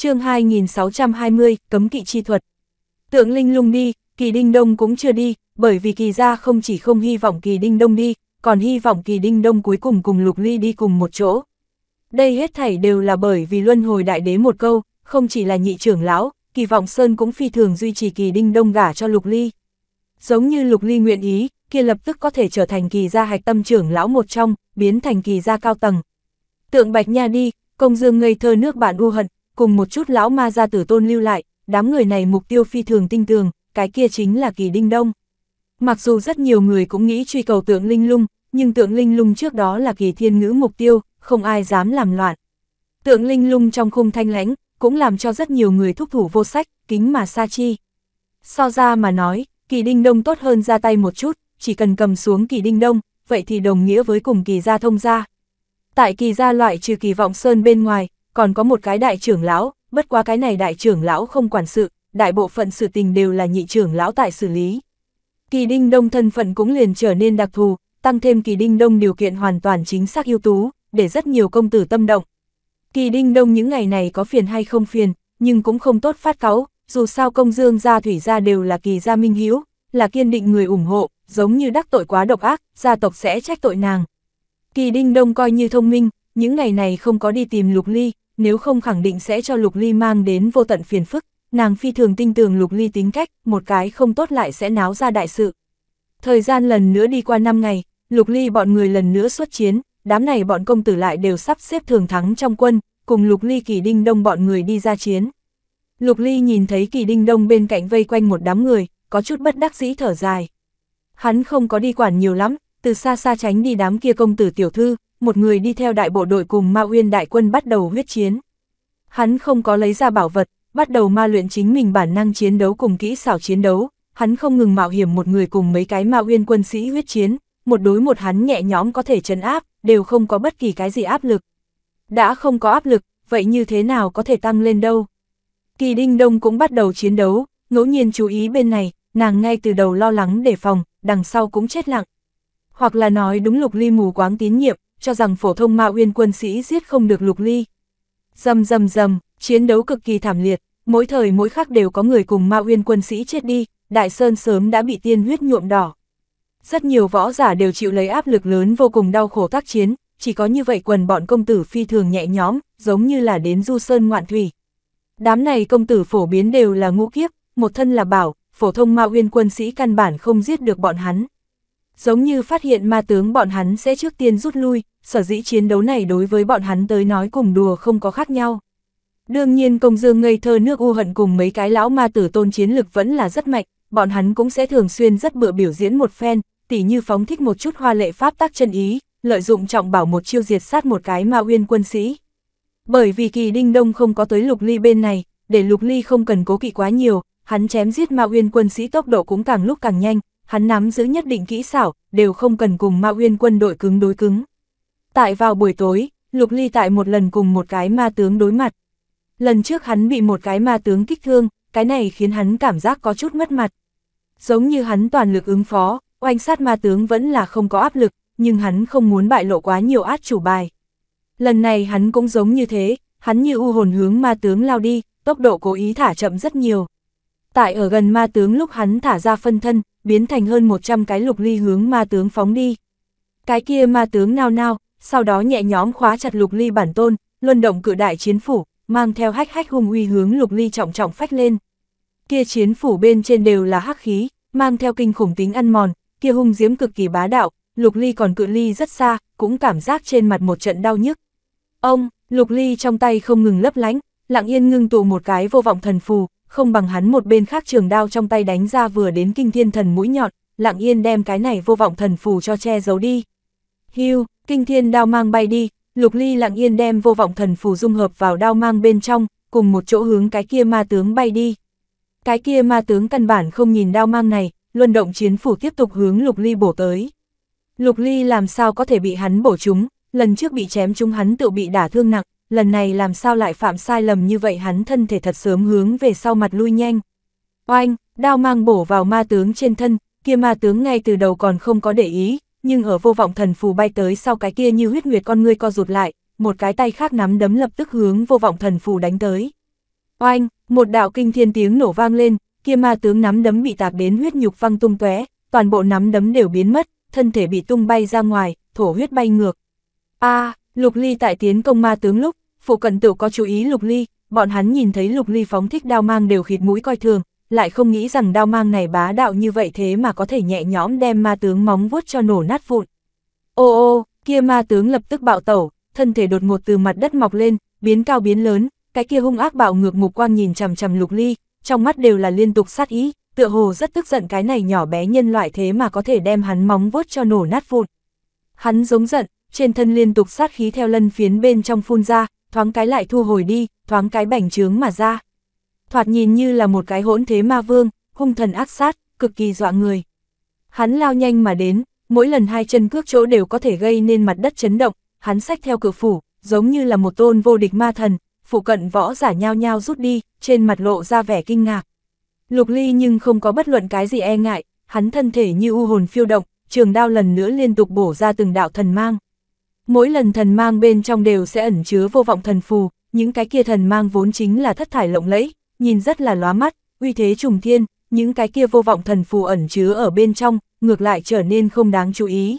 chương 2620, cấm kỵ chi thuật. Tượng linh lung đi, kỳ đinh đông cũng chưa đi, bởi vì kỳ gia không chỉ không hy vọng kỳ đinh đông đi, còn hy vọng kỳ đinh đông cuối cùng cùng lục ly đi cùng một chỗ. Đây hết thảy đều là bởi vì luân hồi đại đế một câu, không chỉ là nhị trưởng lão, kỳ vọng Sơn cũng phi thường duy trì kỳ đinh đông gả cho lục ly. Giống như lục ly nguyện ý, kia lập tức có thể trở thành kỳ gia hạch tâm trưởng lão một trong, biến thành kỳ gia cao tầng. Tượng Bạch Nha đi, công dương ngây thơ nước bạn u hận, cùng một chút lão ma gia tử tôn lưu lại, đám người này mục tiêu phi thường tinh tường, cái kia chính là kỳ đinh đông. Mặc dù rất nhiều người cũng nghĩ truy cầu tượng linh lung, nhưng tượng linh lung trước đó là kỳ thiên ngữ mục tiêu, không ai dám làm loạn. Tượng linh lung trong khung thanh lãnh, cũng làm cho rất nhiều người thúc thủ vô sách, kính mà xa chi. So ra mà nói, kỳ đinh đông tốt hơn ra tay một chút, chỉ cần cầm xuống kỳ đinh đông, vậy thì đồng nghĩa với cùng kỳ gia thông gia. Tại kỳ gia loại trừ kỳ vọng sơn bên ngoài, còn có một cái đại trưởng lão, bất quá cái này đại trưởng lão không quản sự, đại bộ phận sự tình đều là nhị trưởng lão tại xử lý. Kỳ Đinh Đông thân phận cũng liền trở nên đặc thù, tăng thêm Kỳ Đinh Đông điều kiện hoàn toàn chính xác ưu tú, để rất nhiều công tử tâm động. Kỳ Đinh Đông những ngày này có phiền hay không phiền, nhưng cũng không tốt phát cáu, dù sao công dương gia thủy gia đều là kỳ gia minh hiếu, là kiên định người ủng hộ, giống như đắc tội quá độc ác, gia tộc sẽ trách tội nàng. Kỳ Đinh Đông coi như thông minh, những ngày này không có đi tìm Lục Ly, nếu không khẳng định sẽ cho Lục Ly mang đến vô tận phiền phức, nàng phi thường tin tưởng Lục Ly tính cách, một cái không tốt lại sẽ náo ra đại sự. Thời gian lần nữa đi qua 5 ngày, Lục Ly bọn người lần nữa xuất chiến, đám này bọn công tử lại đều sắp xếp thường thắng trong quân, cùng Lục Ly Kỳ Đinh Đông bọn người đi ra chiến. Lục Ly nhìn thấy Kỳ Đinh Đông bên cạnh vây quanh một đám người, có chút bất đắc dĩ thở dài. Hắn không có đi quản nhiều lắm, từ xa xa tránh đi đám kia công tử tiểu thư, một người đi theo đại bộ đội cùng Ma Uyên đại quân bắt đầu huyết chiến. Hắn không có lấy ra bảo vật, bắt đầu ma luyện chính mình bản năng chiến đấu cùng kỹ xảo chiến đấu, hắn không ngừng mạo hiểm một người cùng mấy cái Ma Uyên quân sĩ huyết chiến, một đối một hắn nhẹ nhõm có thể trấn áp, đều không có bất kỳ cái gì áp lực. Đã không có áp lực, vậy như thế nào có thể tăng lên đâu? Kỳ Đinh Đông cũng bắt đầu chiến đấu, ngẫu nhiên chú ý bên này, nàng ngay từ đầu lo lắng đề phòng, đằng sau cũng chết lặng. Hoặc là nói đúng lục ly mù quáng tín nhiệm, cho rằng phổ thông ma uyên quân sĩ giết không được lục ly. Dầm dầm dầm, chiến đấu cực kỳ thảm liệt, mỗi thời mỗi khắc đều có người cùng ma uyên quân sĩ chết đi, Đại Sơn sớm đã bị tiên huyết nhuộm đỏ. Rất nhiều võ giả đều chịu lấy áp lực lớn vô cùng đau khổ tác chiến, chỉ có như vậy quần bọn công tử phi thường nhẹ nhõm, giống như là đến du sơn ngoạn thủy. Đám này công tử phổ biến đều là ngũ kiếp, một thân là bảo, phổ thông ma uyên quân sĩ căn bản không giết được bọn hắn giống như phát hiện ma tướng bọn hắn sẽ trước tiên rút lui, sở dĩ chiến đấu này đối với bọn hắn tới nói cùng đùa không có khác nhau. Đương nhiên công dương ngây thơ nước u hận cùng mấy cái lão ma tử tôn chiến lực vẫn là rất mạnh, bọn hắn cũng sẽ thường xuyên rất bựa biểu diễn một phen, tỉ như phóng thích một chút hoa lệ pháp tác chân ý, lợi dụng trọng bảo một chiêu diệt sát một cái ma uyên quân sĩ. Bởi vì kỳ đinh đông không có tới lục ly bên này, để lục ly không cần cố kỵ quá nhiều, hắn chém giết ma uyên quân sĩ tốc độ cũng càng lúc càng nhanh, hắn nắm giữ nhất định kỹ xảo, đều không cần cùng ma uyên quân đội cứng đối cứng. Tại vào buổi tối, Lục Ly tại một lần cùng một cái ma tướng đối mặt. Lần trước hắn bị một cái ma tướng kích thương, cái này khiến hắn cảm giác có chút mất mặt. Giống như hắn toàn lực ứng phó, oanh sát ma tướng vẫn là không có áp lực, nhưng hắn không muốn bại lộ quá nhiều át chủ bài. Lần này hắn cũng giống như thế, hắn như u hồn hướng ma tướng lao đi, tốc độ cố ý thả chậm rất nhiều. Tại ở gần ma tướng lúc hắn thả ra phân thân, biến thành hơn 100 cái lục ly hướng ma tướng phóng đi. Cái kia ma tướng nao nao, sau đó nhẹ nhóm khóa chặt lục ly bản tôn, luân động cự đại chiến phủ, mang theo hách hách hung uy hướng lục ly trọng trọng phách lên. Kia chiến phủ bên trên đều là hắc khí, mang theo kinh khủng tính ăn mòn, kia hung diếm cực kỳ bá đạo, lục ly còn cự ly rất xa, cũng cảm giác trên mặt một trận đau nhức. Ông, lục ly trong tay không ngừng lấp lánh, lặng yên ngưng tụ một cái vô vọng thần phù, không bằng hắn một bên khác trường đao trong tay đánh ra vừa đến kinh thiên thần mũi nhọn, lặng yên đem cái này vô vọng thần phù cho che giấu đi. Hưu, kinh thiên đao mang bay đi, lục ly lặng yên đem vô vọng thần phù dung hợp vào đao mang bên trong, cùng một chỗ hướng cái kia ma tướng bay đi. Cái kia ma tướng căn bản không nhìn đao mang này, luân động chiến phủ tiếp tục hướng lục ly bổ tới. Lục ly làm sao có thể bị hắn bổ chúng, lần trước bị chém chúng hắn tự bị đả thương nặng, lần này làm sao lại phạm sai lầm như vậy hắn thân thể thật sớm hướng về sau mặt lui nhanh. Oanh, đao mang bổ vào ma tướng trên thân, kia ma tướng ngay từ đầu còn không có để ý, nhưng ở vô vọng thần phù bay tới sau cái kia như huyết nguyệt con ngươi co rụt lại, một cái tay khác nắm đấm lập tức hướng vô vọng thần phù đánh tới. Oanh, một đạo kinh thiên tiếng nổ vang lên, kia ma tướng nắm đấm bị tạc đến huyết nhục văng tung tóe, toàn bộ nắm đấm đều biến mất, thân thể bị tung bay ra ngoài, thổ huyết bay ngược. A, Lục Ly tại tiến công ma tướng lúc, Phù cận tử có chú ý Lục Ly, bọn hắn nhìn thấy Lục Ly phóng thích đao mang đều khịt mũi coi thường, lại không nghĩ rằng đao mang này bá đạo như vậy thế mà có thể nhẹ nhõm đem ma tướng móng vuốt cho nổ nát vụn. Ô ô, kia ma tướng lập tức bạo tẩu, thân thể đột ngột từ mặt đất mọc lên, biến cao biến lớn, cái kia hung ác bạo ngược mục quang nhìn chằm chằm Lục Ly, trong mắt đều là liên tục sát ý, tựa hồ rất tức giận cái này nhỏ bé nhân loại thế mà có thể đem hắn móng vuốt cho nổ nát vụn. Hắn giống giận, trên thân liên tục sát khí theo lân phiến bên trong phun ra, thoáng cái lại thu hồi đi, thoáng cái bành trướng mà ra. Thoạt nhìn như là một cái hỗn thế ma vương, hung thần ác sát, cực kỳ dọa người. Hắn lao nhanh mà đến, mỗi lần hai chân cước chỗ đều có thể gây nên mặt đất chấn động, hắn xách theo cửa phủ, giống như là một tôn vô địch ma thần, phủ cận võ giả nhao nhao rút đi, trên mặt lộ ra vẻ kinh ngạc. Lục Ly nhưng không có bất luận cái gì e ngại, hắn thân thể như u hồn phiêu động, trường đao lần nữa liên tục bổ ra từng đạo thần mang. Mỗi lần thần mang bên trong đều sẽ ẩn chứa vô vọng thần phù, những cái kia thần mang vốn chính là thất thải lộng lẫy, nhìn rất là lóa mắt, uy thế trùng thiên, những cái kia vô vọng thần phù ẩn chứa ở bên trong, ngược lại trở nên không đáng chú ý.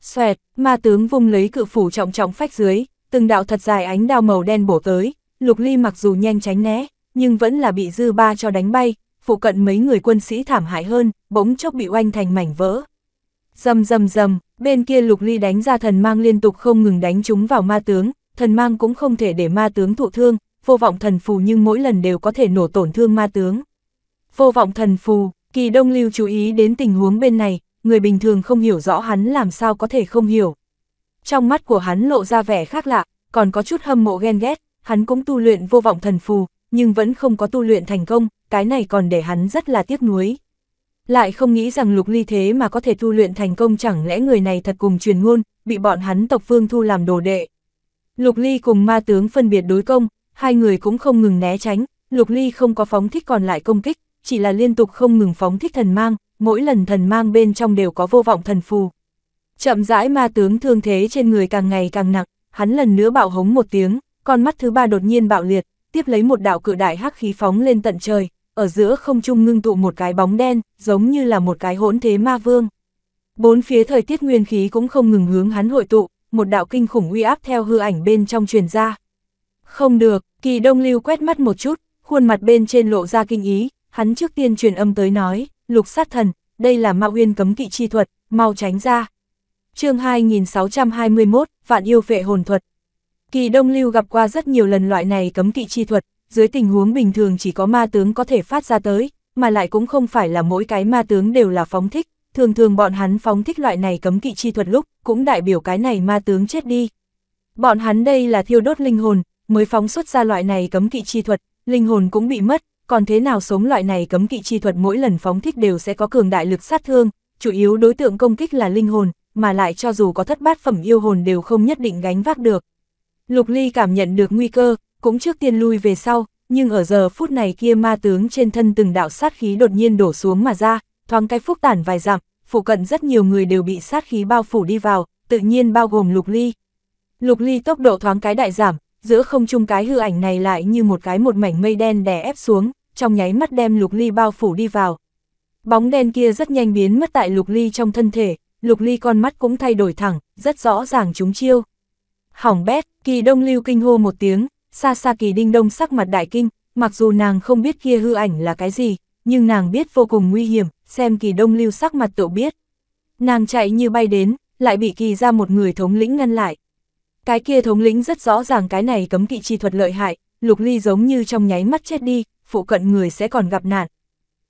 Xoẹt, ma tướng vung lấy cự phủ trọng trọng phách dưới, từng đạo thật dài ánh đao màu đen bổ tới, lục ly mặc dù nhanh tránh né, nhưng vẫn là bị dư ba cho đánh bay, phụ cận mấy người quân sĩ thảm hại hơn, bỗng chốc bị oanh thành mảnh vỡ. Dầm dầm dầm, bên kia lục ly đánh ra thần mang liên tục không ngừng đánh chúng vào ma tướng, thần mang cũng không thể để ma tướng thụ thương, vô vọng thần phù nhưng mỗi lần đều có thể nổ tổn thương ma tướng. Vô vọng thần phù, kỳ đông lưu chú ý đến tình huống bên này, người bình thường không hiểu rõ hắn làm sao có thể không hiểu. Trong mắt của hắn lộ ra vẻ khác lạ, còn có chút hâm mộ ghen ghét, hắn cũng tu luyện vô vọng thần phù, nhưng vẫn không có tu luyện thành công, cái này còn để hắn rất là tiếc nuối. Lại không nghĩ rằng lục ly thế mà có thể tu luyện thành công chẳng lẽ người này thật cùng truyền ngôn, bị bọn hắn tộc phương thu làm đồ đệ. Lục ly cùng ma tướng phân biệt đối công, hai người cũng không ngừng né tránh, lục ly không có phóng thích còn lại công kích, chỉ là liên tục không ngừng phóng thích thần mang, mỗi lần thần mang bên trong đều có vô vọng thần phù. Chậm rãi ma tướng thương thế trên người càng ngày càng nặng, hắn lần nữa bạo hống một tiếng, con mắt thứ ba đột nhiên bạo liệt, tiếp lấy một đạo cự đại hắc khí phóng lên tận trời, ở giữa không trung ngưng tụ một cái bóng đen, giống như là một cái hỗn thế ma vương. Bốn phía thời tiết nguyên khí cũng không ngừng hướng hắn hội tụ, một đạo kinh khủng uy áp theo hư ảnh bên trong truyền ra. Không được, kỳ đông lưu quét mắt một chút, khuôn mặt bên trên lộ ra kinh ý, hắn trước tiên truyền âm tới nói, lục sát thần, đây là ma uyên cấm kỵ chi thuật, mau tránh ra. chương 2621, Vạn Yêu Phệ Hồn Thuật Kỳ Đông Lưu gặp qua rất nhiều lần loại này cấm kỵ chi thuật, dưới tình huống bình thường chỉ có ma tướng có thể phát ra tới, mà lại cũng không phải là mỗi cái ma tướng đều là phóng thích, thường thường bọn hắn phóng thích loại này cấm kỵ chi thuật lúc, cũng đại biểu cái này ma tướng chết đi. Bọn hắn đây là thiêu đốt linh hồn, mới phóng xuất ra loại này cấm kỵ chi thuật, linh hồn cũng bị mất, còn thế nào sống loại này cấm kỵ chi thuật mỗi lần phóng thích đều sẽ có cường đại lực sát thương, chủ yếu đối tượng công kích là linh hồn, mà lại cho dù có thất bát phẩm yêu hồn đều không nhất định gánh vác được. Lục Ly cảm nhận được nguy cơ, cũng trước tiên lui về sau, nhưng ở giờ phút này kia ma tướng trên thân từng đạo sát khí đột nhiên đổ xuống mà ra, thoáng cái phúc tản vài dặm, phụ cận rất nhiều người đều bị sát khí bao phủ đi vào, tự nhiên bao gồm lục ly. Lục ly tốc độ thoáng cái đại giảm, giữa không trung cái hư ảnh này lại như một cái một mảnh mây đen đè ép xuống, trong nháy mắt đem lục ly bao phủ đi vào. Bóng đen kia rất nhanh biến mất tại lục ly trong thân thể, lục ly con mắt cũng thay đổi thẳng, rất rõ ràng chúng chiêu. Hỏng bét, kỳ đông lưu kinh hô một tiếng, xa xa kỳ đinh đông sắc mặt đại kinh, mặc dù nàng không biết kia hư ảnh là cái gì, nhưng nàng biết vô cùng nguy hiểm, xem kỳ đông lưu sắc mặt tự biết. Nàng chạy như bay đến, lại bị kỳ ra một người thống lĩnh ngăn lại. Cái kia thống lĩnh rất rõ ràng cái này cấm kỵ chi thuật lợi hại, lục ly giống như trong nháy mắt chết đi, phụ cận người sẽ còn gặp nạn.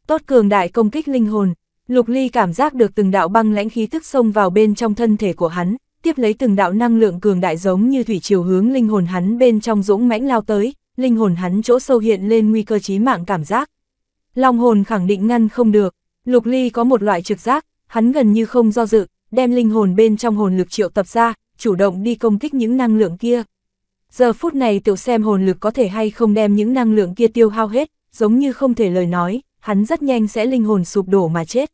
Tốt cường đại công kích linh hồn, lục ly cảm giác được từng đạo băng lãnh khí tức xông vào bên trong thân thể của hắn, tiếp lấy từng đạo năng lượng cường đại giống như thủy chiều hướng linh hồn hắn bên trong dũng mãnh lao tới, linh hồn hắn chỗ sâu hiện lên nguy cơ chí mạng cảm giác. Long hồn khẳng định ngăn không được, Lục Ly có một loại trực giác, hắn gần như không do dự, đem linh hồn bên trong hồn lực triệu tập ra, chủ động đi công kích những năng lượng kia. Giờ phút này tiểu xem hồn lực có thể hay không đem những năng lượng kia tiêu hao hết, giống như không thể lời nói, hắn rất nhanh sẽ linh hồn sụp đổ mà chết.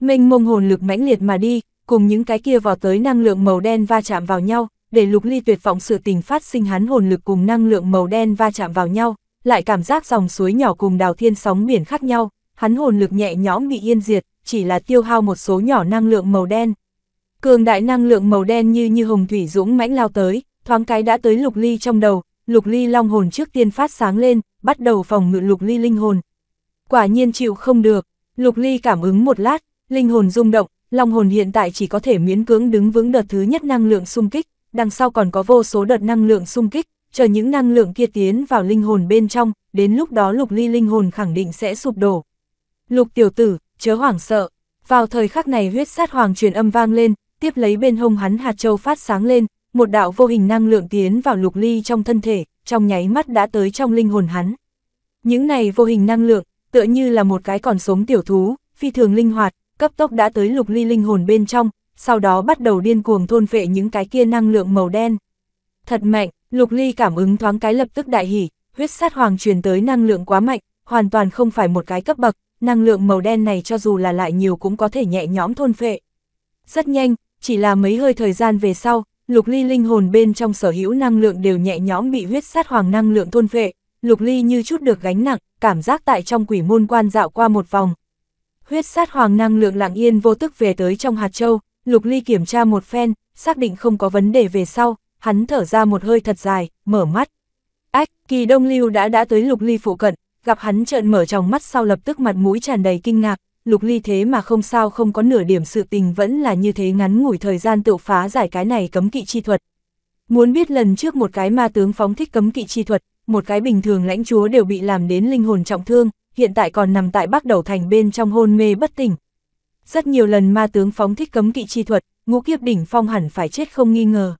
Mênh mông hồn lực mãnh liệt mà đi, cùng những cái kia vào tới năng lượng màu đen va chạm vào nhau, để lục ly tuyệt vọng sự tình phát sinh hắn hồn lực cùng năng lượng màu đen va chạm vào nhau, lại cảm giác dòng suối nhỏ cùng đào thiên sóng biển khác nhau, hắn hồn lực nhẹ nhõm bị yên diệt, chỉ là tiêu hao một số nhỏ năng lượng màu đen. Cường đại năng lượng màu đen như như hồng thủy dũng mãnh lao tới, thoáng cái đã tới lục ly trong đầu, lục ly long hồn trước tiên phát sáng lên, bắt đầu phòng ngự lục ly linh hồn. Quả nhiên chịu không được, lục ly cảm ứng một lát, linh hồn rung động, Long hồn hiện tại chỉ có thể miễn cưỡng đứng vững đợt thứ nhất năng lượng xung kích, đằng sau còn có vô số đợt năng lượng xung kích, chờ những năng lượng kia tiến vào linh hồn bên trong, đến lúc đó lục ly linh hồn khẳng định sẽ sụp đổ. Lục tiểu tử, chớ hoảng sợ. Vào thời khắc này huyết sát hoàng truyền âm vang lên, tiếp lấy bên hông hắn hạt châu phát sáng lên, một đạo vô hình năng lượng tiến vào lục ly trong thân thể, trong nháy mắt đã tới trong linh hồn hắn. Những này vô hình năng lượng, tựa như là một cái còn sống tiểu thú, phi thường linh hoạt, cấp tốc đã tới lục ly linh hồn bên trong, sau đó bắt đầu điên cuồng thôn vệ những cái kia năng lượng màu đen. Thật mạnh, lục ly cảm ứng thoáng cái lập tức đại hỉ, huyết sát hoàng truyền tới năng lượng quá mạnh, hoàn toàn không phải một cái cấp bậc, năng lượng màu đen này cho dù là lại nhiều cũng có thể nhẹ nhõm thôn vệ. Rất nhanh, chỉ là mấy hơi thời gian về sau, lục ly linh hồn bên trong sở hữu năng lượng đều nhẹ nhõm bị huyết sát hoàng năng lượng thôn vệ, lục ly như chút được gánh nặng, cảm giác tại trong quỷ môn quan dạo qua một vòng, Huyết sát hoàng năng lượng lặng yên vô tức về tới trong hạt châu, Lục Ly kiểm tra một phen, xác định không có vấn đề về sau, hắn thở ra một hơi thật dài, mở mắt. Ách, kỳ đông lưu đã đã tới Lục Ly phụ cận, gặp hắn trợn mở tròng mắt sau lập tức mặt mũi tràn đầy kinh ngạc, Lục Ly thế mà không sao không có nửa điểm sự tình vẫn là như thế ngắn ngủi thời gian tự phá giải cái này cấm kỵ chi thuật. Muốn biết lần trước một cái ma tướng phóng thích cấm kỵ chi thuật, một cái bình thường lãnh chúa đều bị làm đến linh hồn trọng thương, hiện tại còn nằm tại Bắc Đầu Thành bên trong hôn mê bất tỉnh. Rất nhiều lần ma tướng phóng thích cấm kỵ chi thuật, ngũ kiếp đỉnh phong hẳn phải chết không nghi ngờ.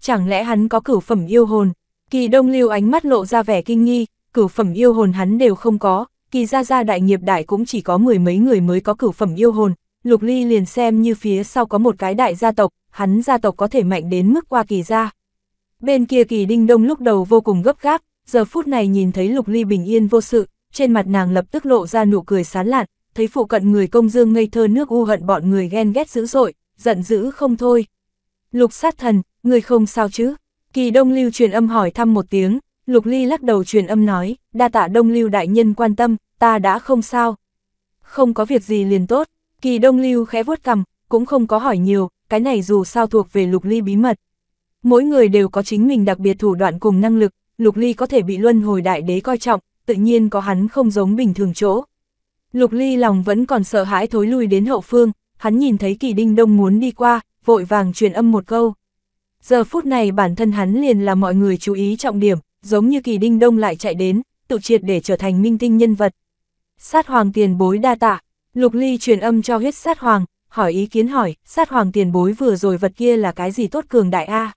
Chẳng lẽ hắn có cửu phẩm yêu hồn? Kỳ Đông Lưu ánh mắt lộ ra vẻ kinh nghi, cửu phẩm yêu hồn hắn đều không có, kỳ gia gia đại nghiệp đại cũng chỉ có mười mấy người mới có cửu phẩm yêu hồn, Lục Ly liền xem như phía sau có một cái đại gia tộc, hắn gia tộc có thể mạnh đến mức qua kỳ gia. Bên kia kỳ đinh đông lúc đầu vô cùng gấp gáp, giờ phút này nhìn thấy Lục Ly bình yên vô sự, trên mặt nàng lập tức lộ ra nụ cười sán lạn, thấy phụ cận người công dương ngây thơ nước u hận bọn người ghen ghét dữ dội, giận dữ không thôi. Lục sát thần, người không sao chứ? Kỳ Đông Lưu truyền âm hỏi thăm một tiếng, Lục Ly lắc đầu truyền âm nói, đa tạ Đông Lưu đại nhân quan tâm, ta đã không sao. Không có việc gì liền tốt, Kỳ Đông Lưu khẽ vuốt cằm, cũng không có hỏi nhiều, cái này dù sao thuộc về Lục Ly bí mật. Mỗi người đều có chính mình đặc biệt thủ đoạn cùng năng lực, Lục Ly có thể bị luân hồi đại đế coi trọng, tự nhiên có hắn không giống bình thường chỗ. Lục Ly lòng vẫn còn sợ hãi thối lui đến hậu phương, hắn nhìn thấy kỳ đinh đông muốn đi qua, vội vàng truyền âm một câu. Giờ phút này bản thân hắn liền là mọi người chú ý trọng điểm, giống như kỳ đinh đông lại chạy đến, tự triệt để trở thành minh tinh nhân vật. Sát hoàng tiền bối đa tạ, Lục Ly truyền âm cho huyết sát hoàng, hỏi ý kiến hỏi, sát hoàng tiền bối vừa rồi vật kia là cái gì tốt cường đại A.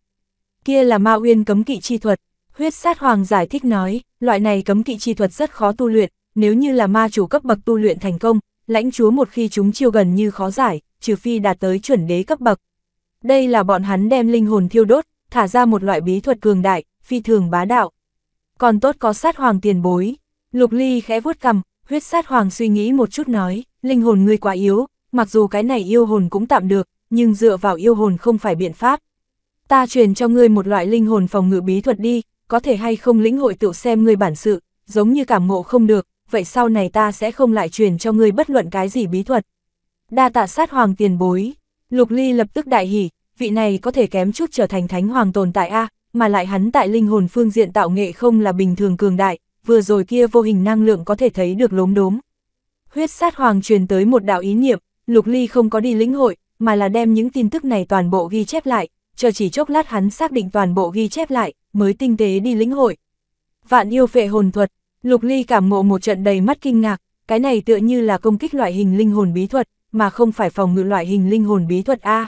Kia là ma uyên cấm kỵ chi thuật, Huyết sát hoàng giải thích nói, loại này cấm kỵ chi thuật rất khó tu luyện, nếu như là ma chủ cấp bậc tu luyện thành công, lãnh chúa một khi chúng chiêu gần như khó giải, trừ phi đạt tới chuẩn đế cấp bậc. Đây là bọn hắn đem linh hồn thiêu đốt, thả ra một loại bí thuật cường đại, phi thường bá đạo. Còn tốt có sát hoàng tiền bối, lục ly khẽ vuốt cầm, huyết sát hoàng suy nghĩ một chút nói, linh hồn ngươi quá yếu, mặc dù cái này yêu hồn cũng tạm được, nhưng dựa vào yêu hồn không phải biện pháp. Ta truyền cho ngươi một loại linh hồn phòng ngự bí thuật đi, có thể hay không lĩnh hội tiểu xem ngươi bản sự, giống như cảm ngộ không được, vậy sau này ta sẽ không lại truyền cho ngươi bất luận cái gì bí thuật. Đa tạ sát hoàng tiền bối, Lục Ly lập tức đại hỉ, vị này có thể kém chút trở thành thánh hoàng tồn tại A, mà lại hắn tại linh hồn phương diện tạo nghệ không là bình thường cường đại, vừa rồi kia vô hình năng lượng có thể thấy được lốm đốm. Huyết sát hoàng truyền tới một đạo ý niệm, Lục Ly không có đi lĩnh hội, mà là đem những tin tức này toàn bộ ghi chép lại, chờ chỉ chốc lát hắn xác định toàn bộ ghi chép lại, mới tinh tế đi lĩnh hội. Vạn yêu phệ hồn thuật, Lục Ly cảm ngộ một trận đầy mắt kinh ngạc, cái này tựa như là công kích loại hình linh hồn bí thuật, mà không phải phòng ngự loại hình linh hồn bí thuật A.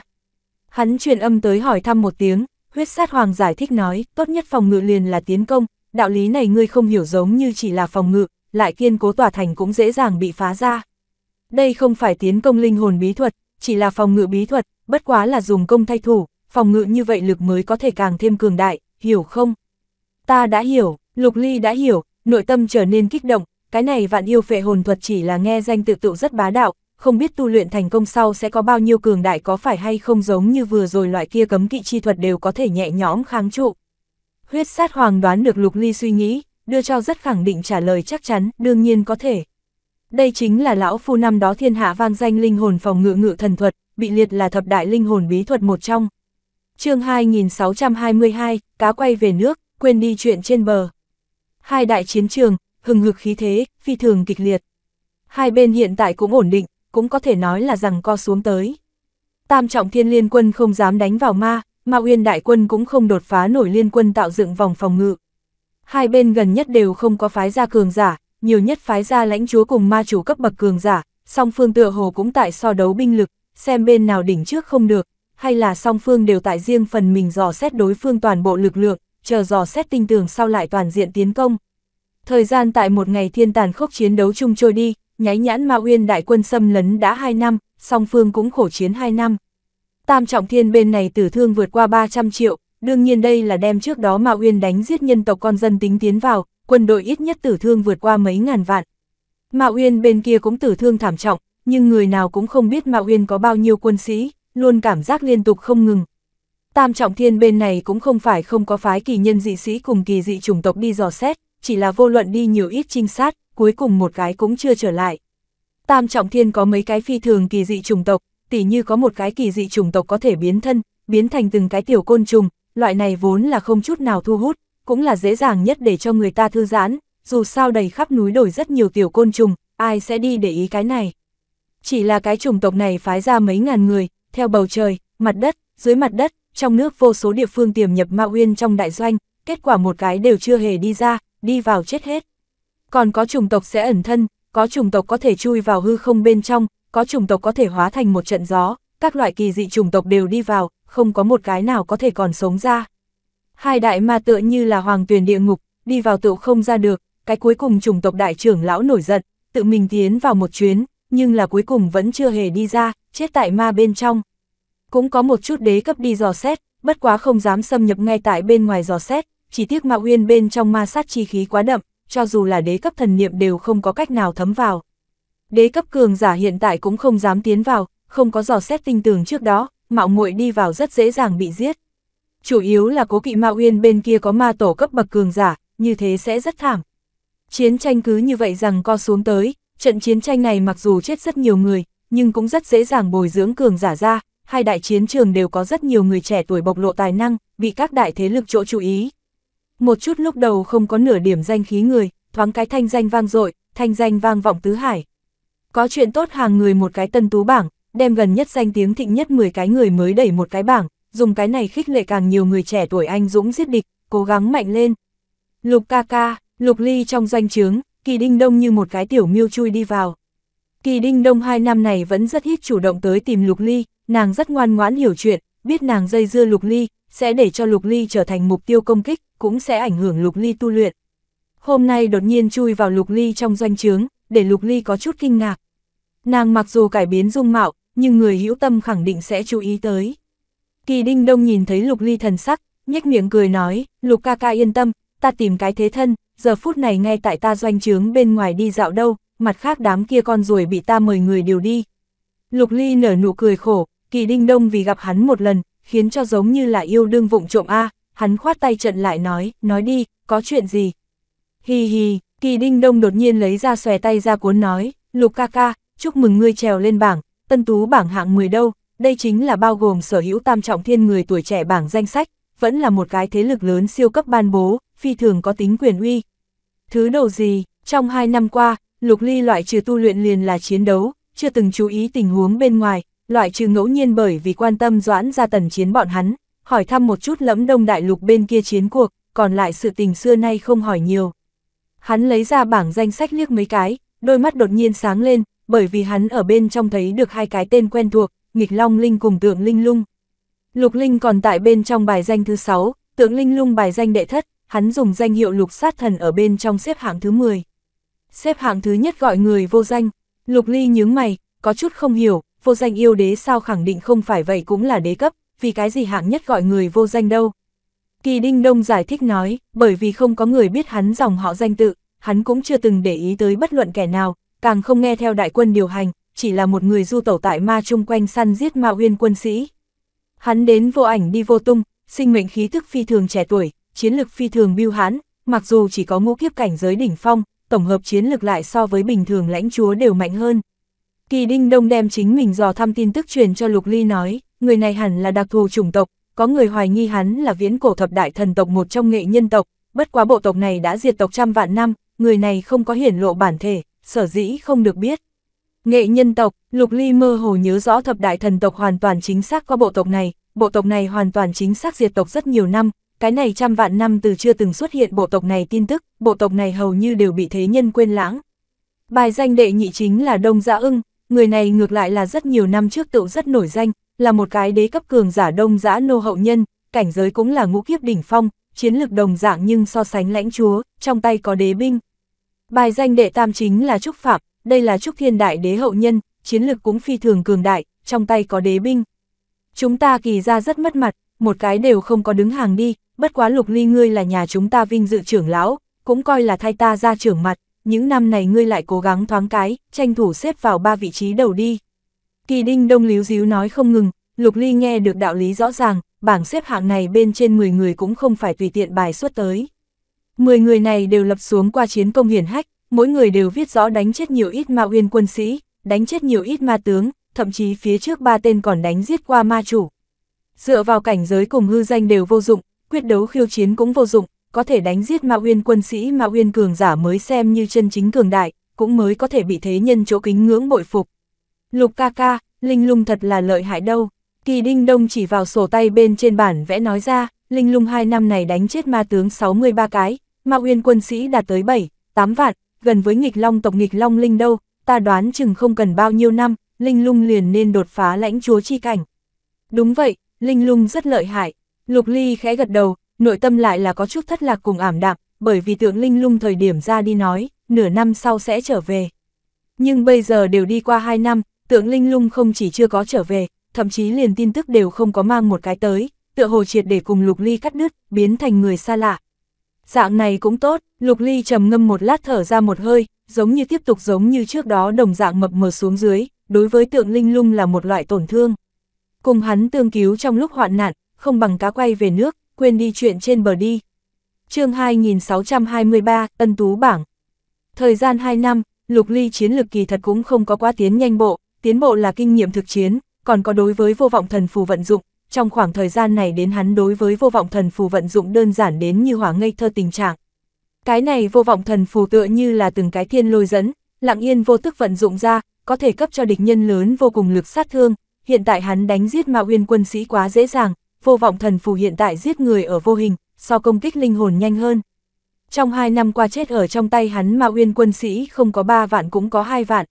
Hắn truyền âm tới hỏi thăm một tiếng, huyết sát hoàng giải thích nói, tốt nhất phòng ngự liền là tiến công, đạo lý này ngươi không hiểu giống như chỉ là phòng ngự, lại kiên cố tỏa thành cũng dễ dàng bị phá ra. Đây không phải tiến công linh hồn bí thuật, chỉ là phòng ngự bí thuật, bất quá là dùng công thay thủ, phòng ngự như vậy lực mới có thể càng thêm cường đại, hiểu không? Ta đã hiểu, Lục Ly đã hiểu, nội tâm trở nên kích động, cái này vạn yêu phệ hồn thuật chỉ là nghe danh tự tự rất bá đạo, không biết tu luyện thành công sau sẽ có bao nhiêu cường đại có phải hay không giống như vừa rồi loại kia cấm kỵ chi thuật đều có thể nhẹ nhõm kháng trụ. Huyết sát hoàng đoán được Lục Ly suy nghĩ, đưa cho rất khẳng định trả lời chắc chắn, đương nhiên có thể. Đây chính là lão phu năm đó thiên hạ vang danh linh hồn phòng ngự ngự thần thuật, bị liệt là thập đại linh hồn bí thuật một trong, chương 2622, cá quay về nước, quên đi chuyện trên bờ. Hai đại chiến trường, hừng hực khí thế, phi thường kịch liệt. Hai bên hiện tại cũng ổn định, cũng có thể nói là rằng co xuống tới. Tam trọng thiên liên quân không dám đánh vào ma, ma uyên đại quân cũng không đột phá nổi liên quân tạo dựng vòng phòng ngự. Hai bên gần nhất đều không có phái ra cường giả, nhiều nhất phái ra lãnh chúa cùng ma chủ cấp bậc cường giả, song phương tựa hồ cũng tại so đấu binh lực, xem bên nào đỉnh trước không được, hay là song phương đều tại riêng phần mình dò xét đối phương toàn bộ lực lượng, chờ dò xét tinh tường sau lại toàn diện tiến công. Thời gian tại một ngày thiên tàn khốc chiến đấu chung trôi đi, nháy nhãn Ma Uyên đại quân xâm lấn đã 2 năm, song phương cũng khổ chiến 2 năm. Tam trọng thiên bên này tử thương vượt qua 300 triệu, đương nhiên đây là đem trước đó Ma Uyên đánh giết nhân tộc con dân tính tiến vào, quân đội ít nhất tử thương vượt qua mấy ngàn vạn. Ma Uyên bên kia cũng tử thương thảm trọng, nhưng người nào cũng không biết Ma Uyên có bao nhiêu quân sĩ, luôn cảm giác liên tục không ngừng. Tam trọng thiên bên này cũng không phải không có phái kỳ nhân dị sĩ cùng kỳ dị chủng tộc đi dò xét, chỉ là vô luận đi nhiều ít trinh sát, cuối cùng một cái cũng chưa trở lại. Tam trọng thiên có mấy cái phi thường kỳ dị chủng tộc, tỉ như có một cái kỳ dị chủng tộc có thể biến thân, biến thành từng cái tiểu côn trùng, loại này vốn là không chút nào thu hút, cũng là dễ dàng nhất để cho người ta thư giãn, dù sao đầy khắp núi đổi rất nhiều tiểu côn trùng, ai sẽ đi để ý cái này. Chỉ là cái chủng tộc này phái ra mấy ngàn người, theo bầu trời, mặt đất, dưới mặt đất, trong nước vô số địa phương tiềm nhập ma uyên trong đại doanh, kết quả một cái đều chưa hề đi ra, đi vào chết hết. Còn có chủng tộc sẽ ẩn thân, có chủng tộc có thể chui vào hư không bên trong, có chủng tộc có thể hóa thành một trận gió, các loại kỳ dị chủng tộc đều đi vào, không có một cái nào có thể còn sống ra. Hai đại ma tựa như là hoàng tuyển địa ngục, đi vào tựu không ra được, cái cuối cùng chủng tộc đại trưởng lão nổi giận, tự mình tiến vào một chuyến, nhưng là cuối cùng vẫn chưa hề đi ra, chết tại ma bên trong. Cũng có một chút đế cấp đi dò xét, bất quá không dám xâm nhập ngay tại bên ngoài dò xét, chỉ tiếc ma uyên bên trong ma sát chi khí quá đậm, cho dù là đế cấp thần niệm đều không có cách nào thấm vào. Đế cấp cường giả hiện tại cũng không dám tiến vào, không có dò xét tinh tường trước đó, mạo muội đi vào rất dễ dàng bị giết. Chủ yếu là cố kỵ ma uyên bên kia có ma tổ cấp bậc cường giả, như thế sẽ rất thảm. Chiến tranh cứ như vậy rằng co xuống tới, trận chiến tranh này mặc dù chết rất nhiều người, nhưng cũng rất dễ dàng bồi dưỡng cường giả ra, hai đại chiến trường đều có rất nhiều người trẻ tuổi bộc lộ tài năng, bị các đại thế lực chỗ chú ý. Một chút lúc đầu không có nửa điểm danh khí người, thoáng cái thanh danh vang dội, thanh danh vang vọng tứ hải. Có chuyện tốt hàng người một cái tân tú bảng, đem gần nhất danh tiếng thịnh nhất 10 cái người mới đẩy một cái bảng, dùng cái này khích lệ càng nhiều người trẻ tuổi anh dũng giết địch, cố gắng mạnh lên. Lục ca ca, lục ly trong danh trướng, kỳ đinh đông như một cái tiểu miêu chui đi vào. Kỳ Đinh Đông hai năm này vẫn rất ít chủ động tới tìm Lục Ly, nàng rất ngoan ngoãn hiểu chuyện, biết nàng dây dưa Lục Ly, sẽ để cho Lục Ly trở thành mục tiêu công kích, cũng sẽ ảnh hưởng Lục Ly tu luyện. Hôm nay đột nhiên chui vào Lục Ly trong doanh trướng, để Lục Ly có chút kinh ngạc. Nàng mặc dù cải biến dung mạo, nhưng người hữu tâm khẳng định sẽ chú ý tới. Kỳ Đinh Đông nhìn thấy Lục Ly thần sắc, nhếch miệng cười nói, Lục ca ca yên tâm, ta tìm cái thế thân, giờ phút này ngay tại ta doanh trướng bên ngoài đi dạo đâu, mặt khác đám kia con ruồi bị ta mời người điều đi. Lục Ly nở nụ cười khổ, kỳ đinh đông vì gặp hắn một lần, khiến cho giống như là yêu đương vụng trộm a hắn khoát tay trận lại nói, nói đi, có chuyện gì? Hi hi, kỳ đinh đông đột nhiên lấy ra xòe tay ra cuốn nói, Lục ca ca, chúc mừng ngươi trèo lên bảng, tân tú bảng hạng 10 đâu, đây chính là bao gồm sở hữu tam trọng thiên người tuổi trẻ bảng danh sách, vẫn là một cái thế lực lớn siêu cấp ban bố, phi thường có tính quyền uy. Thứ đầu gì, trong hai năm qua, Lục Ly loại trừ tu luyện liền là chiến đấu, chưa từng chú ý tình huống bên ngoài, loại trừ ngẫu nhiên bởi vì quan tâm doãn ra tần chiến bọn hắn, hỏi thăm một chút lẫm đông đại lục bên kia chiến cuộc, còn lại sự tình xưa nay không hỏi nhiều. Hắn lấy ra bảng danh sách liếc mấy cái, đôi mắt đột nhiên sáng lên, bởi vì hắn ở bên trong thấy được hai cái tên quen thuộc, nghịch long linh cùng tượng linh lung. Lục linh còn tại bên trong bài danh thứ 6, tượng linh lung bài danh đệ thất, hắn dùng danh hiệu lục sát thần ở bên trong xếp hạng thứ 10 xếp hạng thứ nhất gọi người vô danh. Lục Ly nhướng mày, có chút không hiểu, vô danh yêu đế sao khẳng định không phải vậy cũng là đế cấp, vì cái gì hạng nhất gọi người vô danh đâu. Kỳ Đinh Đông giải thích nói, bởi vì không có người biết hắn dòng họ danh tự, hắn cũng chưa từng để ý tới bất luận kẻ nào, càng không nghe theo đại quân điều hành, chỉ là một người du tẩu tại ma chung quanh săn giết ma uyên quân sĩ. Hắn đến vô ảnh đi vô tung, sinh mệnh khí thức phi thường trẻ tuổi, chiến lực phi thường biêu hãn, mặc dù chỉ có ngũ kiếp cảnh giới đỉnh phong, tổng hợp chiến lực lại so với bình thường lãnh chúa đều mạnh hơn. Kỳ Đinh Đông đem chính mình dò thăm tin tức truyền cho Lục Ly nói, người này hẳn là đặc thù chủng tộc, có người hoài nghi hắn là viễn cổ thập đại thần tộc một trong nghệ nhân tộc, bất quá bộ tộc này đã diệt tộc trăm vạn năm, người này không có hiển lộ bản thể, sở dĩ không được biết. Nghệ nhân tộc, Lục Ly mơ hồ nhớ rõ thập đại thần tộc hoàn toàn chính xác có bộ tộc này, bộ tộc này hoàn toàn chính xác diệt tộc rất nhiều năm, cái này trăm vạn năm từ chưa từng xuất hiện bộ tộc này tin tức, bộ tộc này hầu như đều bị thế nhân quên lãng. Bài danh đệ nhị chính là Đông Giã ưng, người này ngược lại là rất nhiều năm trước tựu rất nổi danh, là một cái đế cấp cường giả Đông Giã nô hậu nhân, cảnh giới cũng là ngũ kiếp đỉnh phong, chiến lực đồng dạng nhưng so sánh lãnh chúa, trong tay có đế binh. Bài danh đệ tam chính là Trúc Phạm, đây là Trúc Thiên Đại đế hậu nhân, chiến lực cũng phi thường cường đại, trong tay có đế binh. Chúng ta kỳ ra rất mất mặt, một cái đều không có đứng hàng đi, bất quá lục ly ngươi là nhà chúng ta vinh dự trưởng lão, cũng coi là thay ta ra trưởng mặt, những năm này ngươi lại cố gắng thoáng cái, tranh thủ xếp vào ba vị trí đầu đi. Kỳ đinh đông líu díu nói không ngừng, lục ly nghe được đạo lý rõ ràng, bảng xếp hạng này bên trên 10 người cũng không phải tùy tiện bài xuất tới. 10 người này đều lập xuống qua chiến công hiển hách, mỗi người đều viết rõ đánh chết nhiều ít ma uyên quân sĩ, đánh chết nhiều ít ma tướng, thậm chí phía trước ba tên còn đánh giết qua ma chủ. Dựa vào cảnh giới cùng hư danh đều vô dụng, quyết đấu khiêu chiến cũng vô dụng, có thể đánh giết Ma Uyên quân sĩ Ma Uyên cường giả mới xem như chân chính cường đại, cũng mới có thể bị thế nhân chỗ kính ngưỡng bội phục. Lục ca ca, Linh Lung thật là lợi hại đâu. Kỳ Đinh Đông chỉ vào sổ tay bên trên bản vẽ nói ra, Linh Lung hai năm này đánh chết ma tướng 63 cái, ma uyên quân sĩ đạt tới 7, 8 vạn, gần với nghịch long tộc nghịch long linh đâu, ta đoán chừng không cần bao nhiêu năm, Linh Lung liền nên đột phá lãnh chúa chi cảnh. Đúng vậy, Linh Lung rất lợi hại, Lục Ly khẽ gật đầu, nội tâm lại là có chút thất lạc cùng ảm đạm, bởi vì tượng linh lung thời điểm ra đi nói, nửa năm sau sẽ trở về. Nhưng bây giờ đều đi qua hai năm, tượng linh lung không chỉ chưa có trở về, thậm chí liền tin tức đều không có mang một cái tới, tựa hồ triệt để cùng Lục Ly cắt đứt, biến thành người xa lạ. Dạng này cũng tốt, Lục Ly trầm ngâm một lát thở ra một hơi, giống như tiếp tục giống như trước đó đồng dạng mập mờ xuống dưới, đối với tượng linh lung là một loại tổn thương. Cùng hắn tương cứu trong lúc hoạn nạn, không bằng cá quay về nước, quên đi chuyện trên bờ đi. chương 2623, Tân Tú Bảng Thời gian 2 năm, Lục Ly chiến lực kỳ thật cũng không có quá tiến nhanh bộ, tiến bộ là kinh nghiệm thực chiến, còn có đối với vô vọng thần phù vận dụng, trong khoảng thời gian này đến hắn đối với vô vọng thần phù vận dụng đơn giản đến như hỏa ngây thơ tình trạng. Cái này vô vọng thần phù tựa như là từng cái thiên lôi dẫn, lặng yên vô tức vận dụng ra, có thể cấp cho địch nhân lớn vô cùng lực sát thương, hiện tại hắn đánh giết mạo Uyên quân sĩ quá dễ dàng, vô vọng thần phù hiện tại giết người ở vô hình, so công kích linh hồn nhanh hơn. Trong hai năm qua chết ở trong tay hắn mà uyên quân sĩ không có ba vạn cũng có hai vạn.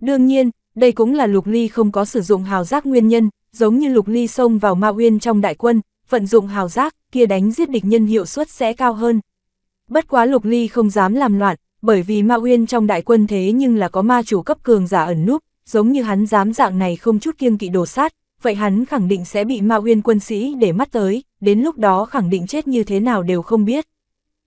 Đương nhiên, đây cũng là Lục Ly không có sử dụng hào giác nguyên nhân, giống như Lục Ly xông vào Ma Uyên trong đại quân, vận dụng hào giác, kia đánh giết địch nhân hiệu suất sẽ cao hơn. Bất quá Lục Ly không dám làm loạn, bởi vì Ma Uyên trong đại quân thế nhưng là có ma chủ cấp cường giả ẩn núp, giống như hắn dám dạng này không chút kiêng kỵ đồ sát, vậy hắn khẳng định sẽ bị ma uyên quân sĩ để mắt tới, đến lúc đó khẳng định chết như thế nào đều không biết.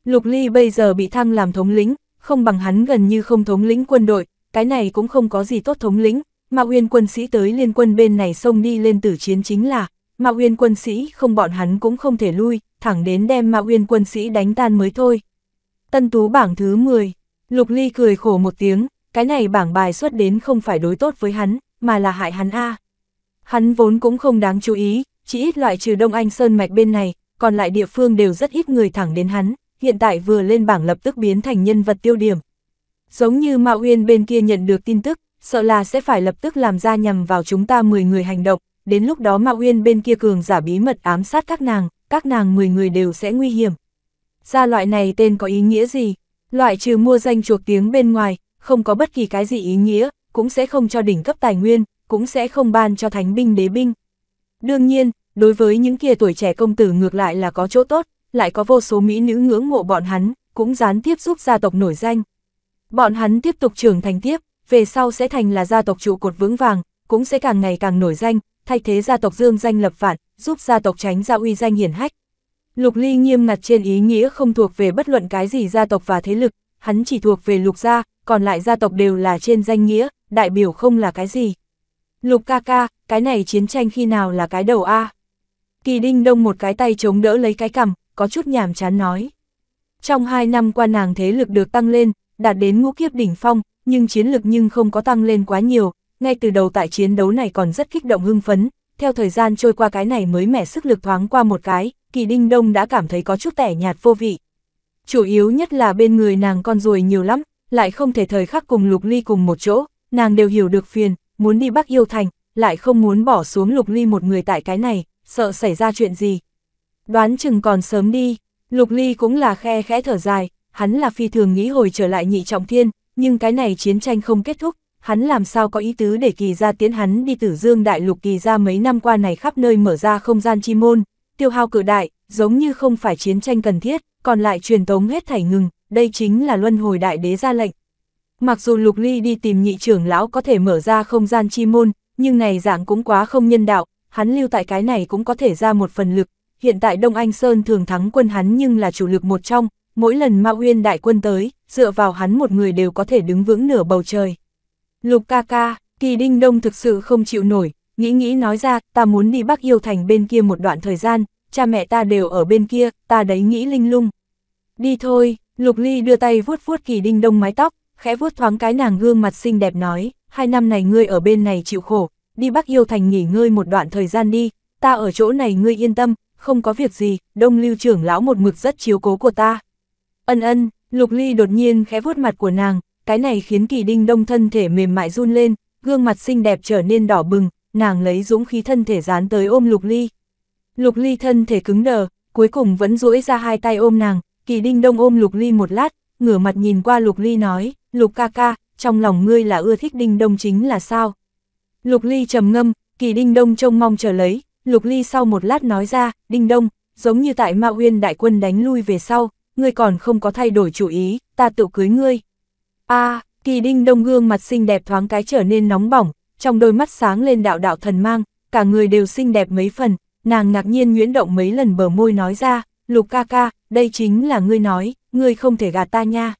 Lục Ly bây giờ bị thăng làm thống lĩnh, không bằng hắn gần như không thống lĩnh quân đội, cái này cũng không có gì tốt thống lĩnh, ma uyên quân sĩ tới liên quân bên này xông đi lên tử chiến chính là, ma uyên quân sĩ không bọn hắn cũng không thể lui, thẳng đến đem ma uyên quân sĩ đánh tan mới thôi. Tân Tú bảng thứ 10, Lục Ly cười khổ một tiếng, cái này bảng bài xuất đến không phải đối tốt với hắn, mà là hại hắn a. À. Hắn vốn cũng không đáng chú ý, chỉ ít loại trừ Đông Anh Sơn Mạch bên này, còn lại địa phương đều rất ít người thẳng đến hắn, hiện tại vừa lên bảng lập tức biến thành nhân vật tiêu điểm. Giống như Mạo Uyên bên kia nhận được tin tức, sợ là sẽ phải lập tức làm ra nhằm vào chúng ta 10 người hành động, đến lúc đó Mạo Uyên bên kia cường giả bí mật ám sát các nàng, các nàng 10 người đều sẽ nguy hiểm. Ra loại này tên có ý nghĩa gì? Loại trừ mua danh chuộc tiếng bên ngoài, không có bất kỳ cái gì ý nghĩa, cũng sẽ không cho đỉnh cấp tài nguyên, cũng sẽ không ban cho thánh binh đế binh. Đương nhiên, đối với những kia tuổi trẻ công tử ngược lại là có chỗ tốt, lại có vô số mỹ nữ ngưỡng mộ bọn hắn, cũng gián tiếp giúp gia tộc nổi danh. Bọn hắn tiếp tục trưởng thành tiếp, về sau sẽ thành là gia tộc trụ cột vững vàng, cũng sẽ càng ngày càng nổi danh, thay thế gia tộc dương danh lập vạn, giúp gia tộc tránh ra uy danh hiển hách. Lục Ly nghiêm ngặt trên ý nghĩa không thuộc về bất luận cái gì gia tộc và thế lực, hắn chỉ thuộc về lục gia, còn lại gia tộc đều là trên danh nghĩa, đại biểu không là cái gì. Lục ca ca, cái này chiến tranh khi nào là cái đầu a Kỳ đinh đông một cái tay chống đỡ lấy cái cằm, có chút nhảm chán nói. Trong hai năm qua nàng thế lực được tăng lên, đạt đến ngũ kiếp đỉnh phong, nhưng chiến lực nhưng không có tăng lên quá nhiều, ngay từ đầu tại chiến đấu này còn rất kích động hưng phấn, theo thời gian trôi qua cái này mới mẻ sức lực thoáng qua một cái, kỳ đinh đông đã cảm thấy có chút tẻ nhạt vô vị. Chủ yếu nhất là bên người nàng con ruồi nhiều lắm, lại không thể thời khắc cùng lục ly cùng một chỗ, nàng đều hiểu được phiền, muốn đi Bắc Yêu Thành, lại không muốn bỏ xuống Lục Ly một người tại cái này, sợ xảy ra chuyện gì. Đoán chừng còn sớm đi, Lục Ly cũng là khe khẽ thở dài, hắn là phi thường nghĩ hồi trở lại nhị trọng thiên, nhưng cái này chiến tranh không kết thúc, hắn làm sao có ý tứ để kỳ ra tiến hắn đi tử dương đại lục kỳ ra mấy năm qua này khắp nơi mở ra không gian chi môn, tiêu hao cử đại, giống như không phải chiến tranh cần thiết, còn lại truyền tống hết thảy ngừng, đây chính là luân hồi đại đế ra lệnh, Mặc dù Lục Ly đi tìm nhị trưởng lão có thể mở ra không gian chi môn, nhưng này dạng cũng quá không nhân đạo, hắn lưu tại cái này cũng có thể ra một phần lực. Hiện tại Đông Anh Sơn thường thắng quân hắn nhưng là chủ lực một trong, mỗi lần Ma Uyên đại quân tới, dựa vào hắn một người đều có thể đứng vững nửa bầu trời. Lục ca ca, kỳ đinh đông thực sự không chịu nổi, nghĩ nghĩ nói ra, ta muốn đi Bắc Yêu Thành bên kia một đoạn thời gian, cha mẹ ta đều ở bên kia, ta đấy nghĩ linh lung. Đi thôi, Lục Ly đưa tay vuốt vuốt kỳ đinh đông mái tóc, khẽ vuốt thoáng cái nàng gương mặt xinh đẹp nói, hai năm này ngươi ở bên này chịu khổ, đi Bắc Yêu Thành nghỉ ngơi một đoạn thời gian đi, ta ở chỗ này ngươi yên tâm, không có việc gì, đông lưu trưởng lão một mực rất chiếu cố của ta. Ân ân, Lục Ly đột nhiên khẽ vuốt mặt của nàng, cái này khiến kỳ đinh đông thân thể mềm mại run lên, gương mặt xinh đẹp trở nên đỏ bừng, nàng lấy dũng khí thân thể dán tới ôm Lục Ly. Lục Ly thân thể cứng đờ, cuối cùng vẫn duỗi ra hai tay ôm nàng, kỳ đinh đông ôm Lục Ly một lát, ngửa mặt nhìn qua Lục Ly nói, Lục ca ca, trong lòng ngươi là ưa thích đinh đông chính là sao? Lục ly trầm ngâm, kỳ đinh đông trông mong chờ lấy, lục ly sau một lát nói ra, đinh đông, giống như tại ma uyên đại quân đánh lui về sau, ngươi còn không có thay đổi chủ ý, ta tự cưới ngươi. a à, kỳ đinh đông gương mặt xinh đẹp thoáng cái trở nên nóng bỏng, trong đôi mắt sáng lên đạo đạo thần mang, cả người đều xinh đẹp mấy phần, nàng ngạc nhiên nguyễn động mấy lần bờ môi nói ra, lục ca ca, đây chính là ngươi nói, ngươi không thể gạt ta nha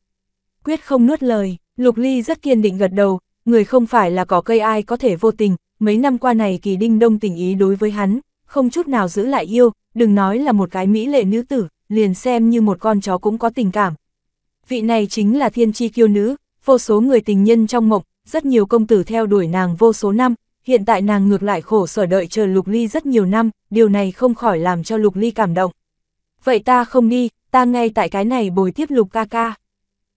quyết không nuốt lời, Lục Ly rất kiên định gật đầu, người không phải là cỏ cây ai có thể vô tình, mấy năm qua này kỳ đinh đông tình ý đối với hắn, không chút nào giữ lại yêu, đừng nói là một cái mỹ lệ nữ tử, liền xem như một con chó cũng có tình cảm. Vị này chính là thiên chi kiêu nữ, vô số người tình nhân trong mộng, rất nhiều công tử theo đuổi nàng vô số năm, hiện tại nàng ngược lại khổ sở đợi chờ Lục Ly rất nhiều năm, điều này không khỏi làm cho Lục Ly cảm động. Vậy ta không đi, ta ngay tại cái này bồi tiếp Lục ca ca.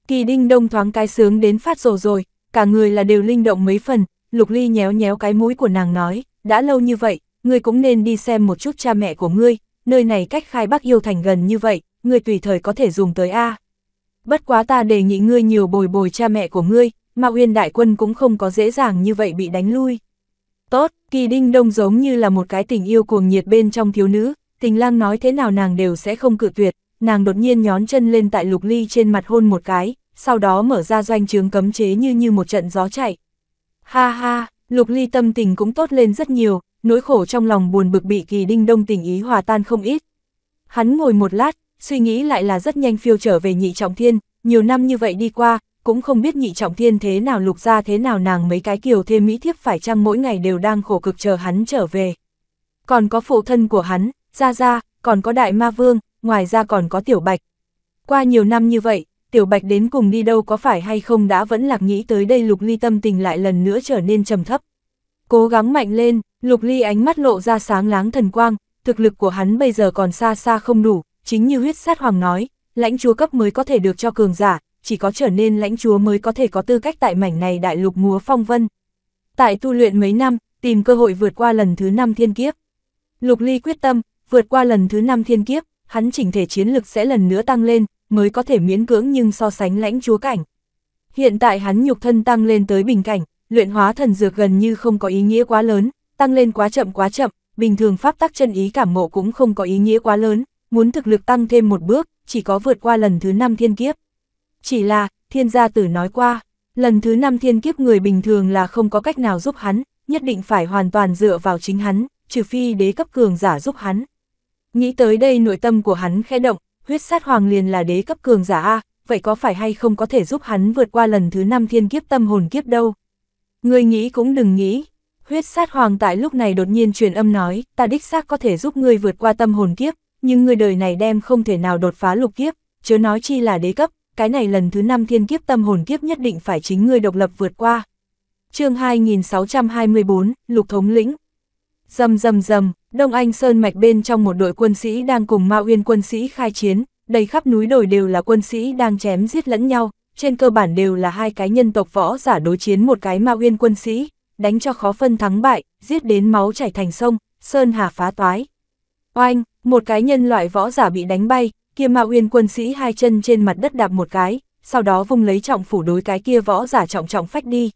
Kỳ đinh đông thoáng cái sướng đến phát rồ rồi, cả người là đều linh động mấy phần, lục ly nhéo nhéo cái mũi của nàng nói, đã lâu như vậy, ngươi cũng nên đi xem một chút cha mẹ của ngươi, nơi này cách khai bắc yêu thành gần như vậy, ngươi tùy thời có thể dùng tới A. Bất quá ta đề nghị ngươi nhiều bồi bồi cha mẹ của ngươi, mà Huyền đại quân cũng không có dễ dàng như vậy bị đánh lui. Tốt, kỳ đinh đông giống như là một cái tình yêu cuồng nhiệt bên trong thiếu nữ, tình lang nói thế nào nàng đều sẽ không cự tuyệt, nàng đột nhiên nhón chân lên tại lục ly trên mặt hôn một cái, sau đó mở ra doanh trường cấm chế như như một trận gió chạy. Ha ha, lục ly tâm tình cũng tốt lên rất nhiều, nỗi khổ trong lòng buồn bực bị kỳ đinh đông tình ý hòa tan không ít. Hắn ngồi một lát, suy nghĩ lại là rất nhanh phiêu trở về nhị trọng thiên, nhiều năm như vậy đi qua, cũng không biết nhị trọng thiên thế nào lục ra thế nào nàng mấy cái kiều thêm mỹ thiếp phải chăng mỗi ngày đều đang khổ cực chờ hắn trở về. Còn có phụ thân của hắn, ra ra, còn có đại ma vương, ngoài ra còn có Tiểu Bạch. Qua nhiều năm như vậy, Tiểu Bạch đến cùng đi đâu có phải hay không đã vẫn lạc nghĩ tới đây Lục Ly tâm tình lại lần nữa trở nên trầm thấp. Cố gắng mạnh lên, Lục Ly ánh mắt lộ ra sáng láng thần quang, thực lực của hắn bây giờ còn xa xa không đủ, chính như huyết sát hoàng nói, lãnh chúa cấp mới có thể được cho cường giả, chỉ có trở nên lãnh chúa mới có thể có tư cách tại mảnh này đại lục múa phong vân. Tại tu luyện mấy năm, tìm cơ hội vượt qua lần thứ năm thiên kiếp. Lục Ly quyết tâm, vượt qua lần thứ năm thiên kiếp, hắn chỉnh thể chiến lực sẽ lần nữa tăng lên, mới có thể miễn cưỡng nhưng so sánh lãnh chúa cảnh. Hiện tại hắn nhục thân tăng lên tới bình cảnh, luyện hóa thần dược gần như không có ý nghĩa quá lớn, tăng lên quá chậm quá chậm, bình thường pháp tắc chân ý cảm ngộ cũng không có ý nghĩa quá lớn, muốn thực lực tăng thêm một bước, chỉ có vượt qua lần thứ năm thiên kiếp. Chỉ là, thiên gia tử nói qua, lần thứ năm thiên kiếp người bình thường là không có cách nào giúp hắn, nhất định phải hoàn toàn dựa vào chính hắn, trừ phi đế cấp cường giả giúp hắn. Nghĩ tới đây nội tâm của hắn khẽ động, huyết sát hoàng liền là đế cấp cường giả A, vậy có phải hay không có thể giúp hắn vượt qua lần thứ năm thiên kiếp tâm hồn kiếp đâu? Người nghĩ cũng đừng nghĩ. Huyết sát hoàng tại lúc này đột nhiên truyền âm nói, ta đích xác có thể giúp ngươi vượt qua tâm hồn kiếp, nhưng người đời này đem không thể nào đột phá lục kiếp, chớ nói chi là đế cấp, cái này lần thứ năm thiên kiếp tâm hồn kiếp nhất định phải chính ngươi độc lập vượt qua. chương 2624, Lục Thống Lĩnh Dầm dầm dầm, Đông Anh Sơn Mạch bên trong một đội quân sĩ đang cùng Ma Uyên quân sĩ khai chiến, đầy khắp núi đồi đều là quân sĩ đang chém giết lẫn nhau, trên cơ bản đều là hai cái nhân tộc võ giả đối chiến một cái Ma Uyên quân sĩ, đánh cho khó phân thắng bại, giết đến máu chảy thành sông, sơn hà phá toái. Oanh, một cái nhân loại võ giả bị đánh bay, kia Ma Uyên quân sĩ hai chân trên mặt đất đạp một cái, sau đó vung lấy trọng phủ đối cái kia võ giả trọng trọng phách đi.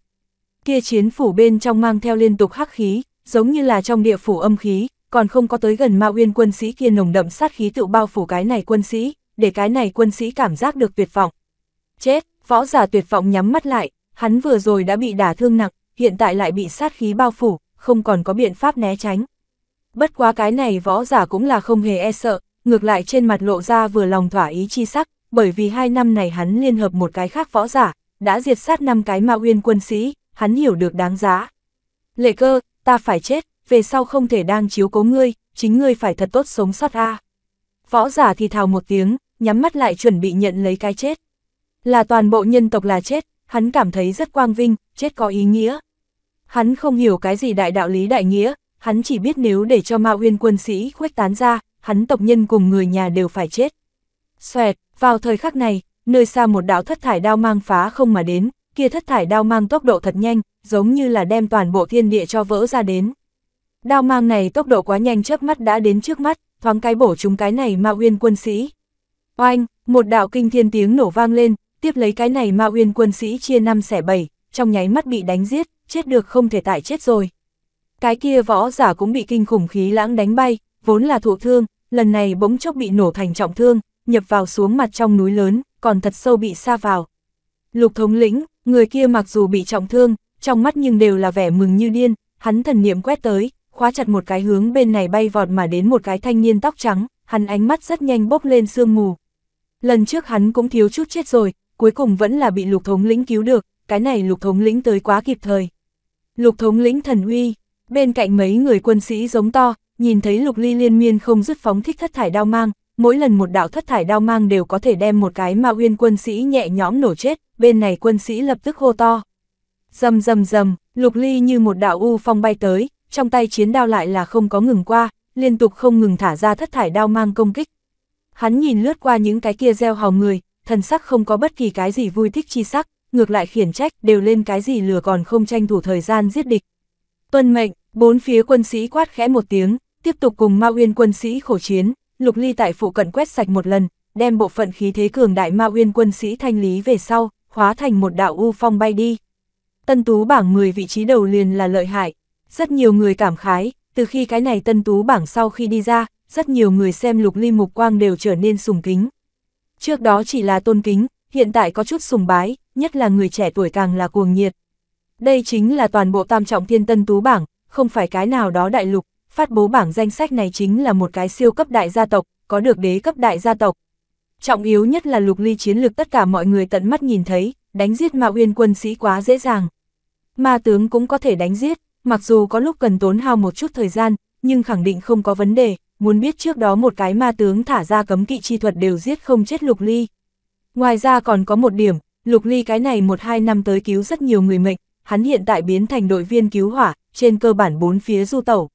Kia chiến phủ bên trong mang theo liên tục hắc khí, giống như là trong địa phủ âm khí, còn không có tới gần ma uyên quân sĩ kia nồng đậm sát khí tự bao phủ cái này quân sĩ, để cái này quân sĩ cảm giác được tuyệt vọng. Chết, võ giả tuyệt vọng nhắm mắt lại, hắn vừa rồi đã bị đả thương nặng, hiện tại lại bị sát khí bao phủ, không còn có biện pháp né tránh. Bất quá cái này võ giả cũng là không hề e sợ, ngược lại trên mặt lộ ra vừa lòng thỏa ý chi sắc, bởi vì hai năm này hắn liên hợp một cái khác võ giả, đã diệt sát năm cái ma uyên quân sĩ, hắn hiểu được đáng giá. Lệ cơ, ta phải chết, về sau không thể đang chiếu cố ngươi, chính ngươi phải thật tốt sống sót a. Võ giả thì thào một tiếng, nhắm mắt lại chuẩn bị nhận lấy cái chết. Là toàn bộ nhân tộc là chết, hắn cảm thấy rất quang vinh, chết có ý nghĩa. Hắn không hiểu cái gì đại đạo lý đại nghĩa, hắn chỉ biết nếu để cho ma uyên quân sĩ khuếch tán ra, hắn tộc nhân cùng người nhà đều phải chết. Xoẹt, vào thời khắc này, nơi xa một đạo thất thải đao mang phá không mà đến, kia thất thải đao mang tốc độ thật nhanh, giống như là đem toàn bộ thiên địa cho vỡ ra đến. Đao mang này tốc độ quá nhanh chớp mắt đã đến trước mắt, thoáng cái bổ chúng cái này ma uyên quân sĩ. Oanh, một đạo kinh thiên tiếng nổ vang lên, tiếp lấy cái này ma uyên quân sĩ chia năm xẻ bảy, trong nháy mắt bị đánh giết, chết được không thể tại chết rồi. Cái kia võ giả cũng bị kinh khủng khí lãng đánh bay, vốn là thụ thương, lần này bỗng chốc bị nổ thành trọng thương, nhập vào xuống mặt trong núi lớn, còn thật sâu bị xa vào. Lục thống lĩnh, người kia mặc dù bị trọng thương, trong mắt nhưng đều là vẻ mừng như điên, hắn thần niệm quét tới, khóa chặt một cái hướng bên này bay vọt mà đến một cái thanh niên tóc trắng, hắn ánh mắt rất nhanh bốc lên sương mù. Lần trước hắn cũng thiếu chút chết rồi, cuối cùng vẫn là bị lục thống lĩnh cứu được, cái này lục thống lĩnh tới quá kịp thời. Lục thống lĩnh thần uy, bên cạnh mấy người quân sĩ giống to, nhìn thấy lục ly liên miên không dứt phóng thích thất thải đao mang, mỗi lần một đạo thất thải đao mang đều có thể đem một cái ma uyên quân sĩ nhẹ nhõm nổ chết, bên này quân sĩ lập tức hô to. Dầm dầm dầm, lục ly như một đạo u phong bay tới, trong tay chiến đao lại là không có ngừng qua, liên tục không ngừng thả ra thất thải đao mang công kích. Hắn nhìn lướt qua những cái kia gieo hào người, thần sắc không có bất kỳ cái gì vui thích chi sắc, ngược lại khiển trách đều lên cái gì lừa còn không tranh thủ thời gian giết địch. Tuân mệnh, bốn phía quân sĩ quát khẽ một tiếng, tiếp tục cùng Ma Uyên quân sĩ khổ chiến, Lục Ly tại phụ cận quét sạch một lần, đem bộ phận khí thế cường đại Ma Uyên quân sĩ thanh lý về sau, hóa thành một đạo u phong bay đi. Tân Tú bảng 10 vị trí đầu liền là lợi hại, rất nhiều người cảm khái, từ khi cái này tân tú bảng sau khi đi ra, rất nhiều người xem lục ly mục quang đều trở nên sùng kính. Trước đó chỉ là tôn kính, hiện tại có chút sùng bái, nhất là người trẻ tuổi càng là cuồng nhiệt. Đây chính là toàn bộ tam trọng thiên tân tú bảng, không phải cái nào đó đại lục, phát bố bảng danh sách này chính là một cái siêu cấp đại gia tộc, có được đế cấp đại gia tộc. Trọng yếu nhất là lục ly chiến lược tất cả mọi người tận mắt nhìn thấy, đánh giết Mạo uyên quân sĩ quá dễ dàng. Ma tướng cũng có thể đánh giết, mặc dù có lúc cần tốn hao một chút thời gian, nhưng khẳng định không có vấn đề, muốn biết trước đó một cái ma tướng thả ra cấm kỵ chi thuật đều giết không chết Lục Ly. Ngoài ra còn có một điểm, Lục Ly cái này một hai năm tới cứu rất nhiều người mệnh, hắn hiện tại biến thành đội viên cứu hỏa, trên cơ bản bốn phía du tẩu.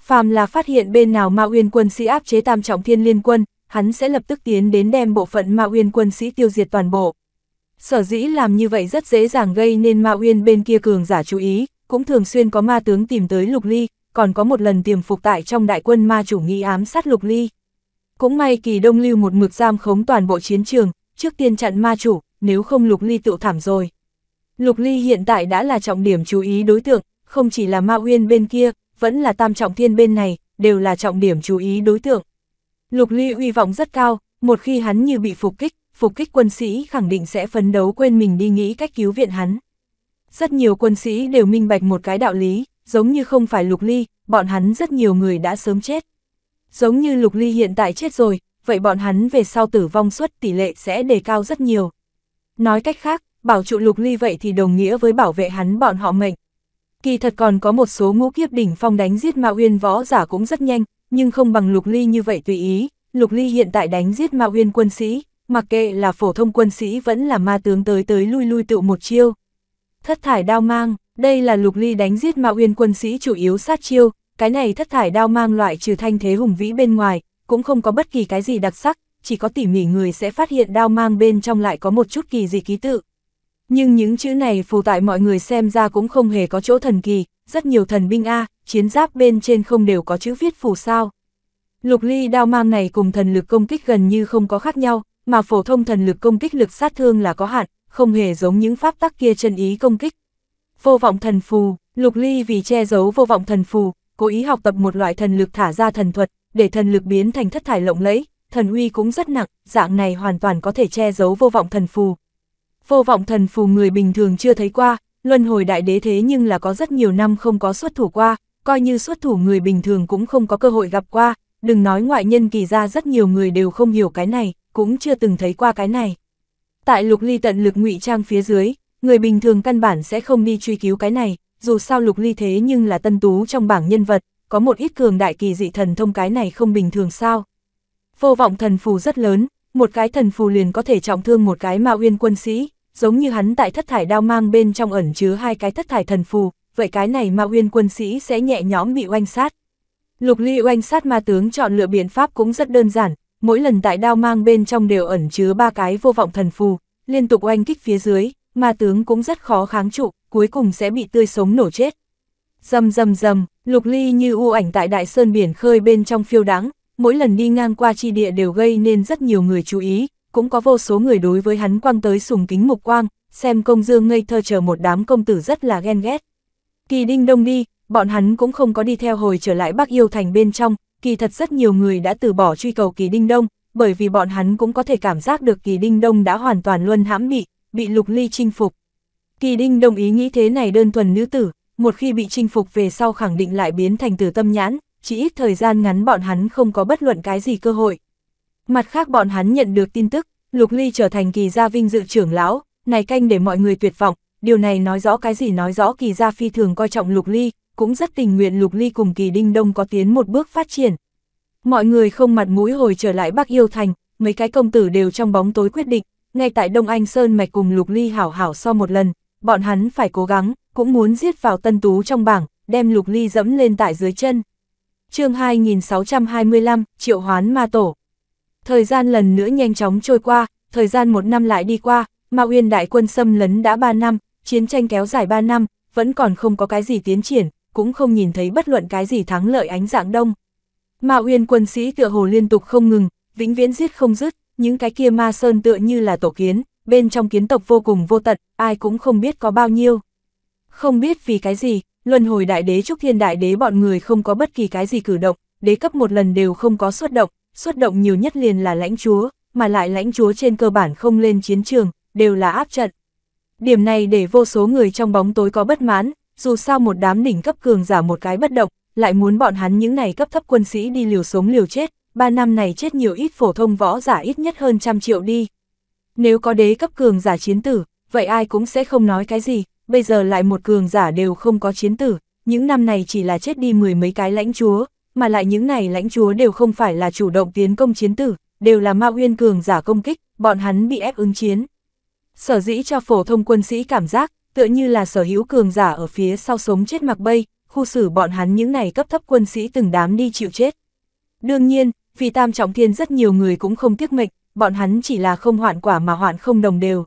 Phàm là phát hiện bên nào ma uyên quân sĩ áp chế tam trọng thiên liên quân, hắn sẽ lập tức tiến đến đem bộ phận ma uyên quân sĩ tiêu diệt toàn bộ. Sở dĩ làm như vậy rất dễ dàng gây nên ma uyên bên kia cường giả chú ý, cũng thường xuyên có ma tướng tìm tới Lục Ly, còn có một lần tiềm phục tại trong đại quân ma chủ nghi ám sát Lục Ly. Cũng may kỳ đông lưu một mực giam khống toàn bộ chiến trường, trước tiên chặn ma chủ, nếu không Lục Ly tự thảm rồi. Lục Ly hiện tại đã là trọng điểm chú ý đối tượng, không chỉ là ma uyên bên kia, vẫn là tam trọng thiên bên này, đều là trọng điểm chú ý đối tượng. Lục Ly uy vọng rất cao, một khi hắn như bị phục kích, phục kích quân sĩ khẳng định sẽ phấn đấu quên mình đi nghĩ cách cứu viện hắn. Rất nhiều quân sĩ đều minh bạch một cái đạo lý, giống như không phải Lục Ly, bọn hắn rất nhiều người đã sớm chết. Giống như Lục Ly hiện tại chết rồi, vậy bọn hắn về sau tử vong suất tỷ lệ sẽ đề cao rất nhiều. Nói cách khác, bảo trụ Lục Ly vậy thì đồng nghĩa với bảo vệ hắn bọn họ mệnh. Kỳ thật còn có một số ngũ kiếp đỉnh phong đánh giết Ma Uyên võ giả cũng rất nhanh, nhưng không bằng Lục Ly như vậy tùy ý. Lục Ly hiện tại đánh giết Ma Uyên quân sĩ, mặc kệ là phổ thông quân sĩ vẫn là ma tướng tới tới lui lui tựu một chiêu. Thất thải đao mang, đây là lục ly đánh giết ma uyên quân sĩ chủ yếu sát chiêu, cái này thất thải đao mang loại trừ thanh thế hùng vĩ bên ngoài, cũng không có bất kỳ cái gì đặc sắc, chỉ có tỉ mỉ người sẽ phát hiện đao mang bên trong lại có một chút kỳ gì ký tự. Nhưng những chữ này phù tại mọi người xem ra cũng không hề có chỗ thần kỳ, rất nhiều thần binh A, chiến giáp bên trên không đều có chữ viết phù sao. Lục ly đao mang này cùng thần lực công kích gần như không có khác nhau, mà phổ thông thần lực công kích lực sát thương là có hạn, không hề giống những pháp tắc kia chân ý công kích. Vô vọng thần phù, Lục Ly vì che giấu vô vọng thần phù, cố ý học tập một loại thần lực thả ra thần thuật, để thần lực biến thành thất thải lộng lẫy, thần uy cũng rất nặng, dạng này hoàn toàn có thể che giấu vô vọng thần phù. Vô vọng thần phù người bình thường chưa thấy qua, luân hồi đại đế thế nhưng là có rất nhiều năm không có xuất thủ qua, coi như xuất thủ người bình thường cũng không có cơ hội gặp qua, đừng nói ngoại nhân kỳ ra rất nhiều người đều không hiểu cái này, cũng chưa từng thấy qua cái này. Tại lục ly tận lực ngụy trang phía dưới, người bình thường căn bản sẽ không đi truy cứu cái này, dù sao lục ly thế nhưng là tân tú trong bảng nhân vật, có một ít cường đại kỳ dị thần thông cái này không bình thường sao. Vô vọng thần phù rất lớn, một cái thần phù liền có thể trọng thương một cái ma uyên quân sĩ, giống như hắn tại thất thải đao mang bên trong ẩn chứa hai cái thất thải thần phù, vậy cái này ma uyên quân sĩ sẽ nhẹ nhõm bị oanh sát. Lục ly oanh sát ma tướng chọn lựa biện pháp cũng rất đơn giản, mỗi lần tại đao mang bên trong đều ẩn chứa ba cái vô vọng thần phù, liên tục oanh kích phía dưới, ma tướng cũng rất khó kháng trụ, cuối cùng sẽ bị tươi sống nổ chết. Dầm dầm dầm, lục ly như u ảnh tại đại sơn biển khơi bên trong phiêu đắng. mỗi lần đi ngang qua chi địa đều gây nên rất nhiều người chú ý, cũng có vô số người đối với hắn quang tới sùng kính mục quang, xem công dương ngây thơ chờ một đám công tử rất là ghen ghét. Kỳ đinh đông đi, bọn hắn cũng không có đi theo hồi trở lại Bắc Yêu Thành bên trong, kỳ thật rất nhiều người đã từ bỏ truy cầu kỳ đinh đông, bởi vì bọn hắn cũng có thể cảm giác được kỳ đinh đông đã hoàn toàn luân hãm bị, bị lục ly chinh phục. Kỳ đinh đông ý nghĩ thế này đơn thuần nữ tử, một khi bị chinh phục về sau khẳng định lại biến thành tử tâm nhãn, chỉ ít thời gian ngắn bọn hắn không có bất luận cái gì cơ hội. Mặt khác bọn hắn nhận được tin tức, Lục Ly trở thành kỳ gia vinh dự trưởng lão, này canh để mọi người tuyệt vọng, điều này nói rõ cái gì nói rõ kỳ gia phi thường coi trọng Lục Ly, cũng rất tình nguyện Lục Ly cùng Kỳ Đinh Đông có tiến một bước phát triển. Mọi người không mặt mũi hồi trở lại Bắc Yêu Thành, mấy cái công tử đều trong bóng tối quyết định, ngay tại Đông Anh Sơn mạch cùng Lục Ly hảo hảo so một lần, bọn hắn phải cố gắng, cũng muốn giết vào tân tú trong bảng, đem Lục Ly dẫm lên tại dưới chân. chương 2625, Triệu Hoán Ma Tổ Thời gian lần nữa nhanh chóng trôi qua, thời gian một năm lại đi qua, Ma Uyên đại quân xâm lấn đã 3 năm, chiến tranh kéo dài 3 năm, vẫn còn không có cái gì tiến triển, cũng không nhìn thấy bất luận cái gì thắng lợi ánh dạng đông. Ma uyên quân sĩ tựa hồ liên tục không ngừng, vĩnh viễn giết không dứt, những cái kia ma sơn tựa như là tổ kiến, bên trong kiến tộc vô cùng vô tận, ai cũng không biết có bao nhiêu. Không biết vì cái gì, luân hồi đại đế trúc thiên đại đế bọn người không có bất kỳ cái gì cử động, đế cấp một lần đều không có xuất động, xuất động nhiều nhất liền là lãnh chúa, mà lại lãnh chúa trên cơ bản không lên chiến trường, đều là áp trận. Điểm này để vô số người trong bóng tối có bất mãn, dù sao một đám đỉnh cấp cường giả một cái bất động, lại muốn bọn hắn những này cấp thấp quân sĩ đi liều sống liều chết, ba năm này chết nhiều ít phổ thông võ giả ít nhất hơn trăm triệu đi. Nếu có đế cấp cường giả chiến tử, vậy ai cũng sẽ không nói cái gì, bây giờ lại một cường giả đều không có chiến tử, những năm này chỉ là chết đi mười mấy cái lãnh chúa, mà lại những này lãnh chúa đều không phải là chủ động tiến công chiến tử, đều là ma uyên cường giả công kích, bọn hắn bị ép ứng chiến. Sở dĩ cho phổ thông quân sĩ cảm giác, tựa như là sở hữu cường giả ở phía sau sống chết mặc bay, khu xử bọn hắn những này cấp thấp quân sĩ từng đám đi chịu chết. Đương nhiên, vì tam trọng thiên rất nhiều người cũng không tiếc mệnh, bọn hắn chỉ là không hoạn quả mà hoạn không đồng đều.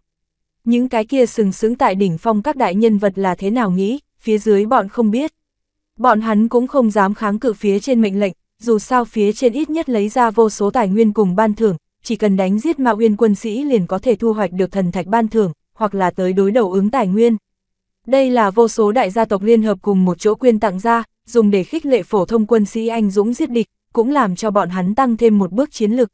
Những cái kia sừng sướng tại đỉnh phong các đại nhân vật là thế nào nghĩ, phía dưới bọn không biết. Bọn hắn cũng không dám kháng cự phía trên mệnh lệnh, dù sao phía trên ít nhất lấy ra vô số tài nguyên cùng ban thưởng, chỉ cần đánh giết ma uyên quân sĩ liền có thể thu hoạch được thần thạch ban thưởng, hoặc là tới đối đầu ứng tài nguyên. Đây là vô số đại gia tộc liên hợp cùng một chỗ quyên tặng ra, dùng để khích lệ phổ thông quân sĩ anh dũng giết địch, cũng làm cho bọn hắn tăng thêm một bước chiến lực.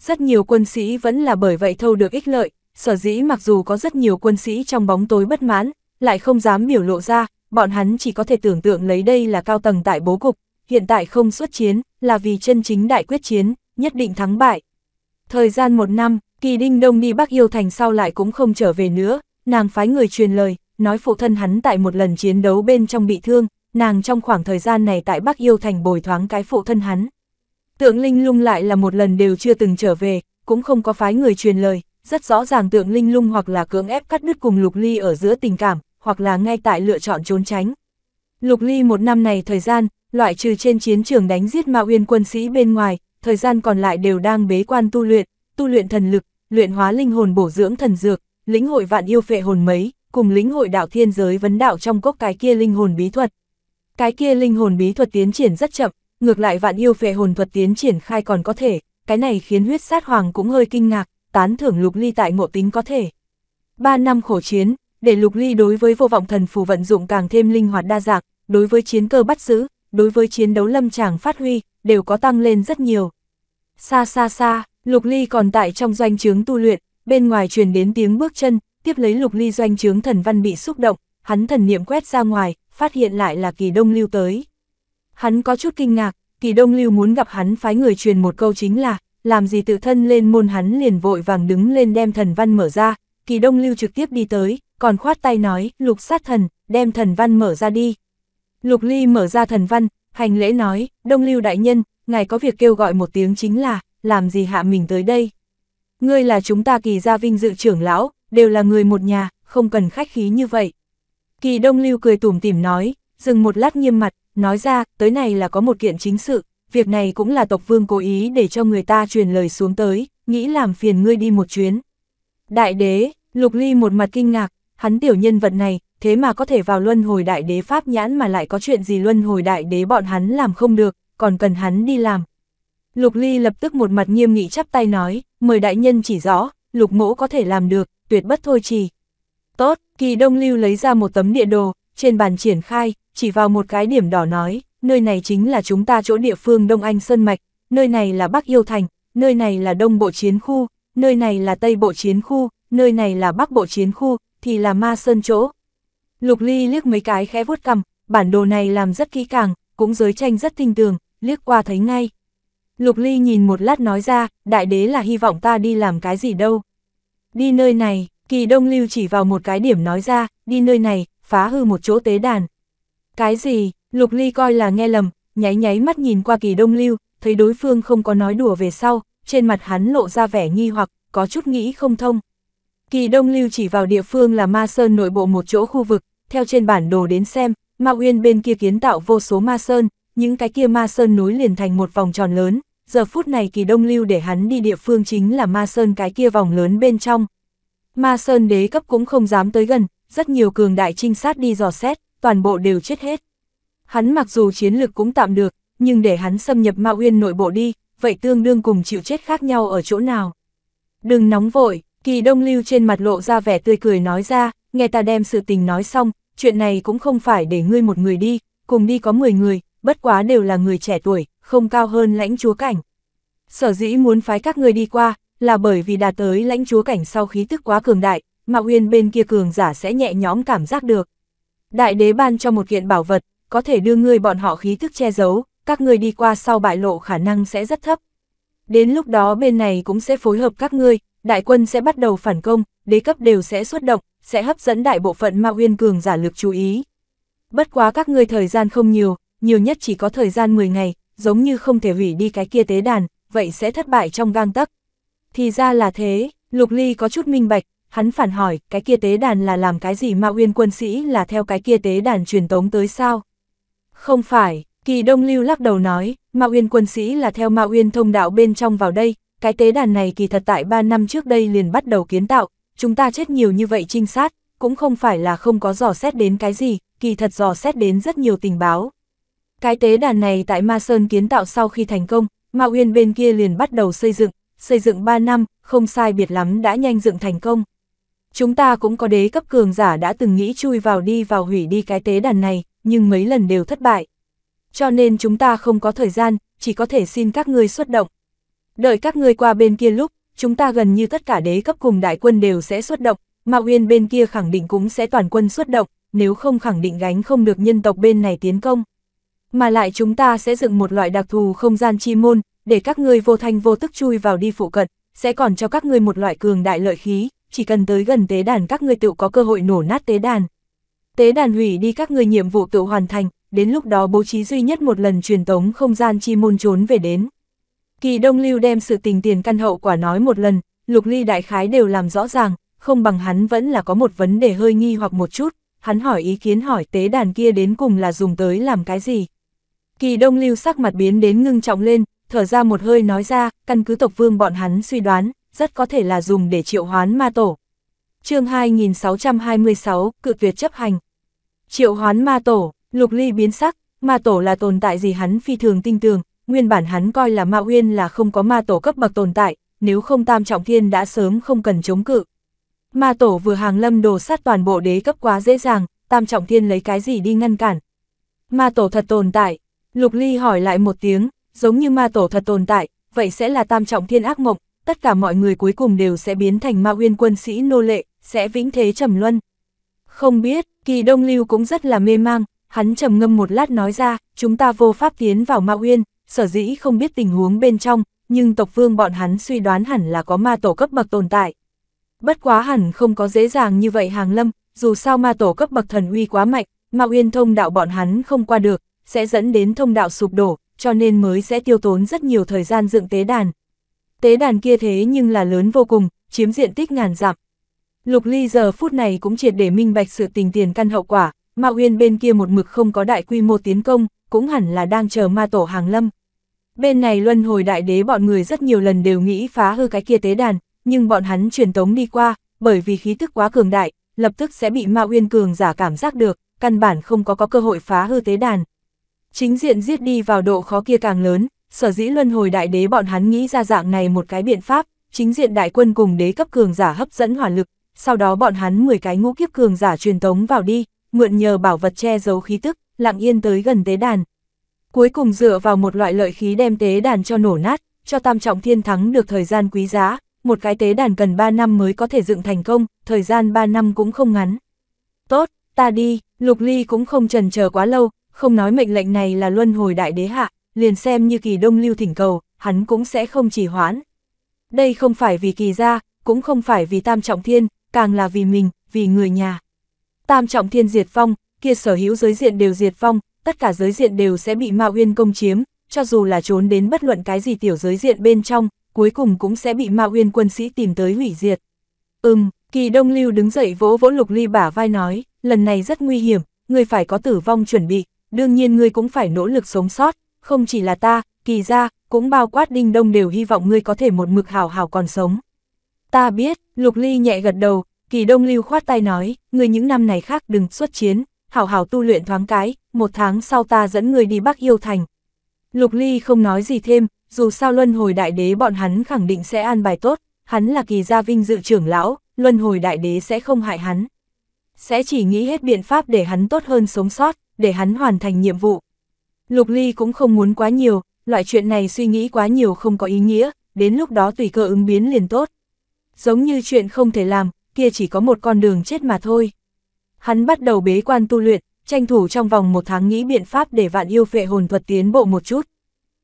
Rất nhiều quân sĩ vẫn là bởi vậy thâu được ích lợi, sở dĩ mặc dù có rất nhiều quân sĩ trong bóng tối bất mãn, lại không dám biểu lộ ra, bọn hắn chỉ có thể tưởng tượng lấy đây là cao tầng tại bố cục, hiện tại không xuất chiến, là vì chân chính đại quyết chiến, nhất định thắng bại. Thời gian một năm, Kỳ Đinh Đông đi Bắc Yêu Thành sau lại cũng không trở về nữa, nàng phái người truyền lời, nói phụ thân hắn tại một lần chiến đấu bên trong bị thương, nàng trong khoảng thời gian này tại Bắc Yêu Thành bồi thoáng cái phụ thân hắn. Tượng Linh Lung lại là một lần đều chưa từng trở về, cũng không có phái người truyền lời, rất rõ ràng Tượng Linh Lung hoặc là cưỡng ép cắt đứt cùng Lục Ly ở giữa tình cảm, hoặc là ngay tại lựa chọn trốn tránh. Lục Ly một năm này thời gian, loại trừ trên chiến trường đánh giết Ma Uyên quân sĩ bên ngoài, thời gian còn lại đều đang bế quan tu luyện, tu luyện thần lực, luyện hóa linh hồn bổ dưỡng thần dược, lĩnh hội vạn yêu phệ hồn mấy, cùng lĩnh hội đạo thiên giới vấn đạo trong cốc cái kia linh hồn bí thuật. Cái kia linh hồn bí thuật tiến triển rất chậm, ngược lại vạn yêu phệ hồn thuật tiến triển khai còn có thể, cái này khiến huyết sát hoàng cũng hơi kinh ngạc, tán thưởng lục ly tại ngộ tính có thể. Ba năm khổ chiến, để lục ly đối với vô vọng thần phù vận dụng càng thêm linh hoạt đa dạng, đối với chiến cơ bắt giữ, đối với chiến đấu lâm tràng phát huy, đều có tăng lên rất nhiều. Xa xa xa, Lục Ly còn tại trong doanh trướng tu luyện, bên ngoài truyền đến tiếng bước chân, tiếp lấy Lục Ly doanh trướng thần văn bị xúc động, hắn thần niệm quét ra ngoài, phát hiện lại là Kỳ Đông Lưu tới. Hắn có chút kinh ngạc, Kỳ Đông Lưu muốn gặp hắn phái người truyền một câu chính là, làm gì tự thân lên môn hắn liền vội vàng đứng lên đem thần văn mở ra, Kỳ Đông Lưu trực tiếp đi tới, còn khoát tay nói, lục sát thần, đem thần văn mở ra đi. Lục Ly mở ra thần văn, hành lễ nói, Đông Lưu đại nhân, ngài có việc kêu gọi một tiếng chính là, làm gì hạ mình tới đây? Ngươi là chúng ta kỳ gia vinh dự trưởng lão, đều là người một nhà, không cần khách khí như vậy. Kỳ Đông Lưu cười tủm tỉm nói, dừng một lát nghiêm mặt, nói ra, tới này là có một kiện chính sự, việc này cũng là tộc vương cố ý để cho người ta truyền lời xuống tới, nghĩ làm phiền ngươi đi một chuyến. Đại đế, Lục Ly một mặt kinh ngạc, hắn tiểu nhân vật này, thế mà có thể vào luân hồi đại đế pháp nhãn mà lại có chuyện gì luân hồi đại đế bọn hắn làm không được, còn cần hắn đi làm, Lục Ly lập tức một mặt nghiêm nghị chắp tay nói, mời đại nhân chỉ rõ, lục mỗ có thể làm được, tuyệt bất thôi trì. Tốt, kỳ đông lưu lấy ra một tấm địa đồ, trên bàn triển khai, chỉ vào một cái điểm đỏ nói, nơi này chính là chúng ta chỗ địa phương Đông Anh Sơn Mạch, nơi này là Bắc Yêu Thành, nơi này là Đông Bộ Chiến Khu, nơi này là Tây Bộ Chiến Khu, nơi này là Bắc Bộ Chiến Khu, thì là Ma Sơn chỗ. Lục Ly liếc mấy cái khẽ vuốt cầm, bản đồ này làm rất kỹ càng, cũng giới tranh rất tinh tường, liếc qua thấy ngay, Lục Ly nhìn một lát nói ra, đại đế là hy vọng ta đi làm cái gì đâu. Đi nơi này, kỳ đông lưu chỉ vào một cái điểm nói ra, đi nơi này, phá hư một chỗ tế đàn. Cái gì, Lục Ly coi là nghe lầm, nháy nháy mắt nhìn qua kỳ đông lưu, thấy đối phương không có nói đùa về sau, trên mặt hắn lộ ra vẻ nghi hoặc, có chút nghĩ không thông. Kỳ đông lưu chỉ vào địa phương là ma sơn nội bộ một chỗ khu vực, theo trên bản đồ đến xem, ma uyên bên kia kiến tạo vô số ma sơn, những cái kia ma sơn núi liền thành một vòng tròn lớn, giờ phút này kỳ đông lưu để hắn đi địa phương chính là ma sơn cái kia vòng lớn bên trong. Ma sơn đế cấp cũng không dám tới gần, rất nhiều cường đại trinh sát đi dò xét, toàn bộ đều chết hết. Hắn mặc dù chiến lực cũng tạm được, nhưng để hắn xâm nhập ma uyên nội bộ đi, vậy tương đương cùng chịu chết khác nhau ở chỗ nào. Đừng nóng vội, kỳ đông lưu trên mặt lộ ra vẻ tươi cười nói ra, nghe ta đem sự tình nói xong, chuyện này cũng không phải để ngươi một người đi, cùng đi có 10 người, bất quá đều là người trẻ tuổi, không cao hơn lãnh chúa cảnh. Sở dĩ muốn phái các người đi qua, là bởi vì đạt tới lãnh chúa cảnh sau khí tức quá cường đại, mà uyên bên kia cường giả sẽ nhẹ nhõm cảm giác được. Đại đế ban cho một kiện bảo vật, có thể đưa ngươi bọn họ khí tức che giấu, các ngươi đi qua sau bại lộ khả năng sẽ rất thấp. Đến lúc đó bên này cũng sẽ phối hợp các ngươi, đại quân sẽ bắt đầu phản công, đế cấp đều sẽ xuất động, sẽ hấp dẫn đại bộ phận ma uyên cường giả lực chú ý. Bất quá các ngươi thời gian không nhiều, nhiều nhất chỉ có thời gian 10 ngày, giống như không thể hủy đi cái kia tế đàn, vậy sẽ thất bại trong gang tấc. Thì ra là thế, Lục Ly có chút minh bạch, hắn phản hỏi, cái kia tế đàn là làm cái gì mà uyên quân sĩ là theo cái kia tế đàn truyền tống tới sao? Không phải, kỳ đông lưu lắc đầu nói, mà uyên quân sĩ là theo mà uyên thông đạo bên trong vào đây, cái tế đàn này kỳ thật tại 3 năm trước đây liền bắt đầu kiến tạo, chúng ta chết nhiều như vậy trinh sát, cũng không phải là không có dò xét đến cái gì, kỳ thật dò xét đến rất nhiều tình báo, cái tế đàn này tại Ma Sơn kiến tạo sau khi thành công, Ma Uyên bên kia liền bắt đầu xây dựng, xây dựng 3 năm, không sai biệt lắm đã nhanh dựng thành công. Chúng ta cũng có đế cấp cường giả đã từng nghĩ chui vào đi vào hủy đi cái tế đàn này, nhưng mấy lần đều thất bại. Cho nên chúng ta không có thời gian, chỉ có thể xin các ngươi xuất động. Đợi các ngươi qua bên kia lúc, chúng ta gần như tất cả đế cấp cùng đại quân đều sẽ xuất động, Ma Uyên bên kia khẳng định cũng sẽ toàn quân xuất động, nếu không khẳng định gánh không được nhân tộc bên này tiến công. Mà lại chúng ta sẽ dựng một loại đặc thù không gian chi môn, để các ngươi vô thanh vô tức chui vào đi phụ cận, sẽ còn cho các ngươi một loại cường đại lợi khí, chỉ cần tới gần tế đàn các ngươi tự có cơ hội nổ nát tế đàn. Tế đàn hủy đi các ngươi nhiệm vụ tự hoàn thành, đến lúc đó bố trí duy nhất một lần truyền tống không gian chi môn trốn về đến. Kỳ Đông Lưu đem sự tình tiền căn hậu quả nói một lần, Lục Ly đại khái đều làm rõ ràng, không bằng hắn vẫn là có một vấn đề hơi nghi hoặc một chút, hắn hỏi ý kiến hỏi tế đàn kia đến cùng là dùng tới làm cái gì. Kỳ đông lưu sắc mặt biến đến ngưng trọng lên, thở ra một hơi nói ra, căn cứ tộc vương bọn hắn suy đoán, rất có thể là dùng để triệu hoán ma tổ. chương 2626, cự tuyệt chấp hành. Triệu hoán ma tổ, lục ly biến sắc, ma tổ là tồn tại gì hắn phi thường tinh tường, nguyên bản hắn coi là ma uyên là không có ma tổ cấp bậc tồn tại, nếu không tam trọng thiên đã sớm không cần chống cự. Ma tổ vừa hàng lâm đồ sát toàn bộ đế cấp quá dễ dàng, tam trọng thiên lấy cái gì đi ngăn cản. Ma tổ thật tồn tại, Lục Ly hỏi lại một tiếng, giống như ma tổ thật tồn tại, vậy sẽ là tam trọng thiên ác mộng, tất cả mọi người cuối cùng đều sẽ biến thành ma uyên quân sĩ nô lệ, sẽ vĩnh thế trầm luân. Không biết, kỳ đông lưu cũng rất là mê mang, hắn trầm ngâm một lát nói ra, chúng ta vô pháp tiến vào ma uyên, sở dĩ không biết tình huống bên trong, nhưng tộc vương bọn hắn suy đoán hẳn là có ma tổ cấp bậc tồn tại. Bất quá hẳn không có dễ dàng như vậy hàng lâm, dù sao ma tổ cấp bậc thần uy quá mạnh, ma uyên thông đạo bọn hắn không qua được, sẽ dẫn đến thông đạo sụp đổ, cho nên mới sẽ tiêu tốn rất nhiều thời gian dựng tế đàn. Tế đàn kia thế nhưng là lớn vô cùng, chiếm diện tích ngàn dặm. Lục Ly giờ phút này cũng triệt để minh bạch sự tình tiền căn hậu quả, Ma Uyên bên kia một mực không có đại quy mô tiến công, cũng hẳn là đang chờ ma tổ hàng lâm. Bên này luân hồi đại đế bọn người rất nhiều lần đều nghĩ phá hư cái kia tế đàn, nhưng bọn hắn truyền tống đi qua, bởi vì khí tức quá cường đại, lập tức sẽ bị Ma Uyên cường giả cảm giác được, căn bản không có có cơ hội phá hư tế đàn. Chính diện giết đi vào độ khó kia càng lớn, sở dĩ luân hồi đại đế bọn hắn nghĩ ra dạng này một cái biện pháp, chính diện đại quân cùng đế cấp cường giả hấp dẫn hỏa lực, sau đó bọn hắn 10 cái ngũ kiếp cường giả truyền tống vào đi, mượn nhờ bảo vật che giấu khí tức, lặng yên tới gần tế đàn. Cuối cùng dựa vào một loại lợi khí đem tế đàn cho nổ nát, cho tam trọng thiên thắng được thời gian quý giá, một cái tế đàn cần 3 năm mới có thể dựng thành công, thời gian 3 năm cũng không ngắn. Tốt, ta đi, Lục Ly cũng không trần chờ quá lâu, không nói mệnh lệnh này là luân hồi đại đế hạ, liền xem như kỳ đông lưu thỉnh cầu, hắn cũng sẽ không chỉ hoãn. Đây không phải vì kỳ gia, cũng không phải vì tam trọng thiên, càng là vì mình, vì người nhà. Tam trọng thiên diệt phong kia sở hữu giới diện đều diệt phong tất cả giới diện đều sẽ bị ma uyên công chiếm, cho dù là trốn đến bất luận cái gì tiểu giới diện bên trong, cuối cùng cũng sẽ bị ma uyên quân sĩ tìm tới hủy diệt. Ừm, kỳ đông lưu đứng dậy vỗ vỗ lục ly bả vai nói, lần này rất nguy hiểm, người phải có tử vong chuẩn bị, đương nhiên ngươi cũng phải nỗ lực sống sót, không chỉ là ta, kỳ ra, cũng bao quát đinh đông đều hy vọng ngươi có thể một mực hảo hảo còn sống. Ta biết, Lục Ly nhẹ gật đầu, kỳ đông lưu khoát tay nói, ngươi những năm này khác đừng xuất chiến, hảo hảo tu luyện thoáng cái, một tháng sau ta dẫn ngươi đi Bắc Yêu Thành. Lục Ly không nói gì thêm, dù sao luân hồi đại đế bọn hắn khẳng định sẽ an bài tốt, hắn là kỳ gia vinh dự trưởng lão, luân hồi đại đế sẽ không hại hắn. Sẽ chỉ nghĩ hết biện pháp để hắn tốt hơn sống sót, để hắn hoàn thành nhiệm vụ. Lục Ly cũng không muốn quá nhiều, loại chuyện này suy nghĩ quá nhiều không có ý nghĩa, đến lúc đó tùy cơ ứng biến liền tốt. Giống như chuyện không thể làm, kia chỉ có một con đường chết mà thôi. Hắn bắt đầu bế quan tu luyện, tranh thủ trong vòng một tháng nghĩ biện pháp để vạn yêu phệ hồn thuật tiến bộ một chút.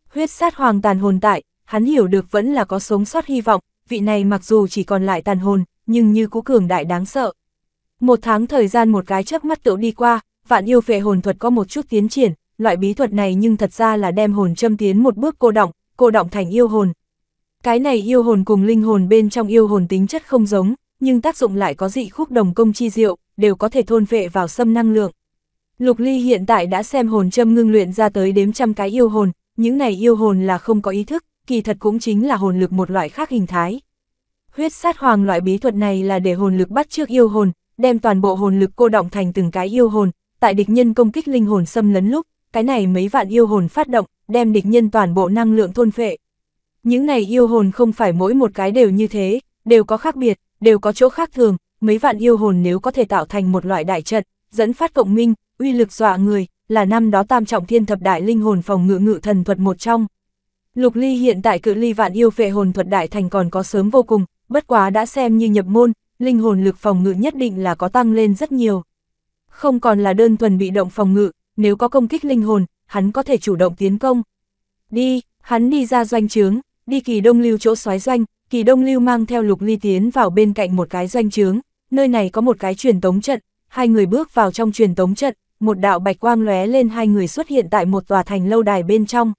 Huyết sát hoàng tàn hồn tại, hắn hiểu được vẫn là có sống sót hy vọng, vị này mặc dù chỉ còn lại tàn hồn, nhưng như cũ cường đại đáng sợ. Một tháng thời gian một cái chớp mắt tựu đi qua, vạn yêu phệ hồn thuật có một chút tiến triển, loại bí thuật này nhưng thật ra là đem hồn châm tiến một bước cô động, cô động thành yêu hồn. Cái này yêu hồn cùng linh hồn bên trong yêu hồn tính chất không giống, nhưng tác dụng lại có dị khúc đồng công chi diệu, đều có thể thôn phệ vào xâm năng lượng. Lục Ly hiện tại đã xem hồn châm ngưng luyện ra tới đếm trăm cái yêu hồn, những này yêu hồn là không có ý thức, kỳ thật cũng chính là hồn lực một loại khác hình thái. Huyết sát hoàng loại bí thuật này là để hồn lực bắt trước yêu hồn, đem toàn bộ hồn lực cô động thành từng cái yêu hồn, tại địch nhân công kích linh hồn xâm lấn lúc, cái này mấy vạn yêu hồn phát động, đem địch nhân toàn bộ năng lượng thôn phệ. Những này yêu hồn không phải mỗi một cái đều như thế, đều có khác biệt, đều có chỗ khác thường, mấy vạn yêu hồn nếu có thể tạo thành một loại đại trận, dẫn phát cộng minh, uy lực dọa người, là năm đó tam trọng thiên thập đại linh hồn phòng ngự ngự thần thuật một trong. Lục Ly hiện tại cự ly vạn yêu phệ hồn thuật đại thành còn có sớm vô cùng, bất quá đã xem như nhập môn, linh hồn lực phòng ngự nhất định là có tăng lên rất nhiều không còn là đơn thuần bị động phòng ngự, nếu có công kích linh hồn, hắn có thể chủ động tiến công. Đi, hắn đi ra doanh trướng, đi kỳ đông lưu chỗ xoáy doanh, kỳ đông lưu mang theo lục ly tiến vào bên cạnh một cái doanh trướng, nơi này có một cái truyền tống trận, hai người bước vào trong truyền tống trận, một đạo bạch quang lóe lên hai người xuất hiện tại một tòa thành lâu đài bên trong.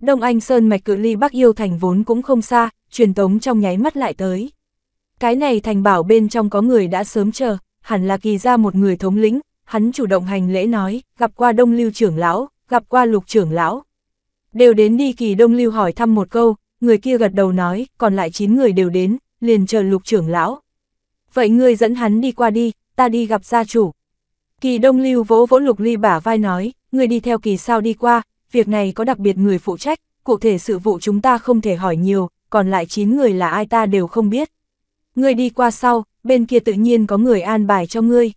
Đông Anh Sơn mạch cự ly Bắc Yêu thành vốn cũng không xa, truyền tống trong nháy mắt lại tới. Cái này thành bảo bên trong có người đã sớm chờ, hẳn là kỳ ra một người thống lĩnh, hắn chủ động hành lễ nói, gặp qua đông lưu trưởng lão, gặp qua lục trưởng lão. Đều đến đi kỳ đông lưu hỏi thăm một câu, người kia gật đầu nói, còn lại 9 người đều đến, liền chờ lục trưởng lão. Vậy ngươi dẫn hắn đi qua đi, ta đi gặp gia chủ. Kỳ đông lưu vỗ vỗ lục ly bả vai nói, ngươi đi theo kỳ sao đi qua, việc này có đặc biệt người phụ trách, cụ thể sự vụ chúng ta không thể hỏi nhiều, còn lại 9 người là ai ta đều không biết. Ngươi đi qua sau, bên kia tự nhiên có người an bài cho ngươi.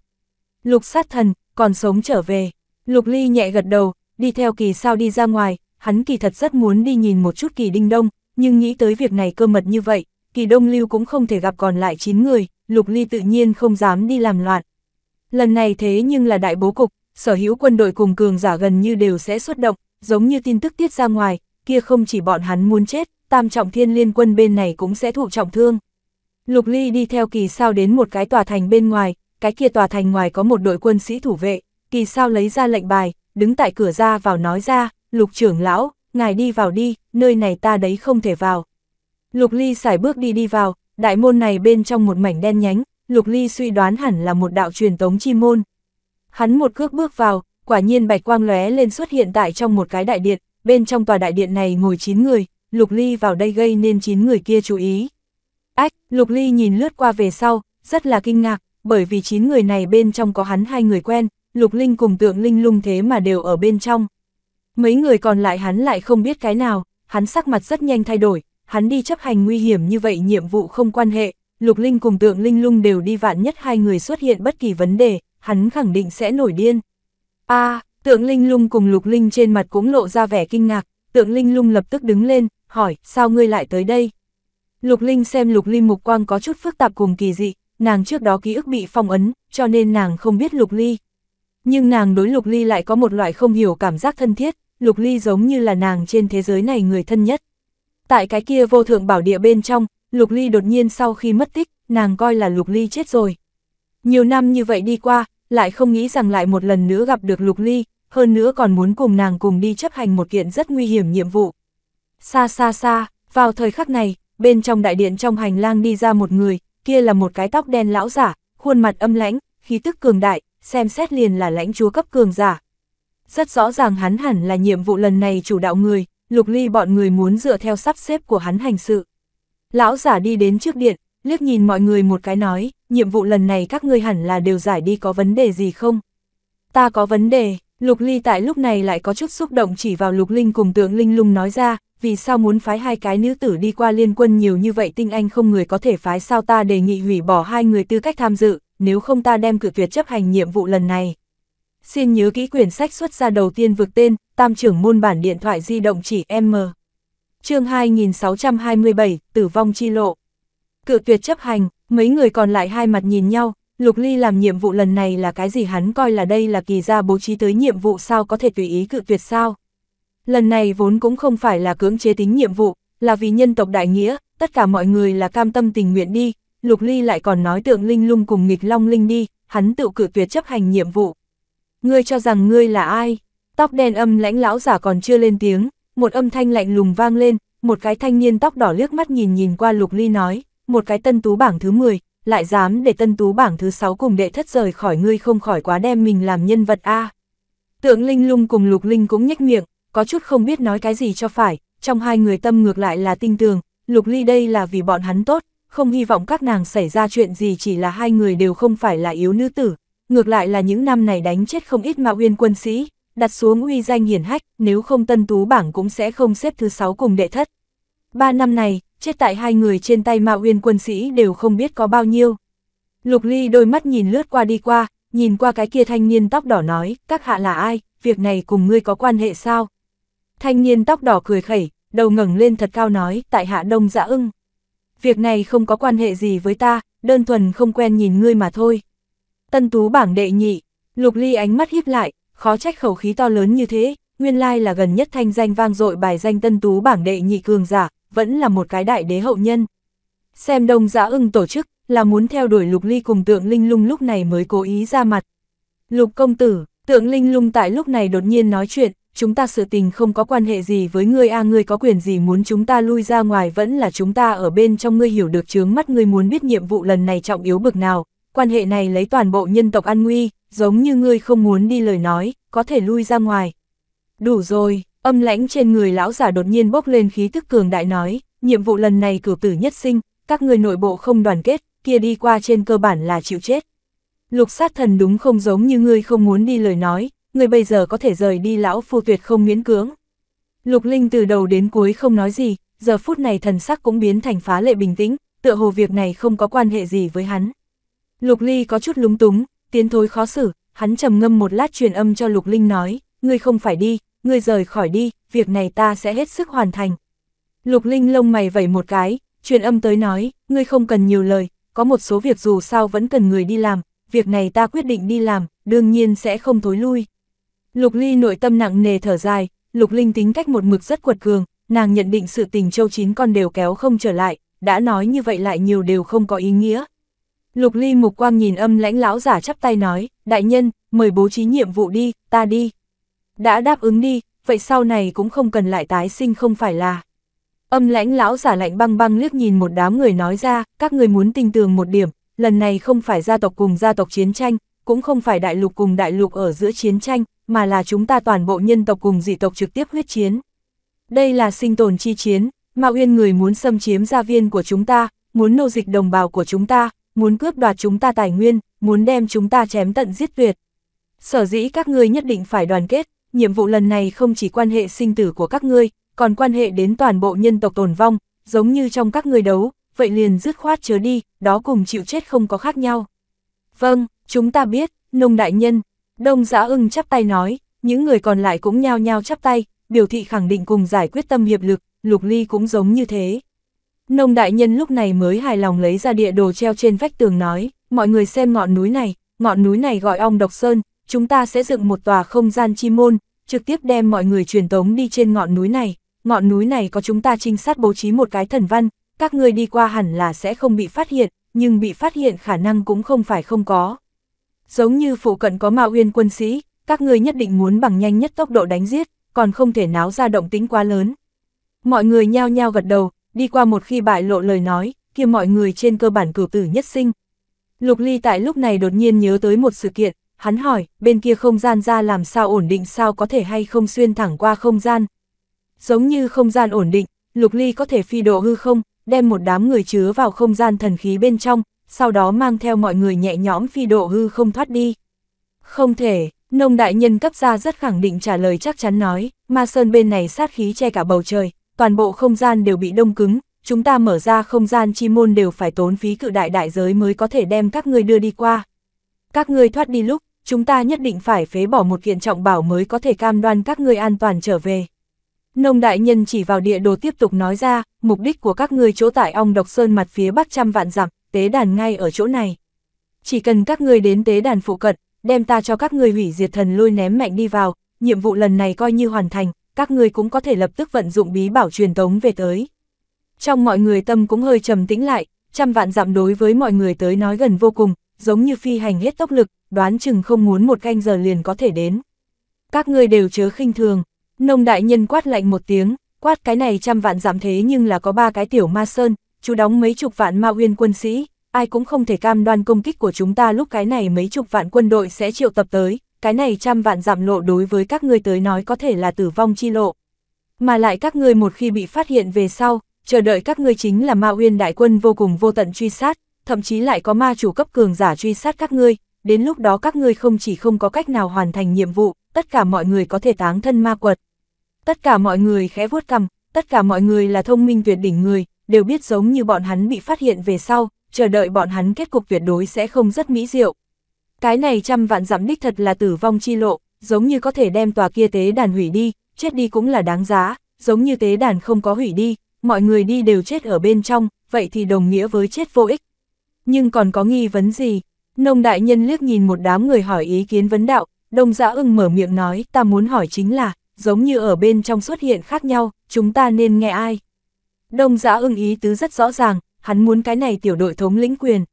Lục sát thần, còn sống trở về. Lục ly nhẹ gật đầu, đi theo kỳ sao đi ra ngoài, hắn kỳ thật rất muốn đi nhìn một chút kỳ đinh đông, nhưng nghĩ tới việc này cơ mật như vậy, kỳ đông lưu cũng không thể gặp còn lại 9 người, lục ly tự nhiên không dám đi làm loạn. Lần này thế nhưng là đại bố cục, sở hữu quân đội cùng cường giả gần như đều sẽ xuất động, giống như tin tức tiết ra ngoài, kia không chỉ bọn hắn muốn chết, tam trọng thiên liên quân bên này cũng sẽ thụ trọng thương. Lục Ly đi theo kỳ sao đến một cái tòa thành bên ngoài, cái kia tòa thành ngoài có một đội quân sĩ thủ vệ, kỳ sao lấy ra lệnh bài, đứng tại cửa ra vào nói ra, lục trưởng lão, ngài đi vào đi, nơi này ta đấy không thể vào. Lục Ly xài bước đi đi vào, đại môn này bên trong một mảnh đen nhánh, Lục Ly suy đoán hẳn là một đạo truyền tống chi môn. Hắn một cước bước vào, quả nhiên bạch quang lóe lên xuất hiện tại trong một cái đại điện, bên trong tòa đại điện này ngồi 9 người, Lục Ly vào đây gây nên 9 người kia chú ý. Ách, Lục Ly nhìn lướt qua về sau, rất là kinh ngạc, bởi vì 9 người này bên trong có hắn hai người quen, Lục Linh cùng tượng Linh lung thế mà đều ở bên trong. Mấy người còn lại hắn lại không biết cái nào, hắn sắc mặt rất nhanh thay đổi, hắn đi chấp hành nguy hiểm như vậy nhiệm vụ không quan hệ, Lục Linh cùng tượng Linh lung đều đi vạn nhất hai người xuất hiện bất kỳ vấn đề, hắn khẳng định sẽ nổi điên. a tượng Linh lung cùng Lục Linh trên mặt cũng lộ ra vẻ kinh ngạc, tượng Linh lung lập tức đứng lên, hỏi, sao ngươi lại tới đây? Lục Linh xem Lục Ly mục quang có chút phức tạp cùng kỳ dị, nàng trước đó ký ức bị phong ấn, cho nên nàng không biết Lục Ly. Nhưng nàng đối Lục Ly lại có một loại không hiểu cảm giác thân thiết, Lục Ly giống như là nàng trên thế giới này người thân nhất. Tại cái kia vô thượng bảo địa bên trong, Lục Ly đột nhiên sau khi mất tích, nàng coi là Lục Ly chết rồi. Nhiều năm như vậy đi qua, lại không nghĩ rằng lại một lần nữa gặp được Lục Ly, hơn nữa còn muốn cùng nàng cùng đi chấp hành một kiện rất nguy hiểm nhiệm vụ. Xa xa xa, vào thời khắc này, bên trong đại điện trong hành lang đi ra một người, kia là một cái tóc đen lão giả, khuôn mặt âm lãnh, khí tức cường đại, xem xét liền là lãnh chúa cấp cường giả. Rất rõ ràng hắn hẳn là nhiệm vụ lần này chủ đạo người, lục ly bọn người muốn dựa theo sắp xếp của hắn hành sự. Lão giả đi đến trước điện, liếc nhìn mọi người một cái nói, nhiệm vụ lần này các ngươi hẳn là đều giải đi có vấn đề gì không? Ta có vấn đề, lục ly tại lúc này lại có chút xúc động chỉ vào lục linh cùng tượng linh lung nói ra, vì sao muốn phái hai cái nữ tử đi qua liên quân nhiều như vậy tinh anh không người có thể phái sao ta đề nghị hủy bỏ hai người tư cách tham dự, nếu không ta đem cự tuyệt chấp hành nhiệm vụ lần này. Xin nhớ kỹ quyển sách xuất ra đầu tiên vực tên, tam trưởng môn bản điện thoại di động chỉ M. chương 2627, tử vong chi lộ. Cự tuyệt chấp hành, mấy người còn lại hai mặt nhìn nhau, Lục Ly làm nhiệm vụ lần này là cái gì hắn coi là đây là kỳ ra bố trí tới nhiệm vụ sao có thể tùy ý cự tuyệt sao lần này vốn cũng không phải là cưỡng chế tính nhiệm vụ, là vì nhân tộc đại nghĩa, tất cả mọi người là cam tâm tình nguyện đi, Lục Ly lại còn nói tượng linh lung cùng nghịch long linh đi, hắn tự cử tuyệt chấp hành nhiệm vụ. Ngươi cho rằng ngươi là ai? Tóc đen âm lãnh lão giả còn chưa lên tiếng, một âm thanh lạnh lùng vang lên, một cái thanh niên tóc đỏ liếc mắt nhìn nhìn qua Lục Ly nói, một cái tân tú bảng thứ 10, lại dám để tân tú bảng thứ 6 cùng đệ thất rời khỏi ngươi không khỏi quá đem mình làm nhân vật a. Tượng Linh Lung cùng Lục Linh cũng nhếch miệng, có chút không biết nói cái gì cho phải, trong hai người tâm ngược lại là tinh tường, Lục Ly đây là vì bọn hắn tốt, không hy vọng các nàng xảy ra chuyện gì chỉ là hai người đều không phải là yếu nữ tử, ngược lại là những năm này đánh chết không ít mà uyên quân sĩ, đặt xuống uy danh hiển hách, nếu không tân tú bảng cũng sẽ không xếp thứ sáu cùng đệ thất. Ba năm này, chết tại hai người trên tay mà uyên quân sĩ đều không biết có bao nhiêu. Lục Ly đôi mắt nhìn lướt qua đi qua, nhìn qua cái kia thanh niên tóc đỏ nói, các hạ là ai, việc này cùng ngươi có quan hệ sao? Thanh niên tóc đỏ cười khẩy, đầu ngẩng lên thật cao nói, tại hạ đông Dã dạ ưng. Việc này không có quan hệ gì với ta, đơn thuần không quen nhìn ngươi mà thôi. Tân tú bảng đệ nhị, lục ly ánh mắt híp lại, khó trách khẩu khí to lớn như thế, nguyên lai là gần nhất thanh danh vang dội bài danh tân tú bảng đệ nhị cường giả, vẫn là một cái đại đế hậu nhân. Xem đông Dã dạ ưng tổ chức, là muốn theo đuổi lục ly cùng tượng linh lung lúc này mới cố ý ra mặt. Lục công tử, tượng linh lung tại lúc này đột nhiên nói chuyện, chúng ta sự tình không có quan hệ gì với ngươi a à, ngươi có quyền gì muốn chúng ta lui ra ngoài vẫn là chúng ta ở bên trong ngươi hiểu được chướng mắt ngươi muốn biết nhiệm vụ lần này trọng yếu bực nào, quan hệ này lấy toàn bộ nhân tộc an nguy, giống như ngươi không muốn đi lời nói, có thể lui ra ngoài. Đủ rồi, âm lãnh trên người lão giả đột nhiên bốc lên khí tức cường đại nói, nhiệm vụ lần này cử tử nhất sinh, các ngươi nội bộ không đoàn kết, kia đi qua trên cơ bản là chịu chết. Lục sát thần đúng không giống như ngươi không muốn đi lời nói, ngươi bây giờ có thể rời đi lão phu tuyệt không miễn cưỡng. Lục Linh từ đầu đến cuối không nói gì, giờ phút này thần sắc cũng biến thành phá lệ bình tĩnh, tựa hồ việc này không có quan hệ gì với hắn. Lục Ly có chút lúng túng, tiến thối khó xử, hắn trầm ngâm một lát truyền âm cho Lục Linh nói, ngươi không phải đi, ngươi rời khỏi đi, việc này ta sẽ hết sức hoàn thành. Lục Linh lông mày vẩy một cái, truyền âm tới nói, ngươi không cần nhiều lời, có một số việc dù sao vẫn cần người đi làm, việc này ta quyết định đi làm, đương nhiên sẽ không thối lui. Lục Ly nội tâm nặng nề thở dài, Lục Linh tính cách một mực rất quật cường, nàng nhận định sự tình châu chín con đều kéo không trở lại, đã nói như vậy lại nhiều đều không có ý nghĩa. Lục Ly mục quang nhìn âm lãnh lão giả chắp tay nói, đại nhân, mời bố trí nhiệm vụ đi, ta đi. Đã đáp ứng đi, vậy sau này cũng không cần lại tái sinh không phải là. Âm lãnh lão giả lạnh băng băng liếc nhìn một đám người nói ra, các người muốn tình tường một điểm, lần này không phải gia tộc cùng gia tộc chiến tranh, cũng không phải đại lục cùng đại lục ở giữa chiến tranh, mà là chúng ta toàn bộ nhân tộc cùng dị tộc trực tiếp huyết chiến. Đây là sinh tồn chi chiến, Mạo Uyên người muốn xâm chiếm gia viên của chúng ta, muốn nô dịch đồng bào của chúng ta, muốn cướp đoạt chúng ta tài nguyên, muốn đem chúng ta chém tận giết tuyệt. Sở dĩ các ngươi nhất định phải đoàn kết, nhiệm vụ lần này không chỉ quan hệ sinh tử của các ngươi, còn quan hệ đến toàn bộ nhân tộc tồn vong, giống như trong các ngươi đấu, vậy liền dứt khoát chớ đi, đó cùng chịu chết không có khác nhau. Vâng, chúng ta biết, nông đại nhân, Đông giã ưng chắp tay nói, những người còn lại cũng nhao nhao chắp tay, biểu thị khẳng định cùng giải quyết tâm hiệp lực, lục ly cũng giống như thế. Nông đại nhân lúc này mới hài lòng lấy ra địa đồ treo trên vách tường nói, mọi người xem ngọn núi này, ngọn núi này gọi ong độc sơn, chúng ta sẽ dựng một tòa không gian chi môn, trực tiếp đem mọi người truyền tống đi trên ngọn núi này, ngọn núi này có chúng ta trinh sát bố trí một cái thần văn, các ngươi đi qua hẳn là sẽ không bị phát hiện, nhưng bị phát hiện khả năng cũng không phải không có giống như phụ cận có ma uyên quân sĩ, các ngươi nhất định muốn bằng nhanh nhất tốc độ đánh giết, còn không thể náo ra động tính quá lớn. Mọi người nhao nhao gật đầu, đi qua một khi bại lộ lời nói, kia mọi người trên cơ bản cử tử nhất sinh. Lục Ly tại lúc này đột nhiên nhớ tới một sự kiện, hắn hỏi, bên kia không gian ra làm sao ổn định sao có thể hay không xuyên thẳng qua không gian. Giống như không gian ổn định, Lục Ly có thể phi độ hư không, đem một đám người chứa vào không gian thần khí bên trong, sau đó mang theo mọi người nhẹ nhõm phi độ hư không thoát đi. Không thể, nông đại nhân cấp ra rất khẳng định trả lời chắc chắn nói, ma sơn bên này sát khí che cả bầu trời, toàn bộ không gian đều bị đông cứng, chúng ta mở ra không gian chi môn đều phải tốn phí cự đại đại giới mới có thể đem các người đưa đi qua. Các người thoát đi lúc, chúng ta nhất định phải phế bỏ một kiện trọng bảo mới có thể cam đoan các người an toàn trở về. Nông đại nhân chỉ vào địa đồ tiếp tục nói ra, mục đích của các người chỗ tại ong độc sơn mặt phía bắc trăm vạn dặm, tế đàn ngay ở chỗ này. Chỉ cần các ngươi đến tế đàn phụ cận, đem ta cho các ngươi hủy diệt thần lôi ném mạnh đi vào, nhiệm vụ lần này coi như hoàn thành, các ngươi cũng có thể lập tức vận dụng bí bảo truyền tống về tới. Trong mọi người tâm cũng hơi trầm tĩnh lại, trăm vạn dặm đối với mọi người tới nói gần vô cùng, giống như phi hành hết tốc lực, đoán chừng không muốn một canh giờ liền có thể đến. Các ngươi đều chớ khinh thường, nông đại nhân quát lạnh một tiếng, quát cái này trăm vạn giảm thế nhưng là có ba cái tiểu ma sơn, chú đóng mấy chục vạn ma uyên quân sĩ, ai cũng không thể cam đoan công kích của chúng ta lúc cái này mấy chục vạn quân đội sẽ triệu tập tới, cái này trăm vạn giảm lộ đối với các ngươi tới nói có thể là tử vong chi lộ. Mà lại các ngươi một khi bị phát hiện về sau, chờ đợi các ngươi chính là ma uyên đại quân vô cùng vô tận truy sát, thậm chí lại có ma chủ cấp cường giả truy sát các ngươi, đến lúc đó các ngươi không chỉ không có cách nào hoàn thành nhiệm vụ, tất cả mọi người có thể táng thân ma quật. Tất cả mọi người khẽ vuốt cằm, tất cả mọi người là thông minh tuyệt đỉnh người, đều biết giống như bọn hắn bị phát hiện về sau, chờ đợi bọn hắn kết cục tuyệt đối sẽ không rất mỹ diệu. Cái này trăm vạn giảm đích thật là tử vong chi lộ, giống như có thể đem tòa kia tế đàn hủy đi, chết đi cũng là đáng giá, giống như tế đàn không có hủy đi, mọi người đi đều chết ở bên trong, vậy thì đồng nghĩa với chết vô ích. Nhưng còn có nghi vấn gì? Nông đại nhân liếc nhìn một đám người hỏi ý kiến vấn đạo, đông giã dạ ưng mở miệng nói ta muốn hỏi chính là, giống như ở bên trong xuất hiện khác nhau, chúng ta nên nghe ai? Đông giã ưng ý tứ rất rõ ràng, hắn muốn cái này tiểu đội thống lĩnh quyền.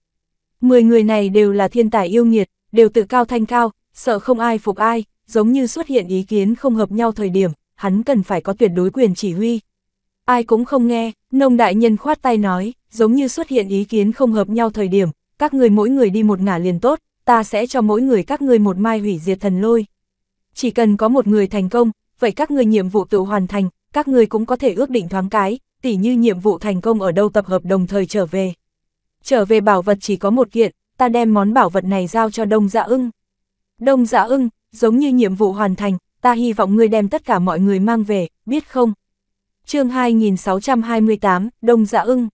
Mười người này đều là thiên tài yêu nghiệt, đều tự cao thanh cao, sợ không ai phục ai, giống như xuất hiện ý kiến không hợp nhau thời điểm, hắn cần phải có tuyệt đối quyền chỉ huy. Ai cũng không nghe, nông đại nhân khoát tay nói, giống như xuất hiện ý kiến không hợp nhau thời điểm, các người mỗi người đi một ngả liền tốt, ta sẽ cho mỗi người các ngươi một mai hủy diệt thần lôi. Chỉ cần có một người thành công, vậy các người nhiệm vụ tự hoàn thành, các người cũng có thể ước định thoáng cái, tỉ như nhiệm vụ thành công ở đâu tập hợp đồng thời trở về. Trở về bảo vật chỉ có một kiện, ta đem món bảo vật này giao cho Đông Dạ ưng. Đông Dạ ưng, giống như nhiệm vụ hoàn thành, ta hy vọng ngươi đem tất cả mọi người mang về, biết không? chương 2628, Đông Dạ ưng.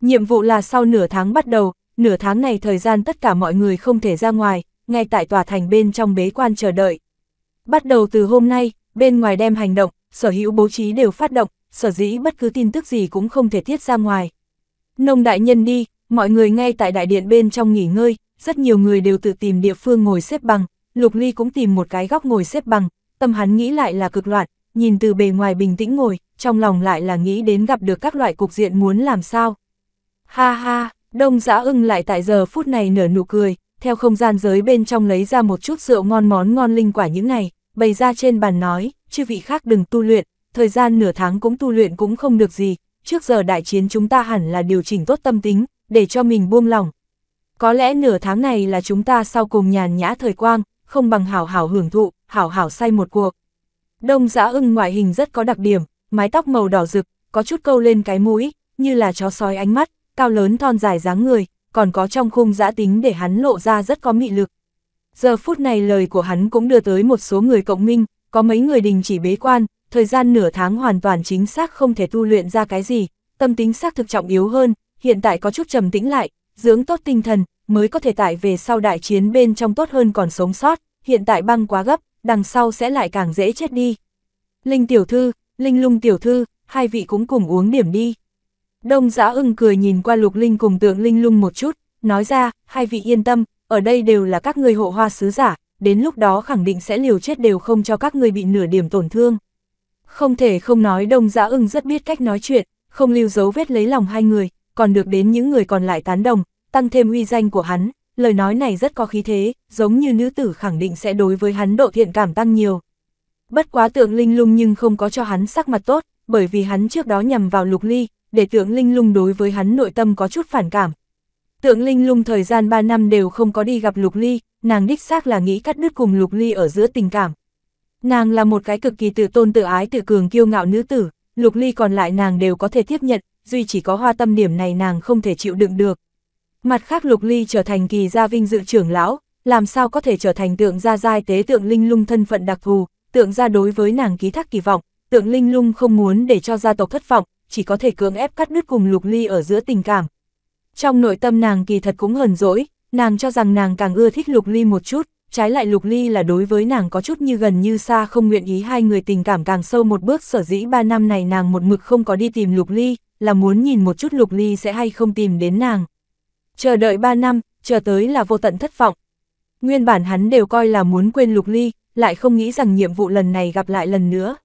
Nhiệm vụ là sau nửa tháng bắt đầu, nửa tháng này thời gian tất cả mọi người không thể ra ngoài, ngay tại tòa thành bên trong bế quan chờ đợi. Bắt đầu từ hôm nay, bên ngoài đem hành động, sở hữu bố trí đều phát động, sở dĩ bất cứ tin tức gì cũng không thể tiết ra ngoài. Nông đại nhân đi, mọi người ngay tại đại điện bên trong nghỉ ngơi, rất nhiều người đều tự tìm địa phương ngồi xếp bằng, Lục Ly cũng tìm một cái góc ngồi xếp bằng, tâm hắn nghĩ lại là cực loạn, nhìn từ bề ngoài bình tĩnh ngồi, trong lòng lại là nghĩ đến gặp được các loại cục diện muốn làm sao. Ha ha, đông giã ưng lại tại giờ phút này nở nụ cười, theo không gian giới bên trong lấy ra một chút rượu ngon món ngon linh quả những này, bày ra trên bàn nói, chư vị khác đừng tu luyện, thời gian nửa tháng cũng tu luyện cũng không được gì, trước giờ đại chiến chúng ta hẳn là điều chỉnh tốt tâm tính, để cho mình buông lòng. Có lẽ nửa tháng này là chúng ta sau cùng nhàn nhã thời quang, không bằng hảo hảo hưởng thụ, hảo hảo say một cuộc. Đông giã ưng ngoại hình rất có đặc điểm, mái tóc màu đỏ rực, có chút câu lên cái mũi, như là chó sói ánh mắt, cao lớn thon dài dáng người, còn có trong khung giã tính để hắn lộ ra rất có mị lực. Giờ phút này lời của hắn cũng đưa tới một số người cộng minh, có mấy người đình chỉ bế quan, thời gian nửa tháng hoàn toàn chính xác không thể tu luyện ra cái gì, tâm tính xác thực trọng yếu hơn, hiện tại có chút trầm tĩnh lại, dưỡng tốt tinh thần, mới có thể tại về sau đại chiến bên trong tốt hơn còn sống sót, hiện tại băng quá gấp, đằng sau sẽ lại càng dễ chết đi. Linh tiểu thư, Linh lung tiểu thư, hai vị cũng cùng uống điểm đi. Đông giã ưng cười nhìn qua lục linh cùng tượng linh lung một chút, nói ra, hai vị yên tâm, ở đây đều là các người hộ hoa sứ giả, đến lúc đó khẳng định sẽ liều chết đều không cho các người bị nửa điểm tổn thương. Không thể không nói đông giã ưng rất biết cách nói chuyện, không lưu dấu vết lấy lòng hai người, còn được đến những người còn lại tán đồng, tăng thêm uy danh của hắn, lời nói này rất có khí thế, giống như nữ tử khẳng định sẽ đối với hắn độ thiện cảm tăng nhiều. Bất quá tượng linh lung nhưng không có cho hắn sắc mặt tốt, bởi vì hắn trước đó nhằm vào lục ly, để tượng linh lung đối với hắn nội tâm có chút phản cảm. Tượng linh lung thời gian 3 năm đều không có đi gặp lục ly, nàng đích xác là nghĩ cắt đứt cùng lục ly ở giữa tình cảm, Nàng là một cái cực kỳ tự tôn tự ái tự cường kiêu ngạo nữ tử, lục ly còn lại nàng đều có thể tiếp nhận, duy chỉ có hoa tâm điểm này nàng không thể chịu đựng được. Mặt khác lục ly trở thành kỳ gia vinh dự trưởng lão, làm sao có thể trở thành tượng gia giai tế tượng linh lung thân phận đặc thù, tượng gia đối với nàng ký thác kỳ vọng, tượng linh lung không muốn để cho gia tộc thất vọng, chỉ có thể cưỡng ép cắt đứt cùng lục ly ở giữa tình cảm. Trong nội tâm nàng kỳ thật cũng hờn dỗi, nàng cho rằng nàng càng ưa thích lục ly một chút, Trái lại Lục Ly là đối với nàng có chút như gần như xa không nguyện ý hai người tình cảm càng sâu một bước sở dĩ ba năm này nàng một mực không có đi tìm Lục Ly, là muốn nhìn một chút Lục Ly sẽ hay không tìm đến nàng. Chờ đợi ba năm, chờ tới là vô tận thất vọng. Nguyên bản hắn đều coi là muốn quên Lục Ly, lại không nghĩ rằng nhiệm vụ lần này gặp lại lần nữa.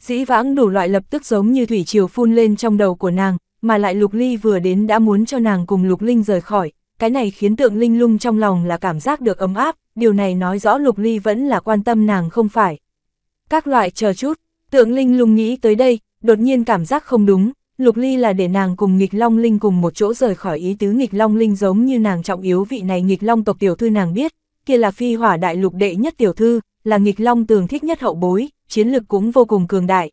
Dĩ vãng đủ loại lập tức giống như thủy chiều phun lên trong đầu của nàng, mà lại Lục Ly vừa đến đã muốn cho nàng cùng Lục Linh rời khỏi, cái này khiến tượng Linh lung trong lòng là cảm giác được ấm áp, điều này nói rõ Lục Ly vẫn là quan tâm nàng không phải. Các loại chờ chút, tượng linh lung nghĩ tới đây, đột nhiên cảm giác không đúng, Lục Ly là để nàng cùng nghịch long linh cùng một chỗ rời khỏi ý tứ nghịch long linh giống như nàng trọng yếu vị này nghịch long tộc tiểu thư nàng biết, kia là phi hỏa đại lục đệ nhất tiểu thư, là nghịch long tường thích nhất hậu bối, chiến lực cũng vô cùng cường đại.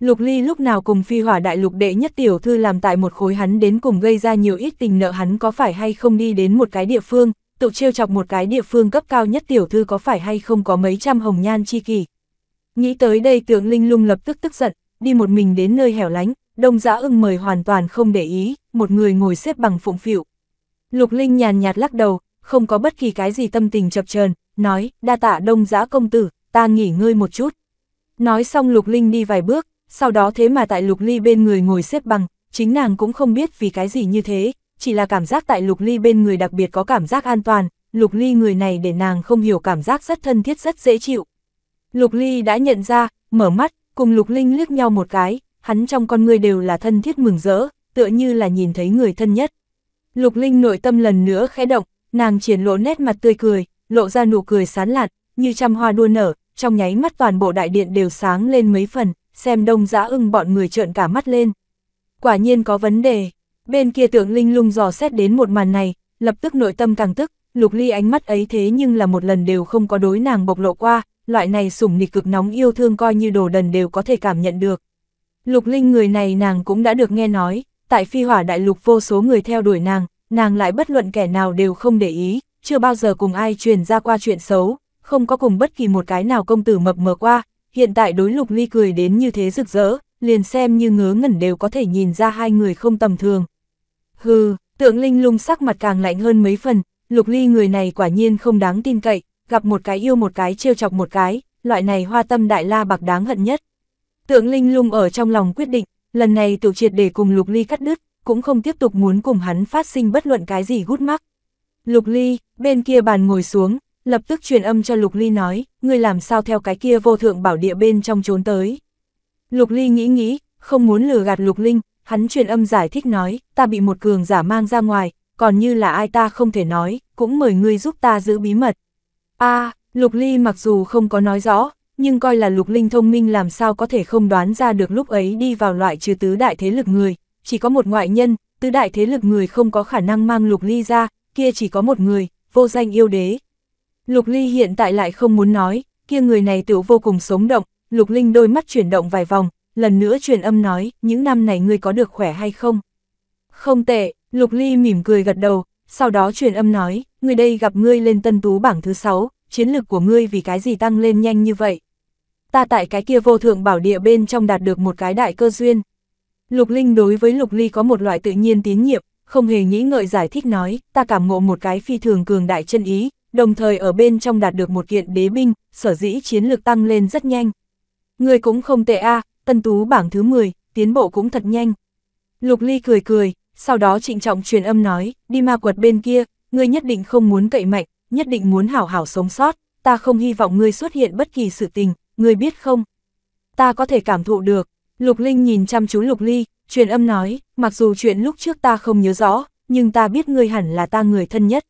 Lục Ly lúc nào cùng phi hỏa đại lục đệ nhất tiểu thư làm tại một khối hắn đến cùng gây ra nhiều ít tình nợ hắn có phải hay không đi đến một cái địa phương, tự trêu chọc một cái địa phương cấp cao nhất tiểu thư có phải hay không có mấy trăm hồng nhan chi kỳ. Nghĩ tới đây tướng linh lung lập tức tức giận, đi một mình đến nơi hẻo lánh, đông giã ưng mời hoàn toàn không để ý, một người ngồi xếp bằng phụng phịu. Lục Linh nhàn nhạt lắc đầu, không có bất kỳ cái gì tâm tình chập chờn nói, đa tạ đông giã công tử, ta nghỉ ngơi một chút. Nói xong Lục Linh đi vài bước, sau đó thế mà tại Lục Ly bên người ngồi xếp bằng, chính nàng cũng không biết vì cái gì như thế, chỉ là cảm giác tại Lục Ly bên người đặc biệt có cảm giác an toàn, Lục Ly người này để nàng không hiểu cảm giác rất thân thiết rất dễ chịu. Lục Ly đã nhận ra, mở mắt, cùng Lục Linh liếc nhau một cái, hắn trong con người đều là thân thiết mừng rỡ, tựa như là nhìn thấy người thân nhất. Lục Linh nội tâm lần nữa khẽ động, nàng triển lộ nét mặt tươi cười, lộ ra nụ cười sán lạn, như trăm hoa đua nở, trong nháy mắt toàn bộ đại điện đều sáng lên mấy phần, xem đông dã ưng bọn người trợn cả mắt lên. Quả nhiên có vấn đề. Bên kia tượng linh lung dò xét đến một màn này, lập tức nội tâm càng tức, lục ly ánh mắt ấy thế nhưng là một lần đều không có đối nàng bộc lộ qua, loại này sủng nịch cực nóng yêu thương coi như đồ đần đều có thể cảm nhận được. Lục linh người này nàng cũng đã được nghe nói, tại phi hỏa đại lục vô số người theo đuổi nàng, nàng lại bất luận kẻ nào đều không để ý, chưa bao giờ cùng ai truyền ra qua chuyện xấu, không có cùng bất kỳ một cái nào công tử mập mờ qua, hiện tại đối lục ly cười đến như thế rực rỡ, liền xem như ngớ ngẩn đều có thể nhìn ra hai người không tầm thường, Hừ, tượng linh lung sắc mặt càng lạnh hơn mấy phần, lục ly người này quả nhiên không đáng tin cậy, gặp một cái yêu một cái trêu chọc một cái, loại này hoa tâm đại la bạc đáng hận nhất. Tượng linh lung ở trong lòng quyết định, lần này tự triệt để cùng lục ly cắt đứt, cũng không tiếp tục muốn cùng hắn phát sinh bất luận cái gì gút mắc. Lục ly, bên kia bàn ngồi xuống, lập tức truyền âm cho lục ly nói, ngươi làm sao theo cái kia vô thượng bảo địa bên trong trốn tới. Lục ly nghĩ nghĩ, không muốn lừa gạt lục linh, Hắn truyền âm giải thích nói, ta bị một cường giả mang ra ngoài, còn như là ai ta không thể nói, cũng mời ngươi giúp ta giữ bí mật. a Lục Ly mặc dù không có nói rõ, nhưng coi là Lục Linh thông minh làm sao có thể không đoán ra được lúc ấy đi vào loại trừ tứ đại thế lực người, chỉ có một ngoại nhân, tứ đại thế lực người không có khả năng mang Lục Ly ra, kia chỉ có một người, vô danh yêu đế. Lục Ly hiện tại lại không muốn nói, kia người này tiểu vô cùng sống động, Lục Linh đôi mắt chuyển động vài vòng, lần nữa truyền âm nói, những năm này ngươi có được khỏe hay không? Không tệ, Lục Ly mỉm cười gật đầu, sau đó truyền âm nói, người đây gặp ngươi lên tân tú bảng thứ 6, chiến lược của ngươi vì cái gì tăng lên nhanh như vậy? Ta tại cái kia vô thượng bảo địa bên trong đạt được một cái đại cơ duyên. Lục Linh đối với Lục Ly có một loại tự nhiên tín nhiệm, không hề nghĩ ngợi giải thích nói, ta cảm ngộ một cái phi thường cường đại chân ý, đồng thời ở bên trong đạt được một kiện đế binh, sở dĩ chiến lược tăng lên rất nhanh. Ngươi cũng không tệ a, Tân Tú bảng thứ 10, tiến bộ cũng thật nhanh. Lục Ly cười cười, sau đó trịnh trọng truyền âm nói, đi ma quật bên kia, ngươi nhất định không muốn cậy mạnh, nhất định muốn hảo hảo sống sót, ta không hy vọng ngươi xuất hiện bất kỳ sự tình, ngươi biết không? Ta có thể cảm thụ được. Lục Linh nhìn chăm chú Lục Ly, truyền âm nói, mặc dù chuyện lúc trước ta không nhớ rõ, nhưng ta biết ngươi hẳn là ta người thân nhất.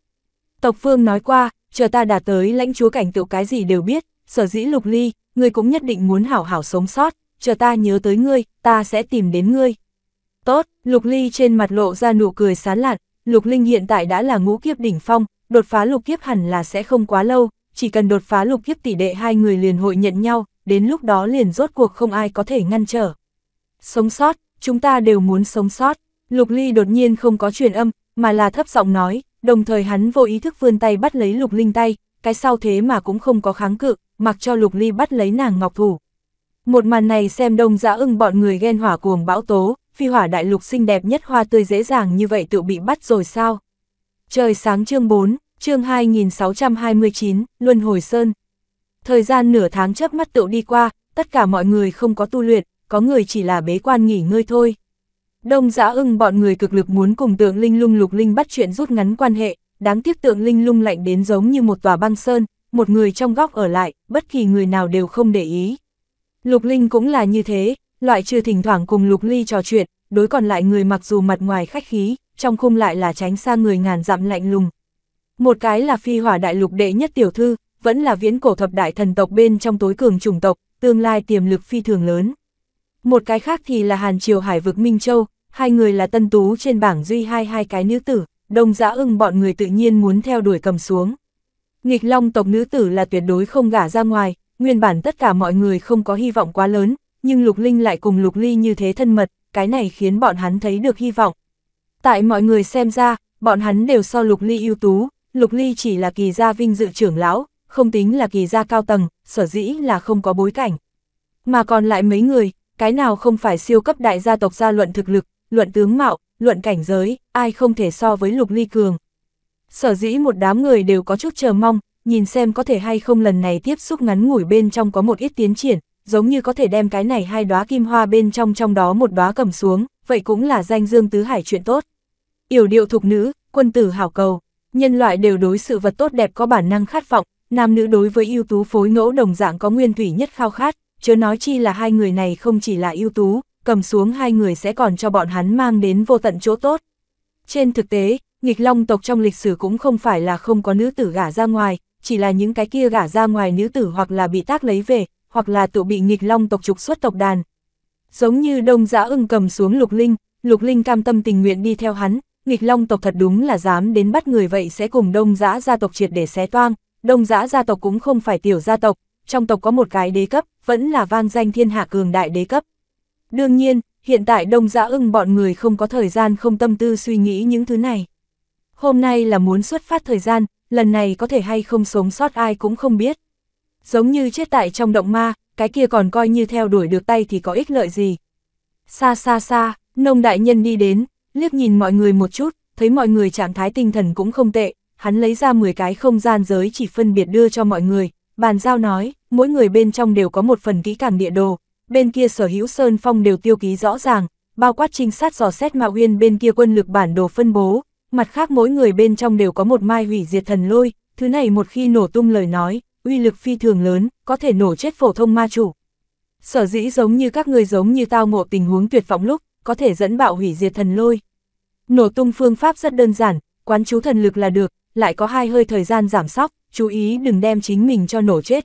Tộc Phương nói qua, chờ ta đạt tới lãnh chúa cảnh tựu cái gì đều biết, sở dĩ Lục Ly, ngươi cũng nhất định muốn hảo hảo sống sót, chờ ta nhớ tới ngươi, ta sẽ tìm đến ngươi. Tốt, Lục Ly trên mặt lộ ra nụ cười sán lạn, Lục Linh hiện tại đã là ngũ kiếp đỉnh phong, đột phá lục kiếp hẳn là sẽ không quá lâu, chỉ cần đột phá lục kiếp tỷ đệ hai người liền hội nhận nhau, đến lúc đó liền rốt cuộc không ai có thể ngăn trở. Sống sót, chúng ta đều muốn sống sót. Lục Ly đột nhiên không có truyền âm, mà là thấp giọng nói, đồng thời hắn vô ý thức vươn tay bắt lấy Lục Linh tay, cái sau thế mà cũng không có kháng cự, mặc cho Lục Ly bắt lấy nàng ngọc thủ. Một màn này xem đông giã ưng bọn người ghen hỏa cuồng bão tố, phi hỏa đại lục xinh đẹp nhất hoa tươi dễ dàng như vậy tự bị bắt rồi sao? Trời sáng chương 4, chương 2629, Luân Hồi Sơn. Thời gian nửa tháng chớp mắt tựu đi qua, tất cả mọi người không có tu luyện, có người chỉ là bế quan nghỉ ngơi thôi. Đông giã ưng bọn người cực lực muốn cùng tượng linh lung lục linh bắt chuyện rút ngắn quan hệ, đáng tiếc tượng linh lung lạnh đến giống như một tòa băng sơn, một người trong góc ở lại, bất kỳ người nào đều không để ý. Lục Linh cũng là như thế, loại trừ thỉnh thoảng cùng Lục Ly trò chuyện, đối còn lại người mặc dù mặt ngoài khách khí, trong khung lại là tránh xa người ngàn dặm lạnh lùng. Một cái là phi hỏa đại lục đệ nhất tiểu thư, vẫn là viễn cổ thập đại thần tộc bên trong tối cường chủng tộc, tương lai tiềm lực phi thường lớn. Một cái khác thì là Hàn Triều Hải vực Minh Châu, hai người là tân tú trên bảng duy hai hai cái nữ tử, đông giã ưng bọn người tự nhiên muốn theo đuổi cầm xuống. Nghịch long tộc nữ tử là tuyệt đối không gả ra ngoài, nguyên bản tất cả mọi người không có hy vọng quá lớn, nhưng Lục Linh lại cùng Lục Ly như thế thân mật, cái này khiến bọn hắn thấy được hy vọng. Tại mọi người xem ra, bọn hắn đều so Lục Ly ưu tú, Lục Ly chỉ là kỳ gia vinh dự trưởng lão, không tính là kỳ gia cao tầng, sở dĩ là không có bối cảnh. Mà còn lại mấy người, cái nào không phải siêu cấp đại gia tộc gia luận thực lực, luận tướng mạo, luận cảnh giới, ai không thể so với Lục Ly cường. Sở dĩ một đám người đều có chút chờ mong, nhìn xem có thể hay không lần này tiếp xúc ngắn ngủi bên trong có một ít tiến triển, giống như có thể đem cái này hai đóa kim hoa bên trong trong đó một đóa cầm xuống, vậy cũng là danh dương tứ hải chuyện tốt. Yểu điệu thục nữ, quân tử hảo cầu, nhân loại đều đối sự vật tốt đẹp có bản năng khát vọng, nam nữ đối với ưu tú phối ngẫu đồng dạng có nguyên thủy nhất khao khát, chớ nói chi là hai người này không chỉ là ưu tú, cầm xuống hai người sẽ còn cho bọn hắn mang đến vô tận chỗ tốt. Trên thực tế, nghịch long tộc trong lịch sử cũng không phải là không có nữ tử gả ra ngoài, chỉ là những cái kia gả ra ngoài nữ tử hoặc là bị tác lấy về, hoặc là tự bị nghịch long tộc trục xuất tộc đàn. Giống như đông giã ưng cầm xuống lục linh, lục linh cam tâm tình nguyện đi theo hắn, nghịch long tộc thật đúng là dám đến bắt người vậy sẽ cùng đông giã gia tộc triệt để xé toang, đông giã gia tộc cũng không phải tiểu gia tộc, trong tộc có một cái đế cấp, vẫn là vang danh thiên hạ cường đại đế cấp. Đương nhiên, hiện tại đông giã ưng bọn người không có thời gian không tâm tư suy nghĩ những thứ này. Hôm nay là muốn xuất phát thời gian, lần này có thể hay không sống sót ai cũng không biết. Giống như chết tại trong động ma, cái kia còn coi như theo đuổi được tay thì có ích lợi gì. Xa xa xa, nông đại nhân đi đến, liếc nhìn mọi người một chút, thấy mọi người trạng thái tinh thần cũng không tệ, hắn lấy ra 10 cái không gian giới chỉ phân biệt đưa cho mọi người, bàn giao nói, mỗi người bên trong đều có một phần kỹ càng địa đồ, bên kia sở hữu Sơn Phong đều tiêu ký rõ ràng, bao quát trinh sát dò xét mà huyên bên kia quân lực bản đồ phân bố, mặt khác mỗi người bên trong đều có một mai hủy diệt thần lôi, thứ này một khi nổ tung lời nói, uy lực phi thường lớn, có thể nổ chết phổ thông ma chủ. Sở dĩ giống như các người giống như tao ngộ tình huống tuyệt vọng lúc, có thể dẫn bạo hủy diệt thần lôi. Nổ tung phương pháp rất đơn giản, quán chú thần lực là được, lại có hai hơi thời gian giảm sóc, chú ý đừng đem chính mình cho nổ chết.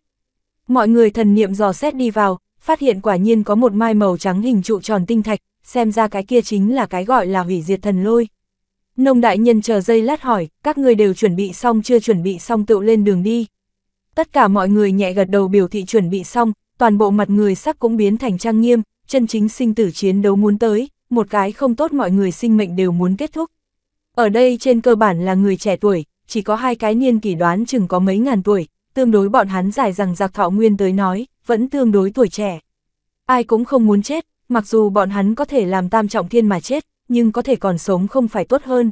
Mọi người thần niệm dò xét đi vào, phát hiện quả nhiên có một mai màu trắng hình trụ tròn tinh thạch, xem ra cái kia chính là cái gọi là hủy diệt thần lôi. Nông đại nhân chờ giây lát hỏi, các người đều chuẩn bị xong chưa chuẩn bị xong tựu lên đường đi. Tất cả mọi người nhẹ gật đầu biểu thị chuẩn bị xong, toàn bộ mặt người sắc cũng biến thành trang nghiêm, chân chính sinh tử chiến đấu muốn tới, một cái không tốt mọi người sinh mệnh đều muốn kết thúc. Ở đây trên cơ bản là người trẻ tuổi, chỉ có hai cái niên kỷ đoán chừng có mấy ngàn tuổi, tương đối bọn hắn dài rằng giặc thọ nguyên tới nói, vẫn tương đối tuổi trẻ. Ai cũng không muốn chết, mặc dù bọn hắn có thể làm tam trọng thiên mà chết, nhưng có thể còn sống không phải tốt hơn.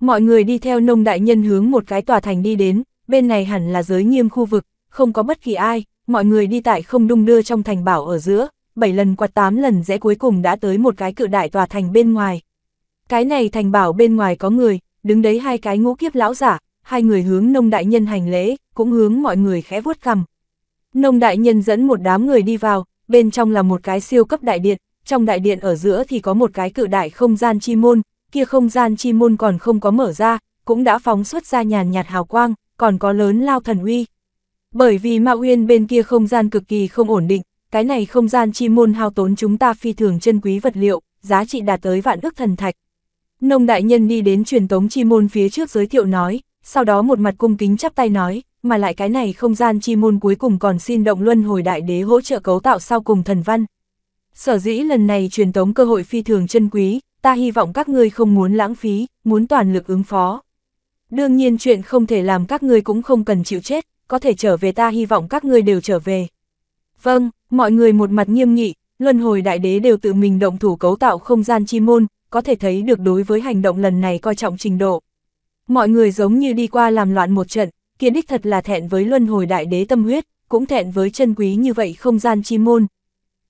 Mọi người đi theo nông đại nhân hướng một cái tòa thành đi đến, bên này hẳn là giới nghiêm khu vực, không có bất kỳ ai, mọi người đi tại không đung đưa trong thành bảo ở giữa, 7 lần quạt 8 lần rẽ cuối cùng đã tới một cái cự đại tòa thành bên ngoài. Cái này thành bảo bên ngoài có người, đứng đấy hai cái ngũ kiếp lão giả, hai người hướng nông đại nhân hành lễ, cũng hướng mọi người khẽ vuốt cằm. Nông đại nhân dẫn một đám người đi vào, bên trong là một cái siêu cấp đại điện, trong đại điện ở giữa thì có một cái cự đại không gian chi môn, kia không gian chi môn còn không có mở ra, cũng đã phóng xuất ra nhàn nhạt hào quang, còn có lớn lao thần uy. Bởi vì Ma Uyên bên kia không gian cực kỳ không ổn định, cái này không gian chi môn hao tốn chúng ta phi thường chân quý vật liệu, giá trị đạt tới vạn ức thần thạch. Nông đại nhân đi đến truyền tống chi môn phía trước giới thiệu nói, sau đó một mặt cung kính chắp tay nói, mà lại cái này không gian chi môn cuối cùng còn xin động luân hồi đại đế hỗ trợ cấu tạo sau cùng thần văn, Sở dĩ lần này truyền tống cơ hội phi thường chân quý, ta hy vọng các ngươi không muốn lãng phí, muốn toàn lực ứng phó. Đương nhiên chuyện không thể làm các ngươi cũng không cần chịu chết, có thể trở về ta hy vọng các ngươi đều trở về. Vâng, mọi người một mặt nghiêm nghị, luân hồi đại đế đều tự mình động thủ cấu tạo không gian chi môn, có thể thấy được đối với hành động lần này coi trọng trình độ. Mọi người giống như đi qua làm loạn một trận, kiến đích thật là thẹn với luân hồi đại đế tâm huyết, cũng thẹn với chân quý như vậy không gian chi môn,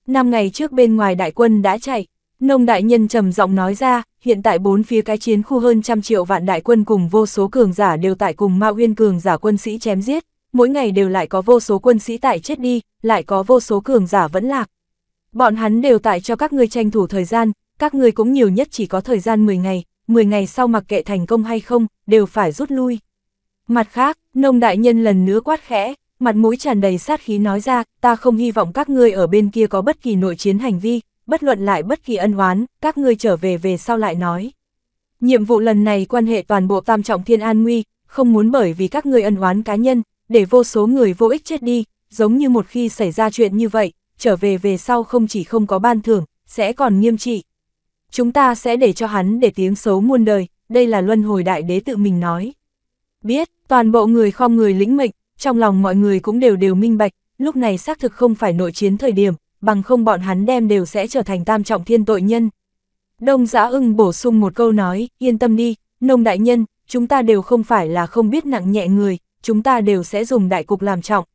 năm ngày trước bên ngoài đại quân đã chạy, nông đại nhân trầm giọng nói ra, hiện tại bốn phía cái chiến khu hơn trăm triệu vạn đại quân cùng vô số cường giả đều tại cùng ma uyên cường giả quân sĩ chém giết, mỗi ngày đều lại có vô số quân sĩ tại chết đi, lại có vô số cường giả vẫn lạc. Bọn hắn đều tại cho các ngươi tranh thủ thời gian, các ngươi cũng nhiều nhất chỉ có thời gian 10 ngày, 10 ngày sau mặc kệ thành công hay không, đều phải rút lui. Mặt khác, nông đại nhân lần nữa quát khẽ, mặt mũi tràn đầy sát khí nói ra, ta không hy vọng các ngươi ở bên kia có bất kỳ nội chiến hành vi, bất luận lại bất kỳ ân oán, các ngươi trở về về sau lại nói. Nhiệm vụ lần này quan hệ toàn bộ tam trọng thiên an nguy, không muốn bởi vì các ngươi ân oán cá nhân, để vô số người vô ích chết đi, giống như một khi xảy ra chuyện như vậy, trở về về sau không chỉ không có ban thưởng, sẽ còn nghiêm trị. Chúng ta sẽ để cho hắn để tiếng xấu muôn đời, đây là luân hồi đại đế tự mình nói. Biết, toàn bộ người không người lĩnh mệnh, trong lòng mọi người cũng đều đều minh bạch, lúc này xác thực không phải nội chiến thời điểm, bằng không bọn hắn đem đều sẽ trở thành tam trọng thiên tội nhân. Đông giã ưng bổ sung một câu nói, yên tâm đi, nông đại nhân, chúng ta đều không phải là không biết nặng nhẹ người, chúng ta đều sẽ dùng đại cục làm trọng.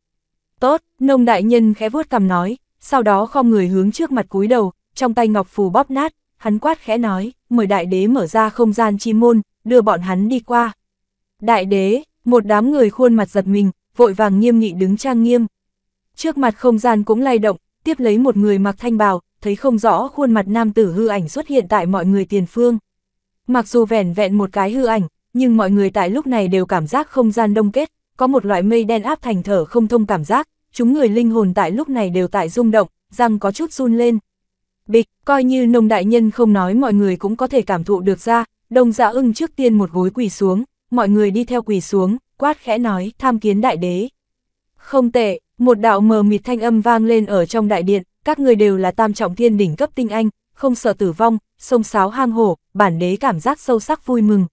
Tốt, nông đại nhân khẽ vuốt cầm nói, sau đó khom người hướng trước mặt cúi đầu, trong tay ngọc phù bóp nát, hắn quát khẽ nói, mời đại đế mở ra không gian chi môn, đưa bọn hắn đi qua. Đại đế, một đám người khuôn mặt giật mình, vội vàng nghiêm nghị đứng trang nghiêm. Trước mặt không gian cũng lay động, tiếp lấy một người mặc thanh bào, thấy không rõ khuôn mặt nam tử hư ảnh xuất hiện tại mọi người tiền phương. Mặc dù vẻn vẹn một cái hư ảnh, nhưng mọi người tại lúc này đều cảm giác không gian đông kết, có một loại mây đen áp thành thở không thông cảm giác, chúng người linh hồn tại lúc này đều tại rung động, răng có chút run lên. Bịch, coi như nông đại nhân không nói mọi người cũng có thể cảm thụ được ra, đông dạ ưng trước tiên một gối quỳ xuống, mọi người đi theo quỳ xuống, quát khẽ nói, tham kiến đại đế. Không tệ, một đạo mờ mịt thanh âm vang lên ở trong đại điện, các người đều là tam trọng thiên đỉnh cấp tinh anh, không sợ tử vong, sông sáo hang hổ, bản đế cảm giác sâu sắc vui mừng.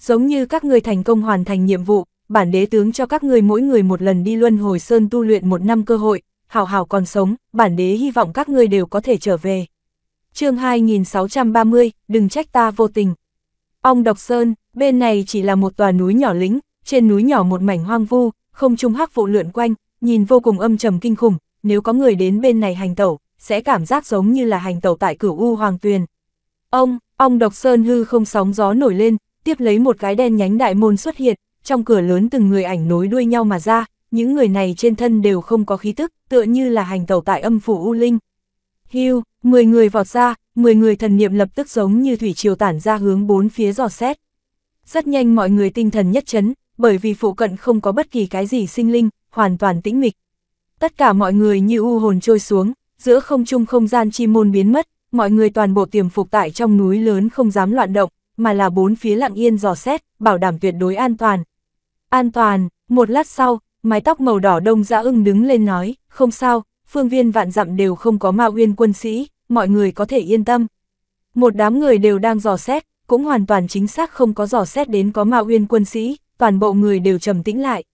Giống như các người thành công hoàn thành nhiệm vụ, bản đế tướng cho các người mỗi người một lần đi luân hồi sơn tu luyện một năm cơ hội, Hào hào còn sống, bản đế hy vọng các người đều có thể trở về. chương 2630, đừng trách ta vô tình. Ông Độc Sơn, bên này chỉ là một tòa núi nhỏ lĩnh. Trên núi nhỏ một mảnh hoang vu, không trung hắc vụ lượn quanh, nhìn vô cùng âm trầm kinh khủng, nếu có người đến bên này hành tẩu, sẽ cảm giác giống như là hành tẩu tại cửu U Hoàng Tuyền. Ông, ông Độc Sơn hư không sóng gió nổi lên, tiếp lấy một cái đen nhánh đại môn xuất hiện, trong cửa lớn từng người ảnh nối đuôi nhau mà ra, những người này trên thân đều không có khí tức, tựa như là hành tẩu tại âm phủ U Linh. Hưu, 10 người vọt ra, 10 người thần niệm lập tức giống như thủy triều tản ra hướng bốn phía dò xét. Rất nhanh mọi người tinh thần nhất chấn, bởi vì phụ cận không có bất kỳ cái gì sinh linh, hoàn toàn tĩnh mịch. Tất cả mọi người như u hồn trôi xuống, giữa không trung không gian chi môn biến mất, mọi người toàn bộ tiềm phục tại trong núi lớn không dám loạn động, mà là bốn phía lặng yên dò xét, bảo đảm tuyệt đối an toàn. An toàn, một lát sau, mái tóc màu đỏ đông dã ưng đứng lên nói, không sao, phương viên vạn dặm đều không có ma uyên quân sĩ, mọi người có thể yên tâm. Một đám người đều đang dò xét, cũng hoàn toàn chính xác không có dò xét đến có ma uyên quân sĩ, toàn bộ người đều trầm tĩnh lại.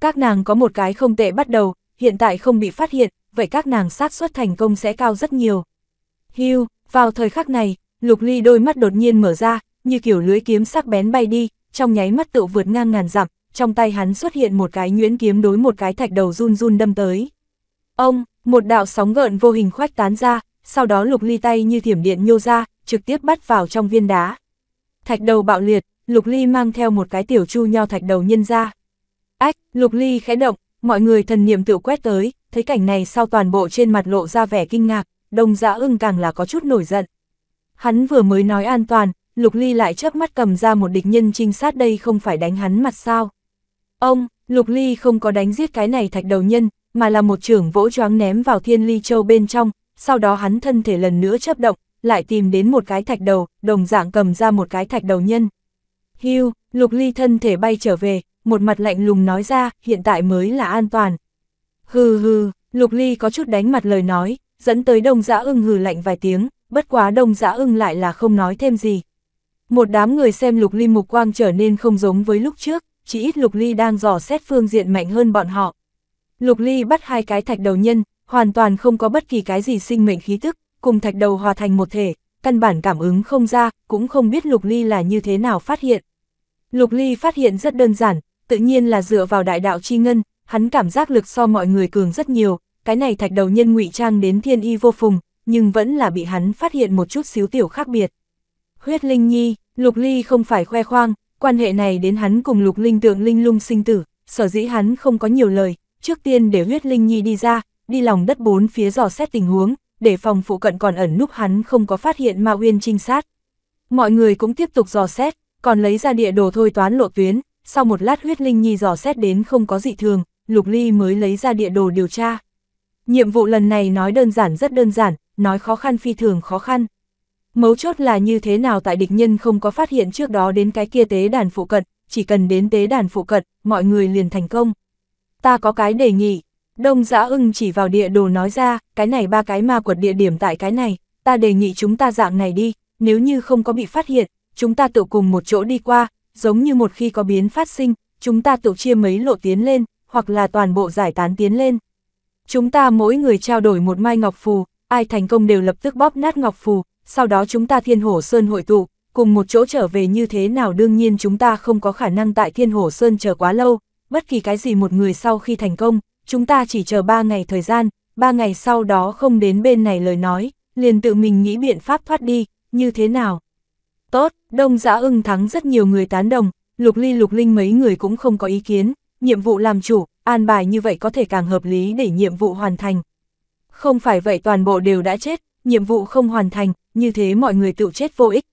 Các nàng có một cái không tệ bắt đầu, hiện tại không bị phát hiện, vậy các nàng xác suất thành công sẽ cao rất nhiều. Hưu, vào thời khắc này, Lục Ly đôi mắt đột nhiên mở ra, như kiểu lưới kiếm sắc bén bay đi, trong nháy mắt tự vượt ngang ngàn dặm, trong tay hắn xuất hiện một cái nhuyễn kiếm đối một cái thạch đầu run run đâm tới. Ông, một đạo sóng gợn vô hình khoách tán ra, sau đó Lục Ly tay như thiểm điện nhô ra, trực tiếp bắt vào trong viên đá. Thạch đầu bạo liệt, Lục Ly mang theo một cái tiểu chu nho thạch đầu nhân ra. Ách, Lục Ly khẽ động, mọi người thần niệm tự quét tới, thấy cảnh này sau toàn bộ trên mặt lộ ra vẻ kinh ngạc, Đồng dã ưng càng là có chút nổi giận. Hắn vừa mới nói an toàn, Lục Ly lại chớp mắt cầm ra một địch nhân trinh sát đây không phải đánh hắn mặt sao. Ông, Lục Ly không có đánh giết cái này thạch đầu nhân, mà là một trưởng vỗ choáng ném vào thiên ly châu bên trong, sau đó hắn thân thể lần nữa chấp động, lại tìm đến một cái thạch đầu, đồng dạng cầm ra một cái thạch đầu nhân. Hưu, lục ly thân thể bay trở về, một mặt lạnh lùng nói ra, hiện tại mới là an toàn. Hừ hừ, lục ly có chút đánh mặt lời nói, dẫn tới đông giã ưng hừ lạnh vài tiếng, bất quá đông giã ưng lại là không nói thêm gì. Một đám người xem lục ly mục quang trở nên không giống với lúc trước, chỉ ít lục ly đang dò xét phương diện mạnh hơn bọn họ. Lục ly bắt hai cái thạch đầu nhân, hoàn toàn không có bất kỳ cái gì sinh mệnh khí tức, cùng thạch đầu hòa thành một thể, căn bản cảm ứng không ra, cũng không biết Lục Ly là như thế nào phát hiện. Lục Ly phát hiện rất đơn giản, tự nhiên là dựa vào đại đạo chi ngân, hắn cảm giác lực so mọi người cường rất nhiều, cái này thạch đầu nhân ngụy trang đến thiên y vô phùng, nhưng vẫn là bị hắn phát hiện một chút xíu tiểu khác biệt. Huyết Linh Nhi, Lục Ly không phải khoe khoang, quan hệ này đến hắn cùng Lục Linh tượng linh lung sinh tử, sở dĩ hắn không có nhiều lời, trước tiên để Huyết Linh Nhi đi ra, đi lòng đất bốn phía dò xét tình huống, để phòng phụ cận còn ẩn núp hắn không có phát hiện Ma Uyên trinh sát. Mọi người cũng tiếp tục dò xét, còn lấy ra địa đồ thôi toán lộ tuyến, sau một lát huyết linh nhi dò xét đến không có dị thường, Lục Ly mới lấy ra địa đồ điều tra. Nhiệm vụ lần này nói đơn giản rất đơn giản, nói khó khăn phi thường khó khăn. Mấu chốt là như thế nào tại địch nhân không có phát hiện trước đó đến cái kia tế đàn phụ cận, chỉ cần đến tế đàn phụ cận, mọi người liền thành công. Ta có cái đề nghị, Đông giã ưng chỉ vào địa đồ nói ra, cái này ba cái ma quật địa điểm tại cái này, ta đề nghị chúng ta dạng này đi, nếu như không có bị phát hiện, chúng ta tự cùng một chỗ đi qua, giống như một khi có biến phát sinh, chúng ta tự chia mấy lộ tiến lên, hoặc là toàn bộ giải tán tiến lên. Chúng ta mỗi người trao đổi một mai ngọc phù, ai thành công đều lập tức bóp nát ngọc phù, sau đó chúng ta thiên hổ sơn hội tụ, cùng một chỗ trở về như thế nào đương nhiên chúng ta không có khả năng tại thiên hổ sơn chờ quá lâu, bất kỳ cái gì một người sau khi thành công, chúng ta chỉ chờ ba ngày thời gian, ba ngày sau đó không đến bên này lời nói, liền tự mình nghĩ biện pháp thoát đi, như thế nào. Tốt, đông giã ưng thắng rất nhiều người tán đồng, lục ly lục linh mấy người cũng không có ý kiến, nhiệm vụ làm chủ, an bài như vậy có thể càng hợp lý để nhiệm vụ hoàn thành. Không phải vậy toàn bộ đều đã chết, nhiệm vụ không hoàn thành, như thế mọi người tự chết vô ích.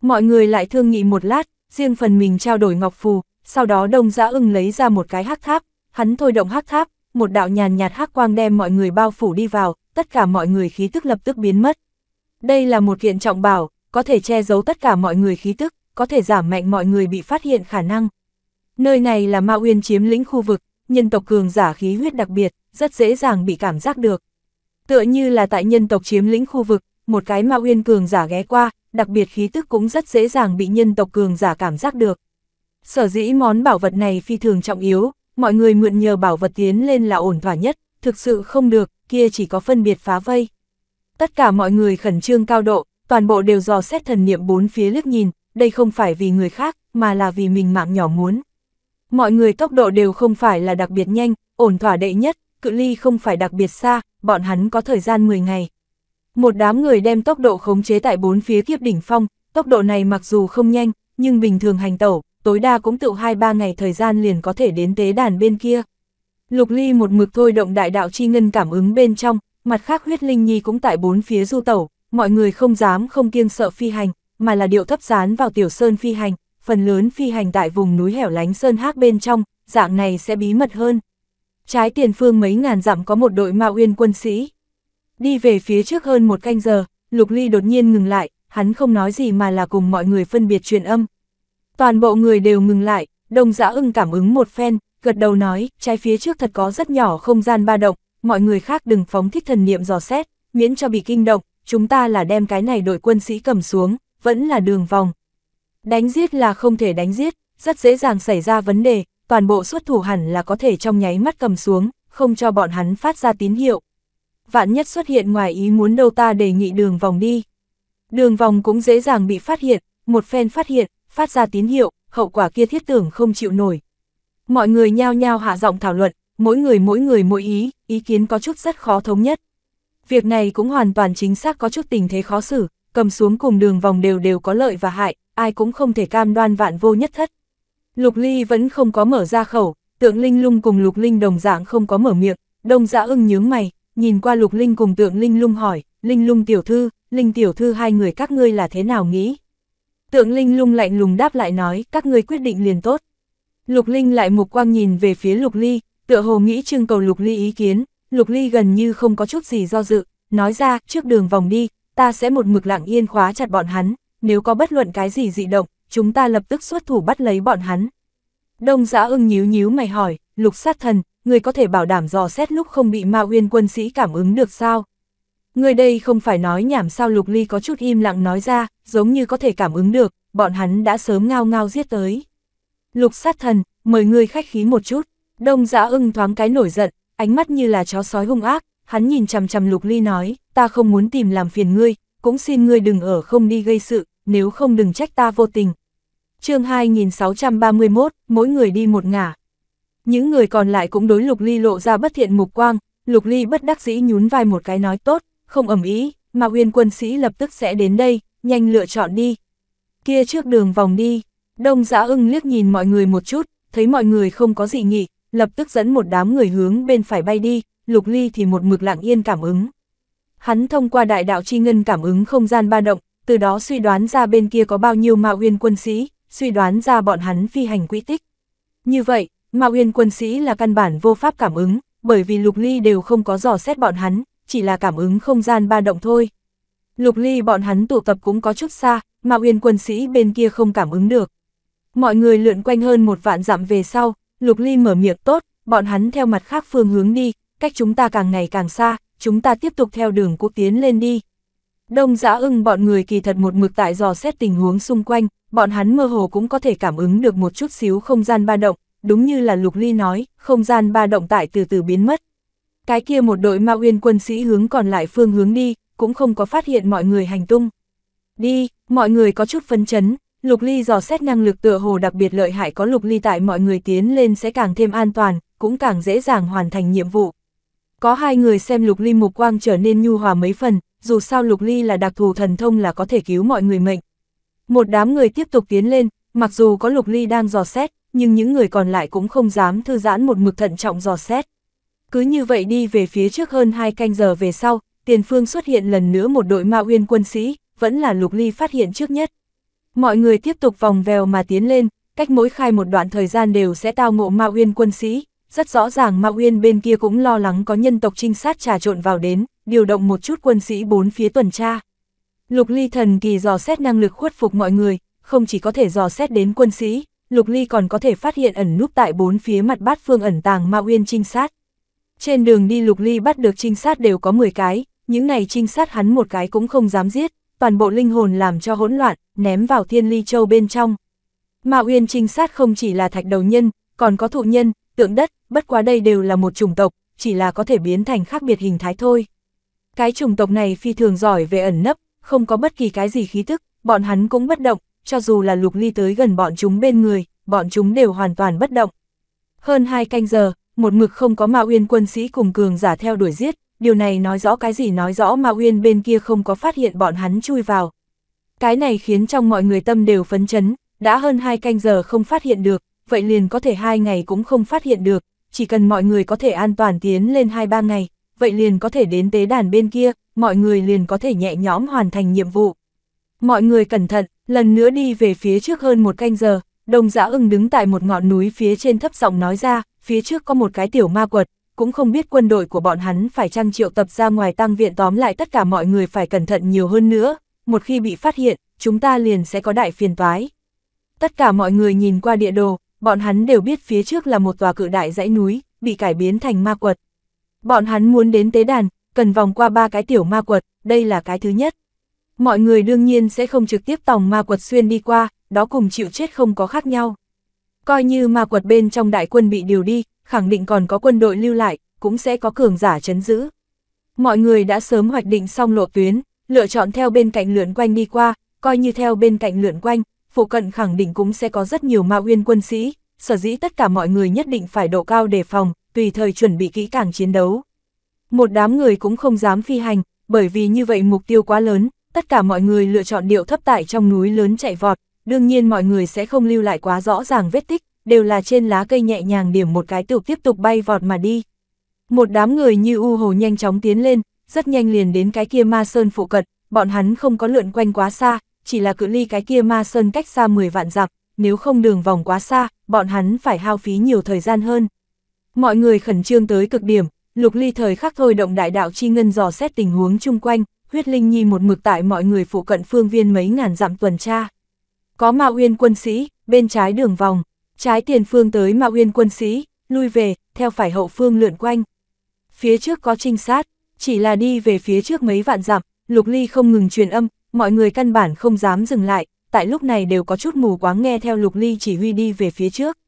Mọi người lại thương nghị một lát, riêng phần mình trao đổi ngọc phù, sau đó đông giã ưng lấy ra một cái hắc tháp, hắn thôi động hắc tháp, một đạo nhàn nhạt hắc quang đem mọi người bao phủ đi vào, tất cả mọi người khí tức lập tức biến mất. Đây là một kiện trọng bảo, có thể che giấu tất cả mọi người khí tức, có thể giảm mạnh mọi người bị phát hiện khả năng. Nơi này là Ma Uyên chiếm lĩnh khu vực, nhân tộc cường giả khí huyết đặc biệt, rất dễ dàng bị cảm giác được. Tựa như là tại nhân tộc chiếm lĩnh khu vực, một cái Ma Uyên cường giả ghé qua, đặc biệt khí tức cũng rất dễ dàng bị nhân tộc cường giả cảm giác được. Sở dĩ món bảo vật này phi thường trọng yếu, mọi người mượn nhờ bảo vật tiến lên là ổn thỏa nhất, thực sự không được, kia chỉ có phân biệt phá vây. Tất cả mọi người khẩn trương cao độ, toàn bộ đều dò xét thần niệm bốn phía liếc nhìn, đây không phải vì người khác, mà là vì mình mạng nhỏ muốn. Mọi người tốc độ đều không phải là đặc biệt nhanh, ổn thỏa đệ nhất, cự ly không phải đặc biệt xa, bọn hắn có thời gian 10 ngày. Một đám người đem tốc độ khống chế tại bốn phía kiếp đỉnh phong, tốc độ này mặc dù không nhanh, nhưng bình thường hành tẩu, tối đa cũng tự 2-3 ngày thời gian liền có thể đến tế đàn bên kia. Lục Ly một mực thôi động đại đạo chi ngân cảm ứng bên trong, mặt khác huyết linh nhi cũng tại bốn phía du tẩu, mọi người không dám không kiêng sợ phi hành, mà là điệu thấp dán vào tiểu sơn phi hành, phần lớn phi hành tại vùng núi hẻo lánh sơn hác bên trong, dạng này sẽ bí mật hơn. Trái tiền phương mấy ngàn dặm có một đội mạo uyên quân sĩ. Đi về phía trước hơn một canh giờ, Lục Ly đột nhiên ngừng lại, hắn không nói gì mà là cùng mọi người phân biệt truyền âm. Toàn bộ người đều ngừng lại, đồng giã ưng cảm ứng một phen, gật đầu nói, trái phía trước thật có rất nhỏ không gian ba động, mọi người khác đừng phóng thích thần niệm dò xét, miễn cho bị kinh động, chúng ta là đem cái này đội quân sĩ cầm xuống, vẫn là đường vòng. Đánh giết là không thể đánh giết, rất dễ dàng xảy ra vấn đề, toàn bộ xuất thủ hẳn là có thể trong nháy mắt cầm xuống, không cho bọn hắn phát ra tín hiệu. Vạn nhất xuất hiện ngoài ý muốn đâu ta đề nghị đường vòng đi. Đường vòng cũng dễ dàng bị phát hiện, một phen phát hiện, phát ra tín hiệu, hậu quả kia thiết tưởng không chịu nổi. Mọi người nhao nhao hạ giọng thảo luận, mỗi người mỗi người mỗi ý, ý kiến có chút rất khó thống nhất. Việc này cũng hoàn toàn chính xác có chút tình thế khó xử, cầm xuống cùng đường vòng đều đều có lợi và hại, ai cũng không thể cam đoan vạn vô nhất thất. Lục Ly vẫn không có mở ra khẩu, tượng Linh Lung cùng Lục Linh đồng dạng không có mở miệng, đông dã dạ ưng nhướng mày, nhìn qua Lục Linh cùng tượng Linh Lung hỏi, Linh Lung tiểu thư, Linh tiểu thư hai người các ngươi là thế nào nghĩ? Tượng Linh lung lạnh lùng đáp lại nói, các ngươi quyết định liền tốt. Lục Linh lại mục quang nhìn về phía Lục Ly, tựa hồ nghĩ trưng cầu Lục Ly ý kiến, Lục Ly gần như không có chút gì do dự, nói ra, trước đường vòng đi, ta sẽ một mực lặng yên khóa chặt bọn hắn, nếu có bất luận cái gì dị động, chúng ta lập tức xuất thủ bắt lấy bọn hắn. Đông giã ưng nhíu nhíu mày hỏi, Lục sát thần, người có thể bảo đảm dò xét lúc không bị ma Huyên quân sĩ cảm ứng được sao? Người đây không phải nói nhảm sao Lục Ly có chút im lặng nói ra, giống như có thể cảm ứng được, bọn hắn đã sớm ngao ngao giết tới. Lục sát thần, mời ngươi khách khí một chút, đông giã dạ ưng thoáng cái nổi giận, ánh mắt như là chó sói hung ác, hắn nhìn chằm chằm Lục Ly nói, ta không muốn tìm làm phiền ngươi, cũng xin ngươi đừng ở không đi gây sự, nếu không đừng trách ta vô tình. chương 2631, mỗi người đi một ngả. Những người còn lại cũng đối Lục Ly lộ ra bất thiện mục quang, Lục Ly bất đắc dĩ nhún vai một cái nói tốt, không ẩm ý, mà huyền quân sĩ lập tức sẽ đến đây, nhanh lựa chọn đi. Kia trước đường vòng đi, đông giã ưng liếc nhìn mọi người một chút, thấy mọi người không có dị nghị, lập tức dẫn một đám người hướng bên phải bay đi, lục ly thì một mực lặng yên cảm ứng. Hắn thông qua đại đạo chi ngân cảm ứng không gian ba động, từ đó suy đoán ra bên kia có bao nhiêu mạo uyên quân sĩ, suy đoán ra bọn hắn phi hành quỹ tích. Như vậy, mạo uyên quân sĩ là căn bản vô pháp cảm ứng, bởi vì lục ly đều không có dò xét bọn hắn, chỉ là cảm ứng không gian ba động thôi. Lục ly bọn hắn tụ tập cũng có chút xa, mà uyên quân sĩ bên kia không cảm ứng được. Mọi người lượn quanh hơn một vạn dặm về sau, lục ly mở miệng tốt, bọn hắn theo mặt khác phương hướng đi, cách chúng ta càng ngày càng xa, chúng ta tiếp tục theo đường cũ tiến lên đi. Đông giã ưng bọn người kỳ thật một mực tại dò xét tình huống xung quanh, bọn hắn mơ hồ cũng có thể cảm ứng được một chút xíu không gian ba động, đúng như là Lục Ly nói, không gian ba động tại từ từ biến mất. Cái kia một đội ma uyên quân sĩ hướng còn lại phương hướng đi, cũng không có phát hiện mọi người hành tung. Đi, mọi người có chút phấn chấn, lục ly dò xét năng lực tựa hồ đặc biệt lợi hại có lục ly tại mọi người tiến lên sẽ càng thêm an toàn, cũng càng dễ dàng hoàn thành nhiệm vụ. Có hai người xem lục ly mục quang trở nên nhu hòa mấy phần, dù sao lục ly là đặc thù thần thông là có thể cứu mọi người mệnh. Một đám người tiếp tục tiến lên, mặc dù có lục ly đang dò xét, nhưng những người còn lại cũng không dám thư giãn một mực thận trọng dò xét, cứ như vậy đi về phía trước hơn hai canh giờ về sau, tiền phương xuất hiện lần nữa một đội ma uyên quân sĩ, vẫn là lục ly phát hiện trước nhất. Mọi người tiếp tục vòng vèo mà tiến lên, cách mỗi khai một đoạn thời gian đều sẽ tao ngộ ma uyên quân sĩ, rất rõ ràng ma uyên bên kia cũng lo lắng có nhân tộc trinh sát trà trộn vào đến, điều động một chút quân sĩ bốn phía tuần tra. Lục ly thần kỳ dò xét năng lực khuất phục mọi người, không chỉ có thể dò xét đến quân sĩ, lục ly còn có thể phát hiện ẩn núp tại bốn phía mặt bát phương ẩn tàng ma uyên trinh sát. Trên đường đi Lục Ly bắt được trinh sát đều có 10 cái, những này trinh sát hắn một cái cũng không dám giết, toàn bộ linh hồn làm cho hỗn loạn, ném vào thiên ly châu bên trong. mạo Uyên trinh sát không chỉ là thạch đầu nhân, còn có thụ nhân, tượng đất, bất quá đây đều là một chủng tộc, chỉ là có thể biến thành khác biệt hình thái thôi. Cái chủng tộc này phi thường giỏi về ẩn nấp, không có bất kỳ cái gì khí thức, bọn hắn cũng bất động, cho dù là lục ly tới gần bọn chúng bên người, bọn chúng đều hoàn toàn bất động. Hơn hai canh giờ, một mực không có Ma Uyên quân sĩ cùng cường giả theo đuổi giết, điều này nói rõ cái gì nói rõ Ma Uyên bên kia không có phát hiện bọn hắn chui vào. Cái này khiến trong mọi người tâm đều phấn chấn, đã hơn hai canh giờ không phát hiện được, vậy liền có thể hai ngày cũng không phát hiện được, chỉ cần mọi người có thể an toàn tiến lên hai ba ngày, vậy liền có thể đến tế đàn bên kia, mọi người liền có thể nhẹ nhõm hoàn thành nhiệm vụ. Mọi người cẩn thận, lần nữa đi về phía trước hơn một canh giờ, đồng giã ưng đứng tại một ngọn núi phía trên thấp giọng nói ra, phía trước có một cái tiểu ma quật, cũng không biết quân đội của bọn hắn phải trang triệu tập ra ngoài tăng viện tóm lại tất cả mọi người phải cẩn thận nhiều hơn nữa, một khi bị phát hiện, chúng ta liền sẽ có đại phiền toái. Tất cả mọi người nhìn qua địa đồ, bọn hắn đều biết phía trước là một tòa cự đại dãy núi, bị cải biến thành ma quật. Bọn hắn muốn đến tế đàn, cần vòng qua ba cái tiểu ma quật, đây là cái thứ nhất. Mọi người đương nhiên sẽ không trực tiếp tòng ma quật xuyên đi qua, đó cùng chịu chết không có khác nhau. Coi như ma quật bên trong đại quân bị điều đi, khẳng định còn có quân đội lưu lại, cũng sẽ có cường giả chấn giữ. Mọi người đã sớm hoạch định xong lộ tuyến, lựa chọn theo bên cạnh lượn quanh đi qua, coi như theo bên cạnh lượn quanh, phụ cận khẳng định cũng sẽ có rất nhiều ma uyên quân sĩ, sở dĩ tất cả mọi người nhất định phải độ cao đề phòng, tùy thời chuẩn bị kỹ càng chiến đấu. Một đám người cũng không dám phi hành, bởi vì như vậy mục tiêu quá lớn, tất cả mọi người lựa chọn điệu thấp tại trong núi lớn chạy vọt, đương nhiên mọi người sẽ không lưu lại quá rõ ràng vết tích, đều là trên lá cây nhẹ nhàng điểm một cái tựu tiếp tục bay vọt mà đi. Một đám người như u hồ nhanh chóng tiến lên, rất nhanh liền đến cái kia ma sơn phụ cận, bọn hắn không có lượn quanh quá xa, chỉ là cự ly cái kia ma sơn cách xa 10 vạn dặm, nếu không đường vòng quá xa, bọn hắn phải hao phí nhiều thời gian hơn. Mọi người khẩn trương tới cực điểm, lục ly thời khắc thôi động đại đạo chi ngân dò xét tình huống chung quanh, huyết linh nhi một mực tại mọi người phụ cận phương viên mấy ngàn dặm tuần tra. Có ma Uyên quân sĩ, bên trái đường vòng, trái tiền phương tới ma Uyên quân sĩ, lui về, theo phải hậu phương lượn quanh. Phía trước có trinh sát, chỉ là đi về phía trước mấy vạn dặm, Lục Ly không ngừng truyền âm, mọi người căn bản không dám dừng lại, tại lúc này đều có chút mù quáng nghe theo Lục Ly chỉ huy đi về phía trước.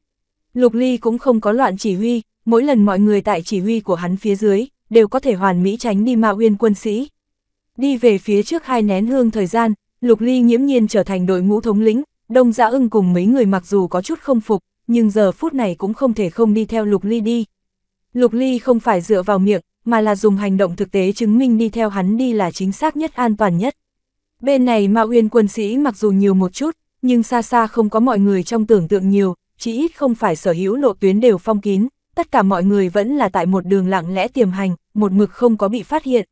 Lục Ly cũng không có loạn chỉ huy, mỗi lần mọi người tại chỉ huy của hắn phía dưới, đều có thể hoàn mỹ tránh đi ma Uyên quân sĩ. Đi về phía trước hai nén hương thời gian, Lục Ly nhiễm nhiên trở thành đội ngũ thống lĩnh, Đông Giã ưng cùng mấy người mặc dù có chút không phục, nhưng giờ phút này cũng không thể không đi theo Lục Ly đi. Lục Ly không phải dựa vào miệng, mà là dùng hành động thực tế chứng minh đi theo hắn đi là chính xác nhất an toàn nhất. Bên này Mạo Uyên quân sĩ mặc dù nhiều một chút, nhưng xa xa không có mọi người trong tưởng tượng nhiều, chỉ ít không phải sở hữu lộ tuyến đều phong kín, tất cả mọi người vẫn là tại một đường lặng lẽ tiềm hành, một mực không có bị phát hiện.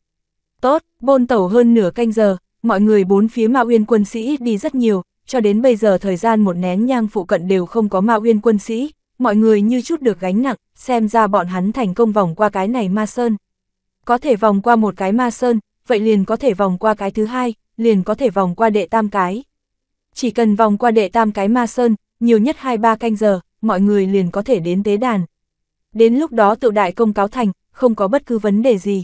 Tốt, bôn tẩu hơn nửa canh giờ, mọi người bốn phía Ma Uyên quân sĩ đi rất nhiều, cho đến bây giờ thời gian một nén nhang phụ cận đều không có Ma Uyên quân sĩ, mọi người như chút được gánh nặng, xem ra bọn hắn thành công vòng qua cái này Ma Sơn. Có thể vòng qua một cái Ma Sơn, vậy liền có thể vòng qua cái thứ hai, liền có thể vòng qua đệ tam cái. Chỉ cần vòng qua đệ tam cái Ma Sơn, nhiều nhất hai ba canh giờ, mọi người liền có thể đến tế đàn. Đến lúc đó tự đại công cáo thành, không có bất cứ vấn đề gì.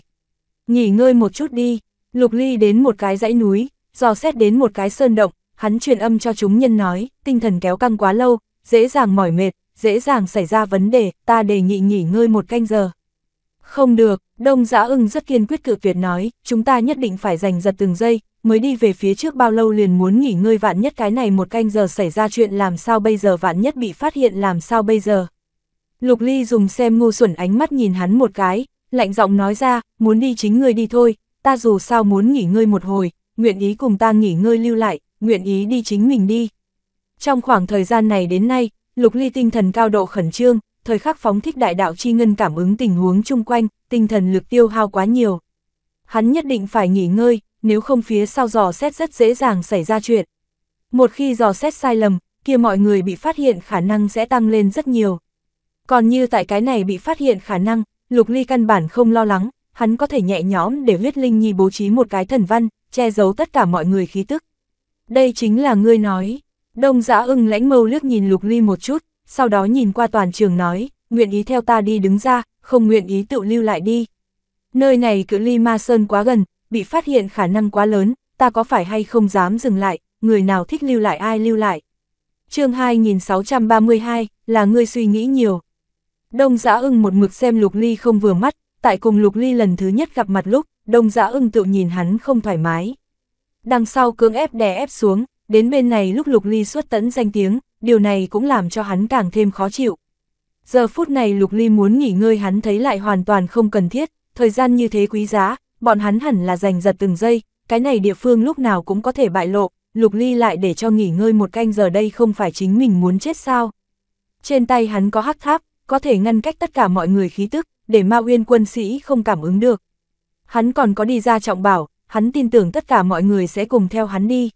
Nghỉ ngơi một chút đi, Lục Ly đến một cái dãy núi, dò xét đến một cái sơn động, hắn truyền âm cho chúng nhân nói, tinh thần kéo căng quá lâu, dễ dàng mỏi mệt, dễ dàng xảy ra vấn đề, ta đề nghị nghỉ ngơi một canh giờ. Không được, Đông Giã ưng rất kiên quyết cự tuyệt nói, chúng ta nhất định phải giành giật từng giây, mới đi về phía trước bao lâu liền muốn nghỉ ngơi vạn nhất cái này một canh giờ xảy ra chuyện làm sao bây giờ vạn nhất bị phát hiện làm sao bây giờ. Lục Ly dùng xem ngu xuẩn ánh mắt nhìn hắn một cái, lạnh giọng nói ra, muốn đi chính người đi thôi, ta dù sao muốn nghỉ ngơi một hồi, nguyện ý cùng ta nghỉ ngơi lưu lại, nguyện ý đi chính mình đi. Trong khoảng thời gian này đến nay, Lục Ly tinh thần cao độ khẩn trương, thời khắc phóng thích đại đạo chi ngân cảm ứng tình huống chung quanh, tinh thần lực tiêu hao quá nhiều. Hắn nhất định phải nghỉ ngơi, nếu không phía sau dò xét rất dễ dàng xảy ra chuyện. Một khi dò xét sai lầm, kia mọi người bị phát hiện khả năng sẽ tăng lên rất nhiều. Còn như tại cái này bị phát hiện khả năng, Lục Ly căn bản không lo lắng, hắn có thể nhẹ nhõm để huyết linh nhi bố trí một cái thần văn, che giấu tất cả mọi người khí tức. Đây chính là ngươi nói. Đông giã ưng lãnh mâu liếc nhìn lục ly một chút, sau đó nhìn qua toàn trường nói, nguyện ý theo ta đi đứng ra, không nguyện ý tự lưu lại đi. Nơi này cự ly ma sơn quá gần, bị phát hiện khả năng quá lớn, ta có phải hay không dám dừng lại, người nào thích lưu lại ai lưu lại. chương 2632, là ngươi suy nghĩ nhiều. Đông giã ưng một mực xem lục ly không vừa mắt, tại cùng Lục Ly lần thứ nhất gặp mặt lúc, đông giã dạ ưng tự nhìn hắn không thoải mái. Đằng sau cưỡng ép đè ép xuống, đến bên này lúc Lục Ly xuất tẫn danh tiếng, điều này cũng làm cho hắn càng thêm khó chịu. Giờ phút này Lục Ly muốn nghỉ ngơi hắn thấy lại hoàn toàn không cần thiết, thời gian như thế quý giá, bọn hắn hẳn là giành giật từng giây, cái này địa phương lúc nào cũng có thể bại lộ, Lục Ly lại để cho nghỉ ngơi một canh giờ đây không phải chính mình muốn chết sao. Trên tay hắn có hắc tháp, có thể ngăn cách tất cả mọi người khí tức, để ma uyên quân sĩ không cảm ứng được. Hắn còn có đi ra trọng bảo, hắn tin tưởng tất cả mọi người sẽ cùng theo hắn đi.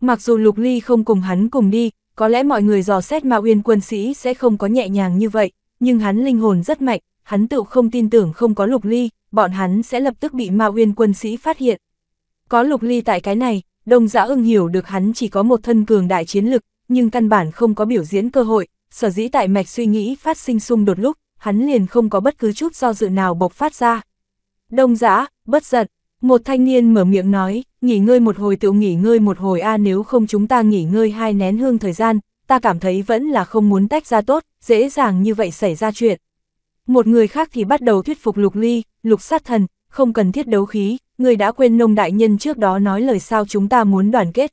Mặc dù Lục Ly không cùng hắn cùng đi, có lẽ mọi người dò xét ma uyên quân sĩ sẽ không có nhẹ nhàng như vậy, nhưng hắn linh hồn rất mạnh, hắn tự không tin tưởng không có Lục Ly, bọn hắn sẽ lập tức bị ma uyên quân sĩ phát hiện. Có Lục Ly tại cái này, Đông Giã ưng hiểu được hắn chỉ có một thân cường đại chiến lực, nhưng căn bản không có biểu diễn cơ hội, sở dĩ tại mạch suy nghĩ phát sinh xung đột lúc, hắn liền không có bất cứ chút do dự nào bộc phát ra. Đông dã bất giật, một thanh niên mở miệng nói, nghỉ ngơi một hồi tự nghỉ ngơi một hồi a nếu không chúng ta nghỉ ngơi hai nén hương thời gian, ta cảm thấy vẫn là không muốn tách ra tốt, dễ dàng như vậy xảy ra chuyện. Một người khác thì bắt đầu thuyết phục lục ly, lục sát thần, không cần thiết đấu khí, người đã quên nông đại nhân trước đó nói lời sao chúng ta muốn đoàn kết.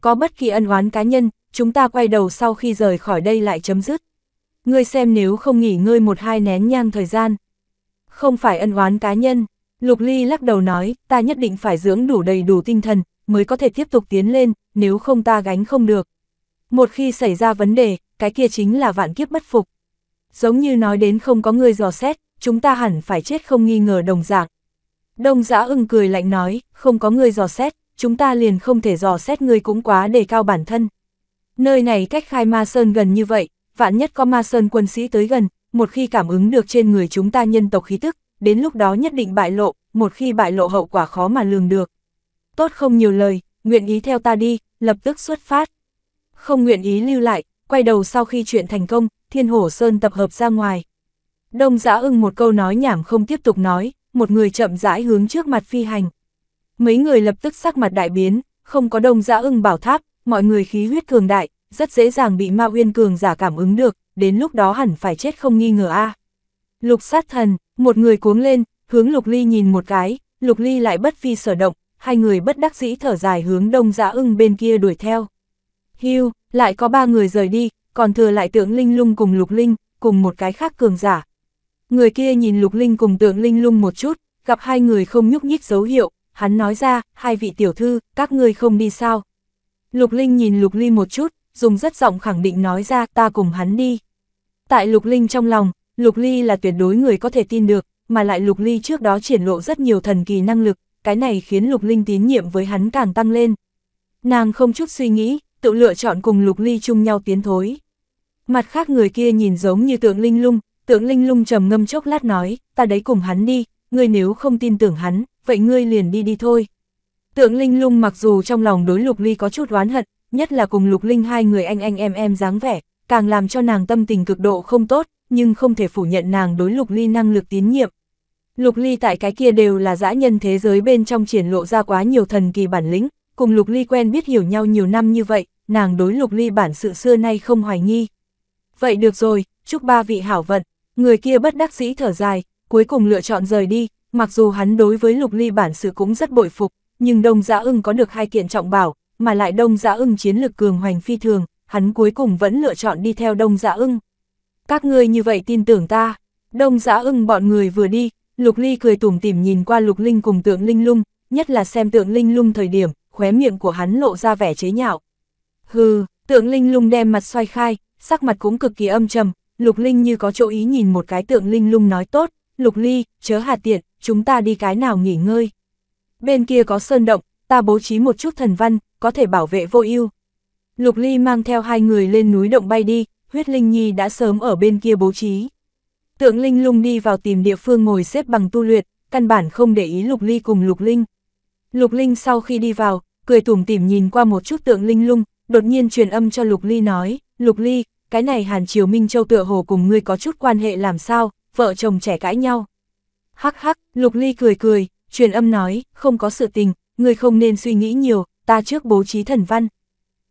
Có bất kỳ ân oán cá nhân, chúng ta quay đầu sau khi rời khỏi đây lại chấm dứt ngươi xem nếu không nghỉ ngơi một hai nén nhang thời gian. Không phải ân oán cá nhân, Lục Ly lắc đầu nói, ta nhất định phải dưỡng đủ đầy đủ tinh thần, mới có thể tiếp tục tiến lên, nếu không ta gánh không được. Một khi xảy ra vấn đề, cái kia chính là vạn kiếp bất phục. Giống như nói đến không có người dò xét, chúng ta hẳn phải chết không nghi ngờ đồng dạng. Đông giã ưng cười lạnh nói, không có người dò xét, chúng ta liền không thể dò xét người cũng quá đề cao bản thân. Nơi này cách khai ma sơn gần như vậy, vạn nhất có ma sơn quân sĩ tới gần, một khi cảm ứng được trên người chúng ta nhân tộc khí tức, đến lúc đó nhất định bại lộ, một khi bại lộ hậu quả khó mà lường được. Tốt không nhiều lời, nguyện ý theo ta đi, lập tức xuất phát. Không nguyện ý lưu lại, quay đầu sau khi chuyện thành công, thiên hổ sơn tập hợp ra ngoài. Đông giã ưng một câu nói nhảm không tiếp tục nói, một người chậm rãi hướng trước mặt phi hành. Mấy người lập tức sắc mặt đại biến, không có đông giã ưng bảo tháp, mọi người khí huyết cường đại, rất dễ dàng bị ma uyên cường giả cảm ứng được, đến lúc đó hẳn phải chết không nghi ngờ a. À. Lục sát thần, một người cuống lên, hướng lục ly nhìn một cái, lục ly lại bất phi sở động, hai người bất đắc dĩ thở dài hướng đông dã dạ ưng bên kia đuổi theo. hiu lại có ba người rời đi, còn thừa lại tượng linh lung cùng lục linh, cùng một cái khác cường giả. Người kia nhìn lục linh cùng tượng linh lung một chút, gặp hai người không nhúc nhích dấu hiệu, hắn nói ra, hai vị tiểu thư, các người không đi sao. Lục linh nhìn lục ly một chút, dùng rất giọng khẳng định nói ra ta cùng hắn đi. Tại Lục Linh trong lòng, Lục Ly là tuyệt đối người có thể tin được, mà lại Lục Ly trước đó triển lộ rất nhiều thần kỳ năng lực, cái này khiến Lục Linh tín nhiệm với hắn càng tăng lên. Nàng không chút suy nghĩ, tự lựa chọn cùng Lục Ly chung nhau tiến thối. Mặt khác người kia nhìn giống như tượng linh lung, tượng linh lung trầm ngâm chốc lát nói, ta đấy cùng hắn đi, ngươi nếu không tin tưởng hắn, vậy ngươi liền đi đi thôi. Tượng linh lung mặc dù trong lòng đối Lục Ly có chút oán hận, nhất là cùng Lục Linh hai người anh anh em em dáng vẻ, càng làm cho nàng tâm tình cực độ không tốt, nhưng không thể phủ nhận nàng đối Lục Ly năng lực tín nhiệm. Lục Ly tại cái kia đều là dã nhân thế giới bên trong triển lộ ra quá nhiều thần kỳ bản lĩnh, cùng Lục Ly quen biết hiểu nhau nhiều năm như vậy, nàng đối Lục Ly bản sự xưa nay không hoài nghi. Vậy được rồi, chúc ba vị hảo vận, người kia bất đắc sĩ thở dài, cuối cùng lựa chọn rời đi, mặc dù hắn đối với Lục Ly bản sự cũng rất bội phục, nhưng Đông Dã Ưng có được hai kiện trọng bảo, mà lại Đông Giã dạ ưng chiến lực cường hoành phi thường, hắn cuối cùng vẫn lựa chọn đi theo Đông Giã dạ ưng. Các ngươi như vậy tin tưởng ta, Đông Giã dạ ưng bọn người vừa đi, Lục Ly cười tủm tỉm nhìn qua Lục Linh cùng tượng Linh Lung, nhất là xem tượng Linh Lung thời điểm, khóe miệng của hắn lộ ra vẻ chế nhạo. Hừ, tượng Linh Lung đem mặt xoay khai, sắc mặt cũng cực kỳ âm trầm, Lục Linh như có chỗ ý nhìn một cái tượng Linh Lung nói tốt, Lục Ly, chớ hà tiện, chúng ta đi cái nào nghỉ ngơi. Bên kia có sơn động, ta bố trí một chút thần văn, có thể bảo vệ vô ưu. Lục Ly mang theo hai người lên núi động bay đi, huyết linh nhi đã sớm ở bên kia bố trí. Tượng Linh lung đi vào tìm địa phương ngồi xếp bằng tu luyện, căn bản không để ý Lục Ly cùng Lục Linh. Lục Linh sau khi đi vào, cười tủm tỉm nhìn qua một chút tượng Linh lung, đột nhiên truyền âm cho Lục Ly nói, Lục Ly, cái này Hàn Triều Minh Châu tựa hồ cùng ngươi có chút quan hệ làm sao, vợ chồng trẻ cãi nhau. Hắc hắc, Lục Ly cười cười, truyền âm nói, không có sự tình, ngươi không nên suy nghĩ nhiều, ta trước bố trí thần văn.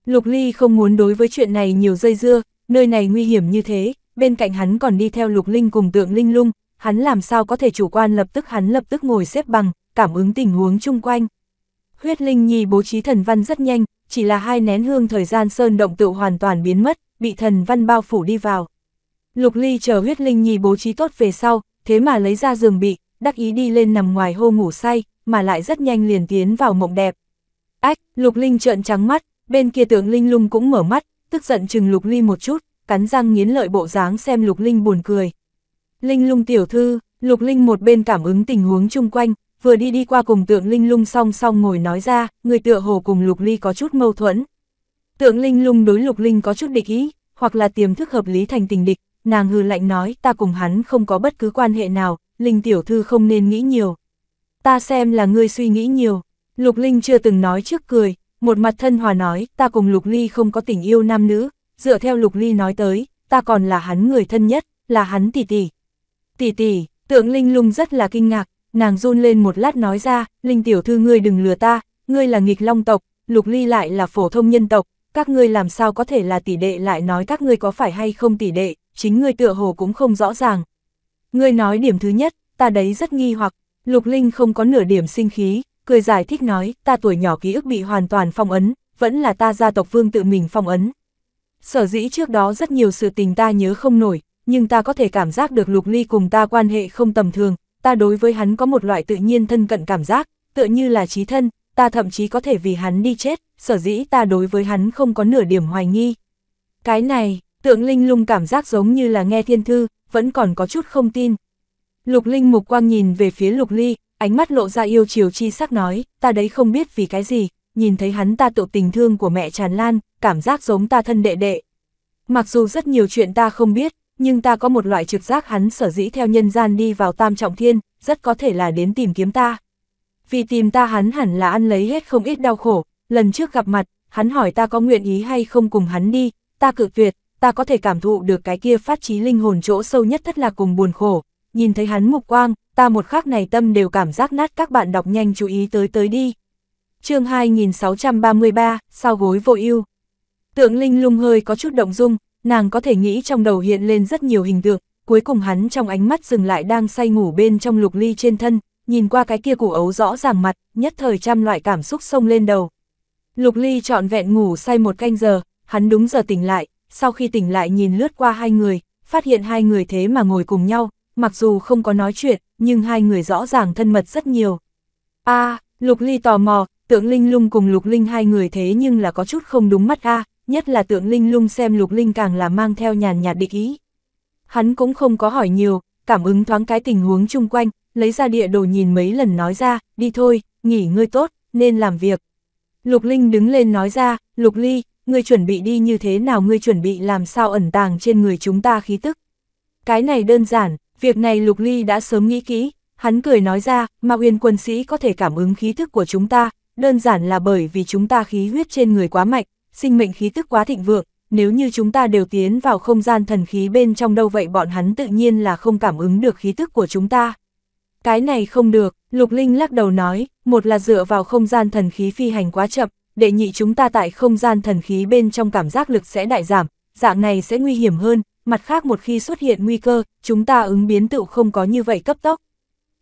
Lục Ly không muốn đối với chuyện này nhiều dây dưa, nơi này nguy hiểm như thế, bên cạnh hắn còn đi theo Lục Linh cùng tượng Linh lung, hắn làm sao có thể chủ quan lập tức hắn lập tức ngồi xếp bằng, cảm ứng tình huống chung quanh. Huyết Linh Nhi bố trí thần văn rất nhanh, chỉ là hai nén hương thời gian sơn động tự hoàn toàn biến mất, bị thần văn bao phủ đi vào. Lục Ly chờ huyết linh nhi bố trí tốt về sau, thế mà lấy ra giường bị, đắc ý đi lên nằm ngoài hô ngủ say, mà lại rất nhanh liền tiến vào mộng đẹp. Ách, Lục Linh trợn trắng mắt, bên kia tượng Linh lung cũng mở mắt, tức giận chừng Lục Ly một chút, cắn răng nghiến lợi bộ dáng xem Lục Linh buồn cười. Linh lung tiểu thư, Lục Linh một bên cảm ứng tình huống chung quanh, vừa đi đi qua cùng tượng Linh lung song song ngồi nói ra, người tựa hồ cùng Lục Ly có chút mâu thuẫn. Tượng Linh lung đối Lục Linh có chút địch ý, hoặc là tiềm thức hợp lý thành tình địch, nàng hư lạnh nói ta cùng hắn không có bất cứ quan hệ nào, Linh tiểu thư không nên nghĩ nhiều ta xem là ngươi suy nghĩ nhiều. Lục Linh chưa từng nói trước cười, một mặt thân hòa nói, ta cùng Lục Ly không có tình yêu nam nữ, dựa theo Lục Ly nói tới, ta còn là hắn người thân nhất, là hắn tỷ tỷ. Tỷ tỷ, tượng Linh lung rất là kinh ngạc, nàng run lên một lát nói ra, Linh tiểu thư ngươi đừng lừa ta, ngươi là nghịch long tộc, Lục Ly lại là phổ thông nhân tộc, các ngươi làm sao có thể là tỷ đệ lại nói các ngươi có phải hay không tỷ đệ, chính ngươi tựa hồ cũng không rõ ràng. Ngươi nói điểm thứ nhất, ta đấy rất nghi hoặc, Lục Linh không có nửa điểm sinh khí, cười giải thích nói, ta tuổi nhỏ ký ức bị hoàn toàn phong ấn, vẫn là ta gia tộc vương tự mình phong ấn. Sở dĩ trước đó rất nhiều sự tình ta nhớ không nổi, nhưng ta có thể cảm giác được Lục Ly cùng ta quan hệ không tầm thường, ta đối với hắn có một loại tự nhiên thân cận cảm giác, tựa như là trí thân, ta thậm chí có thể vì hắn đi chết, sở dĩ ta đối với hắn không có nửa điểm hoài nghi. Cái này, tượng linh lung cảm giác giống như là nghe thiên thư, vẫn còn có chút không tin. Lục Linh mục quang nhìn về phía Lục Ly, ánh mắt lộ ra yêu chiều chi sắc nói, ta đấy không biết vì cái gì, nhìn thấy hắn ta tự tình thương của mẹ tràn lan, cảm giác giống ta thân đệ đệ. Mặc dù rất nhiều chuyện ta không biết, nhưng ta có một loại trực giác hắn sở dĩ theo nhân gian đi vào tam trọng thiên, rất có thể là đến tìm kiếm ta. Vì tìm ta hắn hẳn là ăn lấy hết không ít đau khổ, lần trước gặp mặt, hắn hỏi ta có nguyện ý hay không cùng hắn đi, ta cự tuyệt, ta có thể cảm thụ được cái kia phát trí linh hồn chỗ sâu nhất thất là cùng buồn khổ, nhìn thấy hắn mục quang, ta một khắc này tâm đều cảm giác nát các bạn đọc nhanh chú ý tới tới đi. chương 2633, sao gối vô ưu Tượng Linh lung hơi có chút động dung, nàng có thể nghĩ trong đầu hiện lên rất nhiều hình tượng, cuối cùng hắn trong ánh mắt dừng lại đang say ngủ bên trong lục ly trên thân, nhìn qua cái kia củ ấu rõ ràng mặt, nhất thời trăm loại cảm xúc sông lên đầu. Lục ly trọn vẹn ngủ say một canh giờ, hắn đúng giờ tỉnh lại, sau khi tỉnh lại nhìn lướt qua hai người, phát hiện hai người thế mà ngồi cùng nhau, mặc dù không có nói chuyện, nhưng hai người rõ ràng thân mật rất nhiều. a à, Lục Ly tò mò, tượng Linh Lung cùng Lục Linh hai người thế nhưng là có chút không đúng mắt a à, nhất là tượng Linh Lung xem Lục Linh càng là mang theo nhàn nhạt địch ý. Hắn cũng không có hỏi nhiều, cảm ứng thoáng cái tình huống chung quanh, lấy ra địa đồ nhìn mấy lần nói ra, đi thôi, nghỉ ngơi tốt, nên làm việc. Lục Linh đứng lên nói ra, Lục Ly, ngươi chuẩn bị đi như thế nào ngươi chuẩn bị làm sao ẩn tàng trên người chúng ta khí tức. Cái này đơn giản, Việc này Lục Ly đã sớm nghĩ kỹ, hắn cười nói ra, mà Uyên quân sĩ có thể cảm ứng khí thức của chúng ta, đơn giản là bởi vì chúng ta khí huyết trên người quá mạnh, sinh mệnh khí tức quá thịnh vượng, nếu như chúng ta đều tiến vào không gian thần khí bên trong đâu vậy bọn hắn tự nhiên là không cảm ứng được khí tức của chúng ta. Cái này không được, Lục Linh lắc đầu nói, một là dựa vào không gian thần khí phi hành quá chậm, đệ nhị chúng ta tại không gian thần khí bên trong cảm giác lực sẽ đại giảm, dạng này sẽ nguy hiểm hơn, mặt khác một khi xuất hiện nguy cơ, chúng ta ứng biến tựu không có như vậy cấp tốc.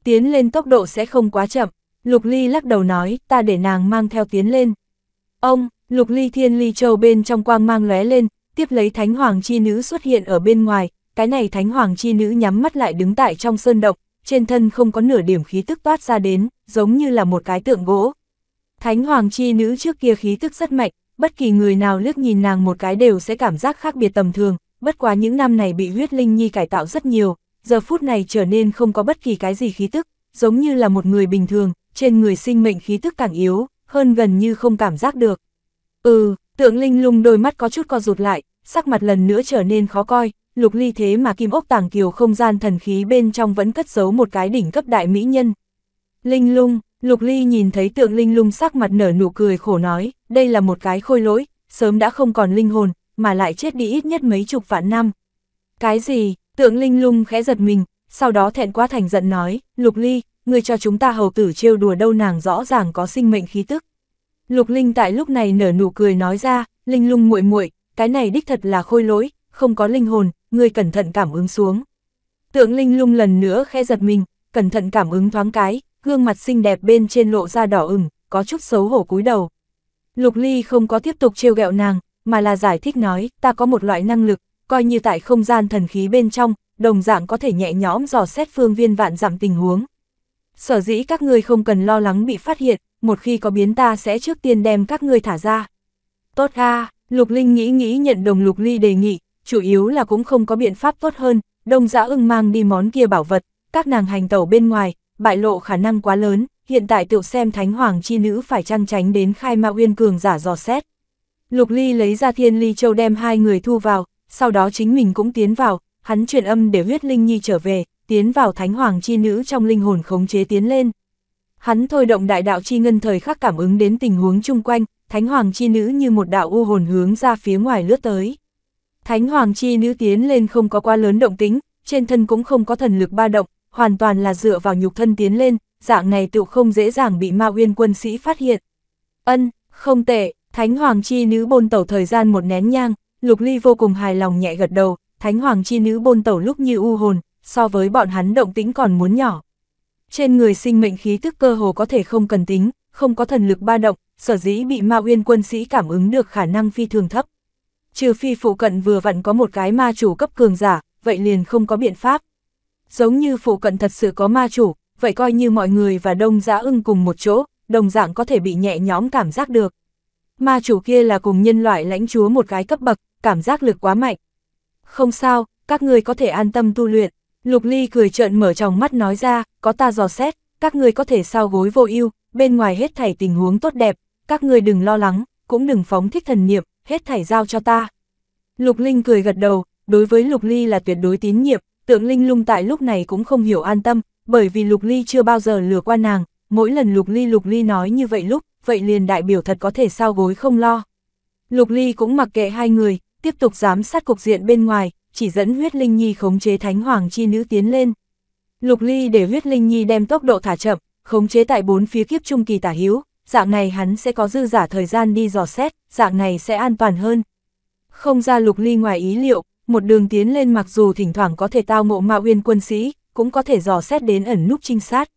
Tiến lên tốc độ sẽ không quá chậm, Lục Ly lắc đầu nói, ta để nàng mang theo tiến lên. Ông, Lục Ly Thiên Ly Châu bên trong quang mang lóe lên, tiếp lấy Thánh Hoàng Chi Nữ xuất hiện ở bên ngoài, cái này Thánh Hoàng Chi Nữ nhắm mắt lại đứng tại trong sơn động, trên thân không có nửa điểm khí tức toát ra đến, giống như là một cái tượng gỗ. Thánh Hoàng Chi Nữ trước kia khí tức rất mạnh, bất kỳ người nào lướt nhìn nàng một cái đều sẽ cảm giác khác biệt tầm thường, bất quá những năm này bị huyết linh nhi cải tạo rất nhiều, giờ phút này trở nên không có bất kỳ cái gì khí tức, giống như là một người bình thường, trên người sinh mệnh khí tức càng yếu, hơn gần như không cảm giác được. Ừ, tượng linh lung đôi mắt có chút co rụt lại, sắc mặt lần nữa trở nên khó coi, lục ly thế mà kim ốc tàng kiều không gian thần khí bên trong vẫn cất giấu một cái đỉnh cấp đại mỹ nhân. Linh lung, lục ly nhìn thấy tượng linh lung sắc mặt nở nụ cười khổ nói, đây là một cái khôi lỗi, sớm đã không còn linh hồn, mà lại chết đi ít nhất mấy chục vạn năm. Cái gì, tượng linh lung khẽ giật mình, sau đó thẹn quá thành giận nói, lục ly, người cho chúng ta hầu tử trêu đùa đâu nàng rõ ràng có sinh mệnh khí tức. Lục linh tại lúc này nở nụ cười nói ra, linh lung muội muội cái này đích thật là khôi lỗi, không có linh hồn, người cẩn thận cảm ứng xuống. Tượng linh lung lần nữa khẽ giật mình, cẩn thận cảm ứng thoáng cái, gương mặt xinh đẹp bên trên lộ ra đỏ ửng, có chút xấu hổ cúi đầu. Lục Ly không có tiếp tục trêu ghẹo nàng, mà là giải thích nói, ta có một loại năng lực, coi như tại không gian thần khí bên trong, đồng dạng có thể nhẹ nhõm dò xét phương viên vạn dặm tình huống. Sở dĩ các ngươi không cần lo lắng bị phát hiện, một khi có biến ta sẽ trước tiên đem các ngươi thả ra. Tốt ha Lục Linh nghĩ nghĩ nhận đồng Lục Ly đề nghị, chủ yếu là cũng không có biện pháp tốt hơn, đồng giã dạ ưng mang đi món kia bảo vật, các nàng hành tẩu bên ngoài, bại lộ khả năng quá lớn, hiện tại tiểu xem thánh hoàng chi nữ phải trăng tránh đến khai ma uyên cường giả dò xét. Lục Ly lấy ra thiên ly châu đem hai người thu vào, sau đó chính mình cũng tiến vào, hắn truyền âm để huyết linh nhi trở về, tiến vào thánh hoàng chi nữ trong linh hồn khống chế tiến lên. Hắn thôi động đại đạo chi ngân thời khắc cảm ứng đến tình huống chung quanh, thánh hoàng chi nữ như một đạo u hồn hướng ra phía ngoài lướt tới. Thánh hoàng chi nữ tiến lên không có quá lớn động tính, trên thân cũng không có thần lực ba động, hoàn toàn là dựa vào nhục thân tiến lên, dạng này tựu không dễ dàng bị ma uyên quân sĩ phát hiện. Ân, không tệ, Thánh Hoàng Chi Nữ Bôn Tẩu thời gian một nén nhang, Lục Ly vô cùng hài lòng nhẹ gật đầu, Thánh Hoàng Chi Nữ Bôn Tẩu lúc như u hồn, so với bọn hắn động tĩnh còn muốn nhỏ. Trên người sinh mệnh khí tức cơ hồ có thể không cần tính, không có thần lực ba động, sở dĩ bị ma uyên quân sĩ cảm ứng được khả năng phi thường thấp. Trừ phi phụ cận vừa vặn có một cái ma chủ cấp cường giả, vậy liền không có biện pháp. Giống như phụ cận thật sự có ma chủ, vậy coi như mọi người và đông giã ưng cùng một chỗ, đồng dạng có thể bị nhẹ nhóm cảm giác được ma chủ kia là cùng nhân loại lãnh chúa một cái cấp bậc, cảm giác lực quá mạnh. Không sao, các người có thể an tâm tu luyện. Lục Ly cười trợn mở tròng mắt nói ra, có ta dò xét, các người có thể sao gối vô ưu, bên ngoài hết thảy tình huống tốt đẹp, các người đừng lo lắng, cũng đừng phóng thích thần niệm, hết thảy giao cho ta. Lục Linh cười gật đầu, đối với Lục Ly là tuyệt đối tín nhiệm, tượng Linh lung tại lúc này cũng không hiểu an tâm, bởi vì Lục Ly chưa bao giờ lừa qua nàng, mỗi lần Lục Ly Lục Ly nói như vậy lúc, vậy liền đại biểu thật có thể sao gối không lo. Lục Ly cũng mặc kệ hai người, tiếp tục giám sát cục diện bên ngoài, chỉ dẫn huyết linh nhi khống chế thánh hoàng chi nữ tiến lên. Lục Ly để huyết linh nhi đem tốc độ thả chậm, khống chế tại bốn phía kiếp trung kỳ tả hiếu, dạng này hắn sẽ có dư giả thời gian đi dò xét, dạng này sẽ an toàn hơn. Không ra Lục Ly ngoài ý liệu, một đường tiến lên mặc dù thỉnh thoảng có thể tao ngộ mạo uyên quân sĩ, cũng có thể dò xét đến ẩn núp trinh sát.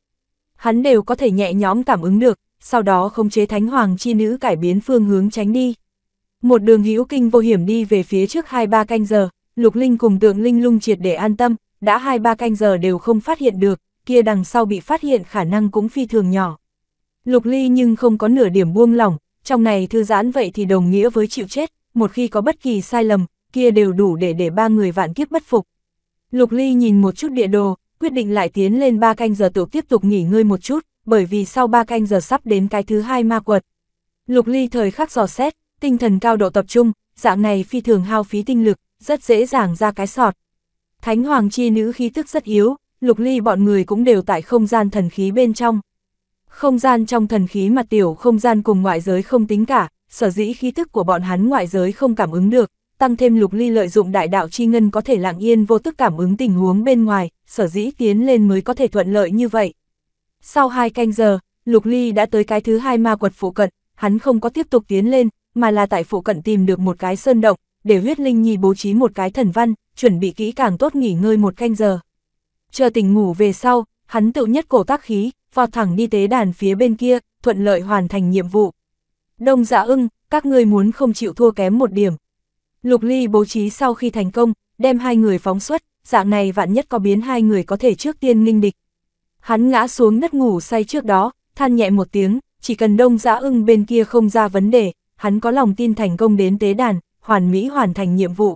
Hắn đều có thể nhẹ nhõm cảm ứng được, sau đó khống chế thánh hoàng chi nữ cải biến phương hướng tránh đi. Một đường hữu kinh vô hiểm đi về phía trước 2-3 canh giờ, lục linh cùng tượng linh lung triệt để an tâm, đã 2-3 canh giờ đều không phát hiện được, kia đằng sau bị phát hiện khả năng cũng phi thường nhỏ. Lục ly nhưng không có nửa điểm buông lỏng, trong này thư giãn vậy thì đồng nghĩa với chịu chết, một khi có bất kỳ sai lầm, kia đều đủ để để ba người vạn kiếp bất phục. Lục ly nhìn một chút địa đồ, quyết định lại tiến lên ba canh giờ tổ tiếp tục nghỉ ngơi một chút, bởi vì sau ba canh giờ sắp đến cái thứ hai ma quật. Lục Ly thời khắc dò xét, tinh thần cao độ tập trung, dạng này phi thường hao phí tinh lực, rất dễ dàng ra cái sọt. Thánh Hoàng Chi Nữ khí tức rất yếu, Lục Ly bọn người cũng đều tại không gian thần khí bên trong. Không gian trong thần khí mà tiểu không gian cùng ngoại giới không tính cả, sở dĩ khí tức của bọn hắn ngoại giới không cảm ứng được, tăng thêm Lục Ly lợi dụng đại đạo chi ngân có thể lặng yên vô tức cảm ứng tình huống bên ngoài, sở dĩ tiến lên mới có thể thuận lợi như vậy. Sau hai canh giờ, Lục Ly đã tới cái thứ hai ma quật phụ cận, hắn không có tiếp tục tiến lên, mà là tại phụ cận tìm được một cái sơn động, để huyết linh nhi bố trí một cái thần văn, chuẩn bị kỹ càng tốt nghỉ ngơi một canh giờ. Chờ tỉnh ngủ về sau, hắn tự nhất cổ tác khí, vào thẳng đi tế đàn phía bên kia, thuận lợi hoàn thành nhiệm vụ. Đông dạ ưng, các ngươi muốn không chịu thua kém một điểm. Lục Ly bố trí sau khi thành công, đem hai người phóng xuất, dạng này vạn nhất có biến hai người có thể trước tiên nghinh địch. Hắn ngã xuống đất ngủ say trước đó, than nhẹ một tiếng, chỉ cần đông giã ưng bên kia không ra vấn đề, hắn có lòng tin thành công đến tế đàn, hoàn mỹ hoàn thành nhiệm vụ.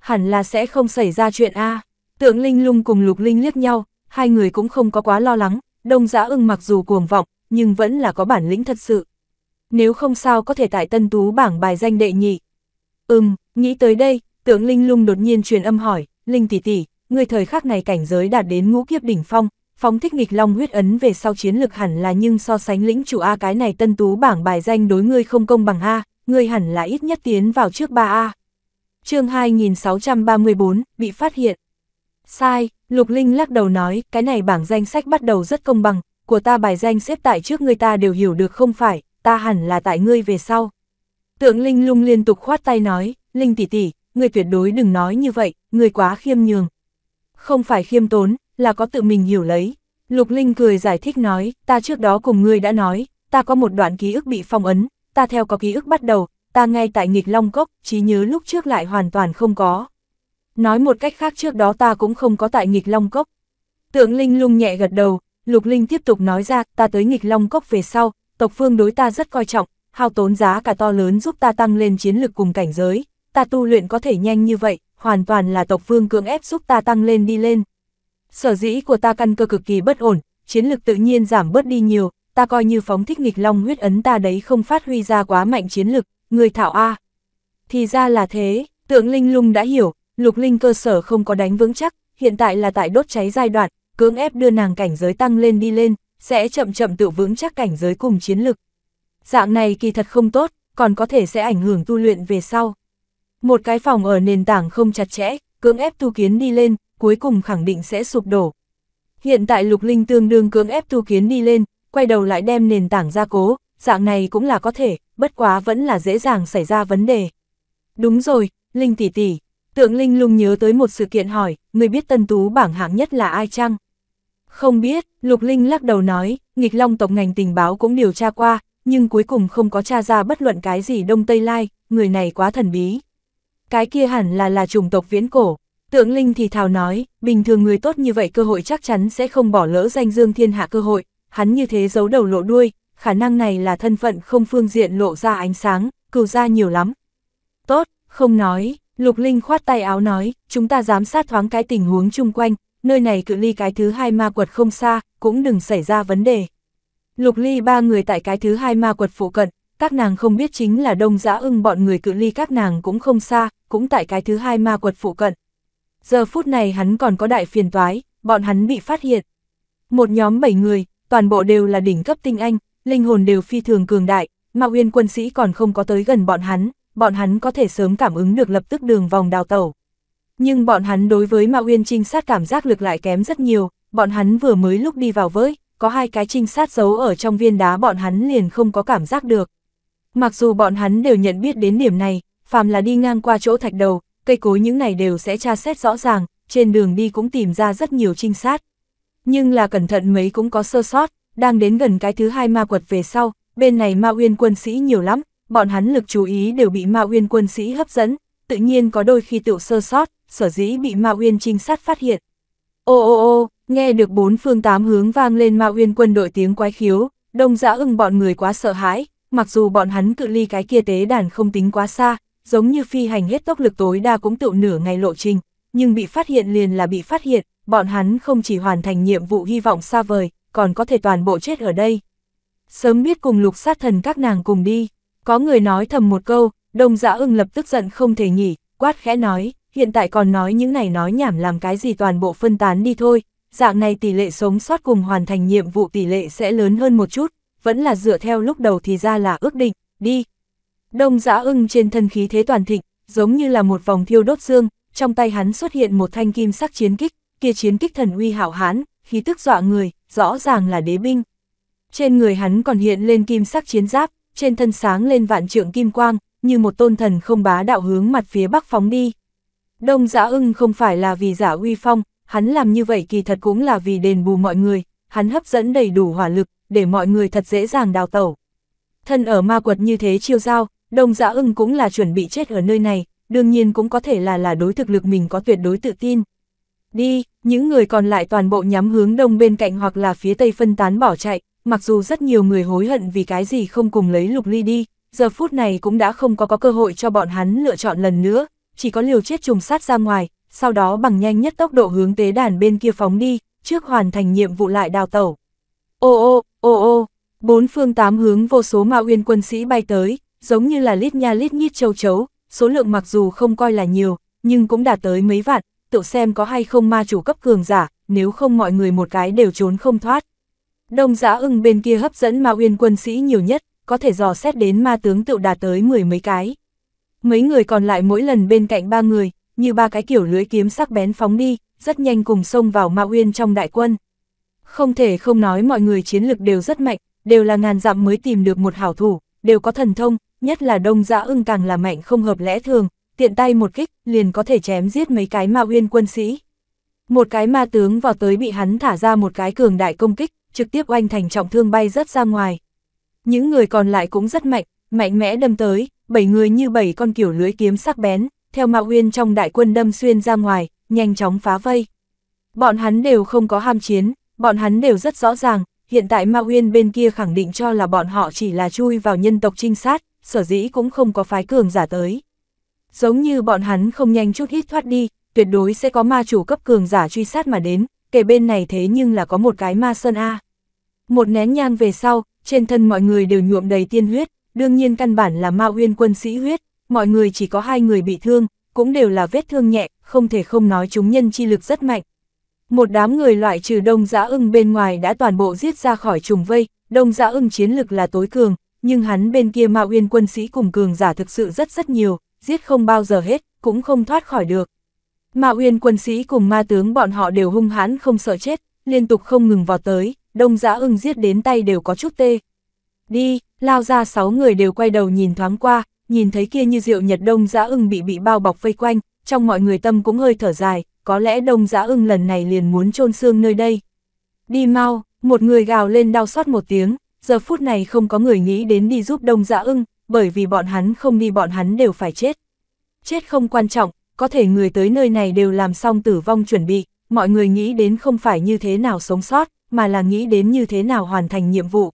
Hẳn là sẽ không xảy ra chuyện A. Tượng Linh lung cùng Lục Linh liếc nhau, hai người cũng không có quá lo lắng, đông giã ưng mặc dù cuồng vọng, nhưng vẫn là có bản lĩnh thật sự. Nếu không sao có thể tại tân tú bảng bài danh đệ nhị. Ừm, nghĩ tới đây, tượng Linh lung đột nhiên truyền âm hỏi, Linh tỷ tỷ, người thời khắc này cảnh giới đạt đến ngũ kiếp đỉnh phong, phóng thích nghịch long huyết ấn về sau chiến lực hẳn là nhưng so sánh lĩnh chủ A cái này tân tú bảng bài danh đối ngươi không công bằng A, ngươi hẳn là ít nhất tiến vào trước 3A. chương 2634, bị phát hiện. Sai, Lục Linh lắc đầu nói, cái này bảng danh sách bắt đầu rất công bằng, của ta bài danh xếp tại trước người ta đều hiểu được không phải, ta hẳn là tại ngươi về sau. Tượng Linh lung liên tục khoát tay nói, Linh tỷ tỷ, ngươi tuyệt đối đừng nói như vậy, ngươi quá khiêm nhường. Không phải khiêm tốn, là có tự mình hiểu lấy. Lục Linh cười giải thích nói, ta trước đó cùng ngươi đã nói, ta có một đoạn ký ức bị phong ấn, ta theo có ký ức bắt đầu, ta ngay tại nghịch long cốc, trí nhớ lúc trước lại hoàn toàn không có. Nói một cách khác trước đó ta cũng không có tại nghịch long cốc. Tượng Linh lung nhẹ gật đầu, Lục Linh tiếp tục nói ra, ta tới nghịch long cốc về sau, tộc phương đối ta rất coi trọng, hao tốn giá cả to lớn giúp ta tăng lên chiến lực cùng cảnh giới, ta tu luyện có thể nhanh như vậy, hoàn toàn là tộc phương cưỡng ép giúp ta tăng lên đi lên, Sở dĩ của ta căn cơ cực kỳ bất ổn, chiến lực tự nhiên giảm bớt đi nhiều, ta coi như phóng thích nghịch long huyết ấn ta đấy không phát huy ra quá mạnh chiến lực, người thảo A. Thì ra là thế, tượng linh lung đã hiểu, lục linh cơ sở không có đánh vững chắc, hiện tại là tại đốt cháy giai đoạn, cưỡng ép đưa nàng cảnh giới tăng lên đi lên, sẽ chậm chậm tự vững chắc cảnh giới cùng chiến lực. Dạng này kỳ thật không tốt, còn có thể sẽ ảnh hưởng tu luyện về sau. Một cái phòng ở nền tảng không chặt chẽ, cưỡng ép tu kiến đi lên, cuối cùng khẳng định sẽ sụp đổ. Hiện tại lục linh tương đương cưỡng ép tu kiến đi lên, quay đầu lại đem nền tảng gia cố, dạng này cũng là có thể, bất quá vẫn là dễ dàng xảy ra vấn đề. Đúng rồi, Linh tỷ tỷ, tượng Linh lung nhớ tới một sự kiện hỏi, người biết tân tú bảng hạng nhất là ai chăng? Không biết, Lục Linh lắc đầu nói, nghịch long tộc ngành tình báo cũng điều tra qua, nhưng cuối cùng không có tra ra bất luận cái gì Đông Tây Lai, người này quá thần bí. Cái kia hẳn là là chủng tộc viễn cổ, Tượng Linh thì thào nói, bình thường người tốt như vậy cơ hội chắc chắn sẽ không bỏ lỡ danh dương thiên hạ cơ hội, hắn như thế giấu đầu lộ đuôi, khả năng này là thân phận không phương diện lộ ra ánh sáng, cừu ra nhiều lắm. Tốt, không nói, Lục Linh khoát tay áo nói, chúng ta giám sát thoáng cái tình huống chung quanh, nơi này cự ly cái thứ hai ma quật không xa, cũng đừng xảy ra vấn đề. Lục Ly ba người tại cái thứ hai ma quật phụ cận, các nàng không biết chính là đông giã ưng bọn người cự ly các nàng cũng không xa, cũng tại cái thứ hai ma quật phụ cận giờ phút này hắn còn có đại phiền toái, bọn hắn bị phát hiện. Một nhóm 7 người, toàn bộ đều là đỉnh cấp tinh anh, linh hồn đều phi thường cường đại, mà uyên quân sĩ còn không có tới gần bọn hắn, bọn hắn có thể sớm cảm ứng được lập tức đường vòng đào tẩu. Nhưng bọn hắn đối với Mạo Uyên trinh sát cảm giác lực lại kém rất nhiều, bọn hắn vừa mới lúc đi vào với, có hai cái trinh sát giấu ở trong viên đá bọn hắn liền không có cảm giác được. Mặc dù bọn hắn đều nhận biết đến điểm này, phàm là đi ngang qua chỗ thạch đầu, cây cối những này đều sẽ tra xét rõ ràng, trên đường đi cũng tìm ra rất nhiều trinh sát. Nhưng là cẩn thận mấy cũng có sơ sót, đang đến gần cái thứ hai ma quật về sau, bên này ma uyên quân sĩ nhiều lắm, bọn hắn lực chú ý đều bị ma uyên quân sĩ hấp dẫn, tự nhiên có đôi khi tự sơ sót, sở dĩ bị ma uyên trinh sát phát hiện. Ô ô ô, nghe được bốn phương tám hướng vang lên ma uyên quân đội tiếng quái khiếu, đông dã ưng bọn người quá sợ hãi, mặc dù bọn hắn cự ly cái kia tế đàn không tính quá xa, giống như phi hành hết tốc lực tối đa cũng tự nửa ngày lộ trình, nhưng bị phát hiện liền là bị phát hiện, bọn hắn không chỉ hoàn thành nhiệm vụ hy vọng xa vời, còn có thể toàn bộ chết ở đây. Sớm biết cùng lục sát thần các nàng cùng đi, có người nói thầm một câu, đông dạ ưng lập tức giận không thể nhỉ, quát khẽ nói, hiện tại còn nói những này nói nhảm làm cái gì toàn bộ phân tán đi thôi, dạng này tỷ lệ sống sót cùng hoàn thành nhiệm vụ tỷ lệ sẽ lớn hơn một chút, vẫn là dựa theo lúc đầu thì ra là ước định, đi, Đông giã ưng trên thân khí thế toàn thịnh, giống như là một vòng thiêu đốt dương, trong tay hắn xuất hiện một thanh kim sắc chiến kích, kia chiến kích thần uy hảo hán, khí tức dọa người, rõ ràng là đế binh. Trên người hắn còn hiện lên kim sắc chiến giáp, trên thân sáng lên vạn trượng kim quang, như một tôn thần không bá đạo hướng mặt phía bắc phóng đi. Đông giã ưng không phải là vì giả uy phong, hắn làm như vậy kỳ thật cũng là vì đền bù mọi người, hắn hấp dẫn đầy đủ hỏa lực, để mọi người thật dễ dàng đào tẩu. Thân ở ma quật như thế chiêu giao, Đồng Dạ Ưng cũng là chuẩn bị chết ở nơi này, đương nhiên cũng có thể là là đối thực lực mình có tuyệt đối tự tin. Đi, những người còn lại toàn bộ nhắm hướng đông bên cạnh hoặc là phía tây phân tán bỏ chạy, mặc dù rất nhiều người hối hận vì cái gì không cùng lấy Lục Ly đi, giờ phút này cũng đã không có có cơ hội cho bọn hắn lựa chọn lần nữa, chỉ có liều chết trùng sát ra ngoài, sau đó bằng nhanh nhất tốc độ hướng tế đàn bên kia phóng đi, trước hoàn thành nhiệm vụ lại đào tẩu. Ô ô, ô ô, bốn phương tám hướng vô số ma uyên quân sĩ bay tới, giống như là lít nha lít nhít châu chấu, số lượng mặc dù không coi là nhiều, nhưng cũng đạt tới mấy vạn, tự xem có hay không ma chủ cấp cường giả, nếu không mọi người một cái đều trốn không thoát. Đông giã ưng bên kia hấp dẫn ma uyên quân sĩ nhiều nhất, có thể dò xét đến ma tướng tự đạt tới mười mấy cái. Mấy người còn lại mỗi lần bên cạnh ba người, như ba cái kiểu lưỡi kiếm sắc bén phóng đi, rất nhanh cùng xông vào ma uyên trong đại quân. Không thể không nói mọi người chiến lực đều rất mạnh, đều là ngàn dặm mới tìm được một hảo thủ, đều có thần thông, nhất là đông dã ưng càng là mạnh không hợp lẽ thường, tiện tay một kích, liền có thể chém giết mấy cái ma uyên quân sĩ. Một cái ma tướng vào tới bị hắn thả ra một cái cường đại công kích, trực tiếp oanh thành trọng thương bay rất ra ngoài. Những người còn lại cũng rất mạnh, mạnh mẽ đâm tới, bảy người như bảy con kiểu lưới kiếm sắc bén, theo ma uyên trong đại quân đâm xuyên ra ngoài, nhanh chóng phá vây. Bọn hắn đều không có ham chiến, bọn hắn đều rất rõ ràng, hiện tại ma uyên bên kia khẳng định cho là bọn họ chỉ là chui vào nhân tộc trinh sát, sở dĩ cũng không có phái cường giả tới. Giống như bọn hắn không nhanh chút hít thoát đi, tuyệt đối sẽ có ma chủ cấp cường giả truy sát mà đến, kể bên này thế nhưng là có một cái ma sơn A. Một nén nhang về sau, trên thân mọi người đều nhuộm đầy tiên huyết, đương nhiên căn bản là ma uyên quân sĩ huyết, mọi người chỉ có hai người bị thương, cũng đều là vết thương nhẹ, không thể không nói chúng nhân chi lực rất mạnh. Một đám người loại trừ đông giã ưng bên ngoài đã toàn bộ giết ra khỏi trùng vây, đông giã ưng chiến lực là tối cường, nhưng hắn bên kia Mạo Uyên quân sĩ cùng cường giả thực sự rất rất nhiều, giết không bao giờ hết, cũng không thoát khỏi được. Mạo Uyên quân sĩ cùng ma tướng bọn họ đều hung hãn không sợ chết, liên tục không ngừng vào tới, đông giã ưng giết đến tay đều có chút tê. Đi, lao ra sáu người đều quay đầu nhìn thoáng qua, nhìn thấy kia như rượu nhật đông giã ưng bị bị bao bọc vây quanh, trong mọi người tâm cũng hơi thở dài, có lẽ đông giã ưng lần này liền muốn chôn xương nơi đây. Đi mau, một người gào lên đau xót một tiếng, giờ phút này không có người nghĩ đến đi giúp đông dạ ưng, bởi vì bọn hắn không đi bọn hắn đều phải chết. Chết không quan trọng, có thể người tới nơi này đều làm xong tử vong chuẩn bị, mọi người nghĩ đến không phải như thế nào sống sót, mà là nghĩ đến như thế nào hoàn thành nhiệm vụ.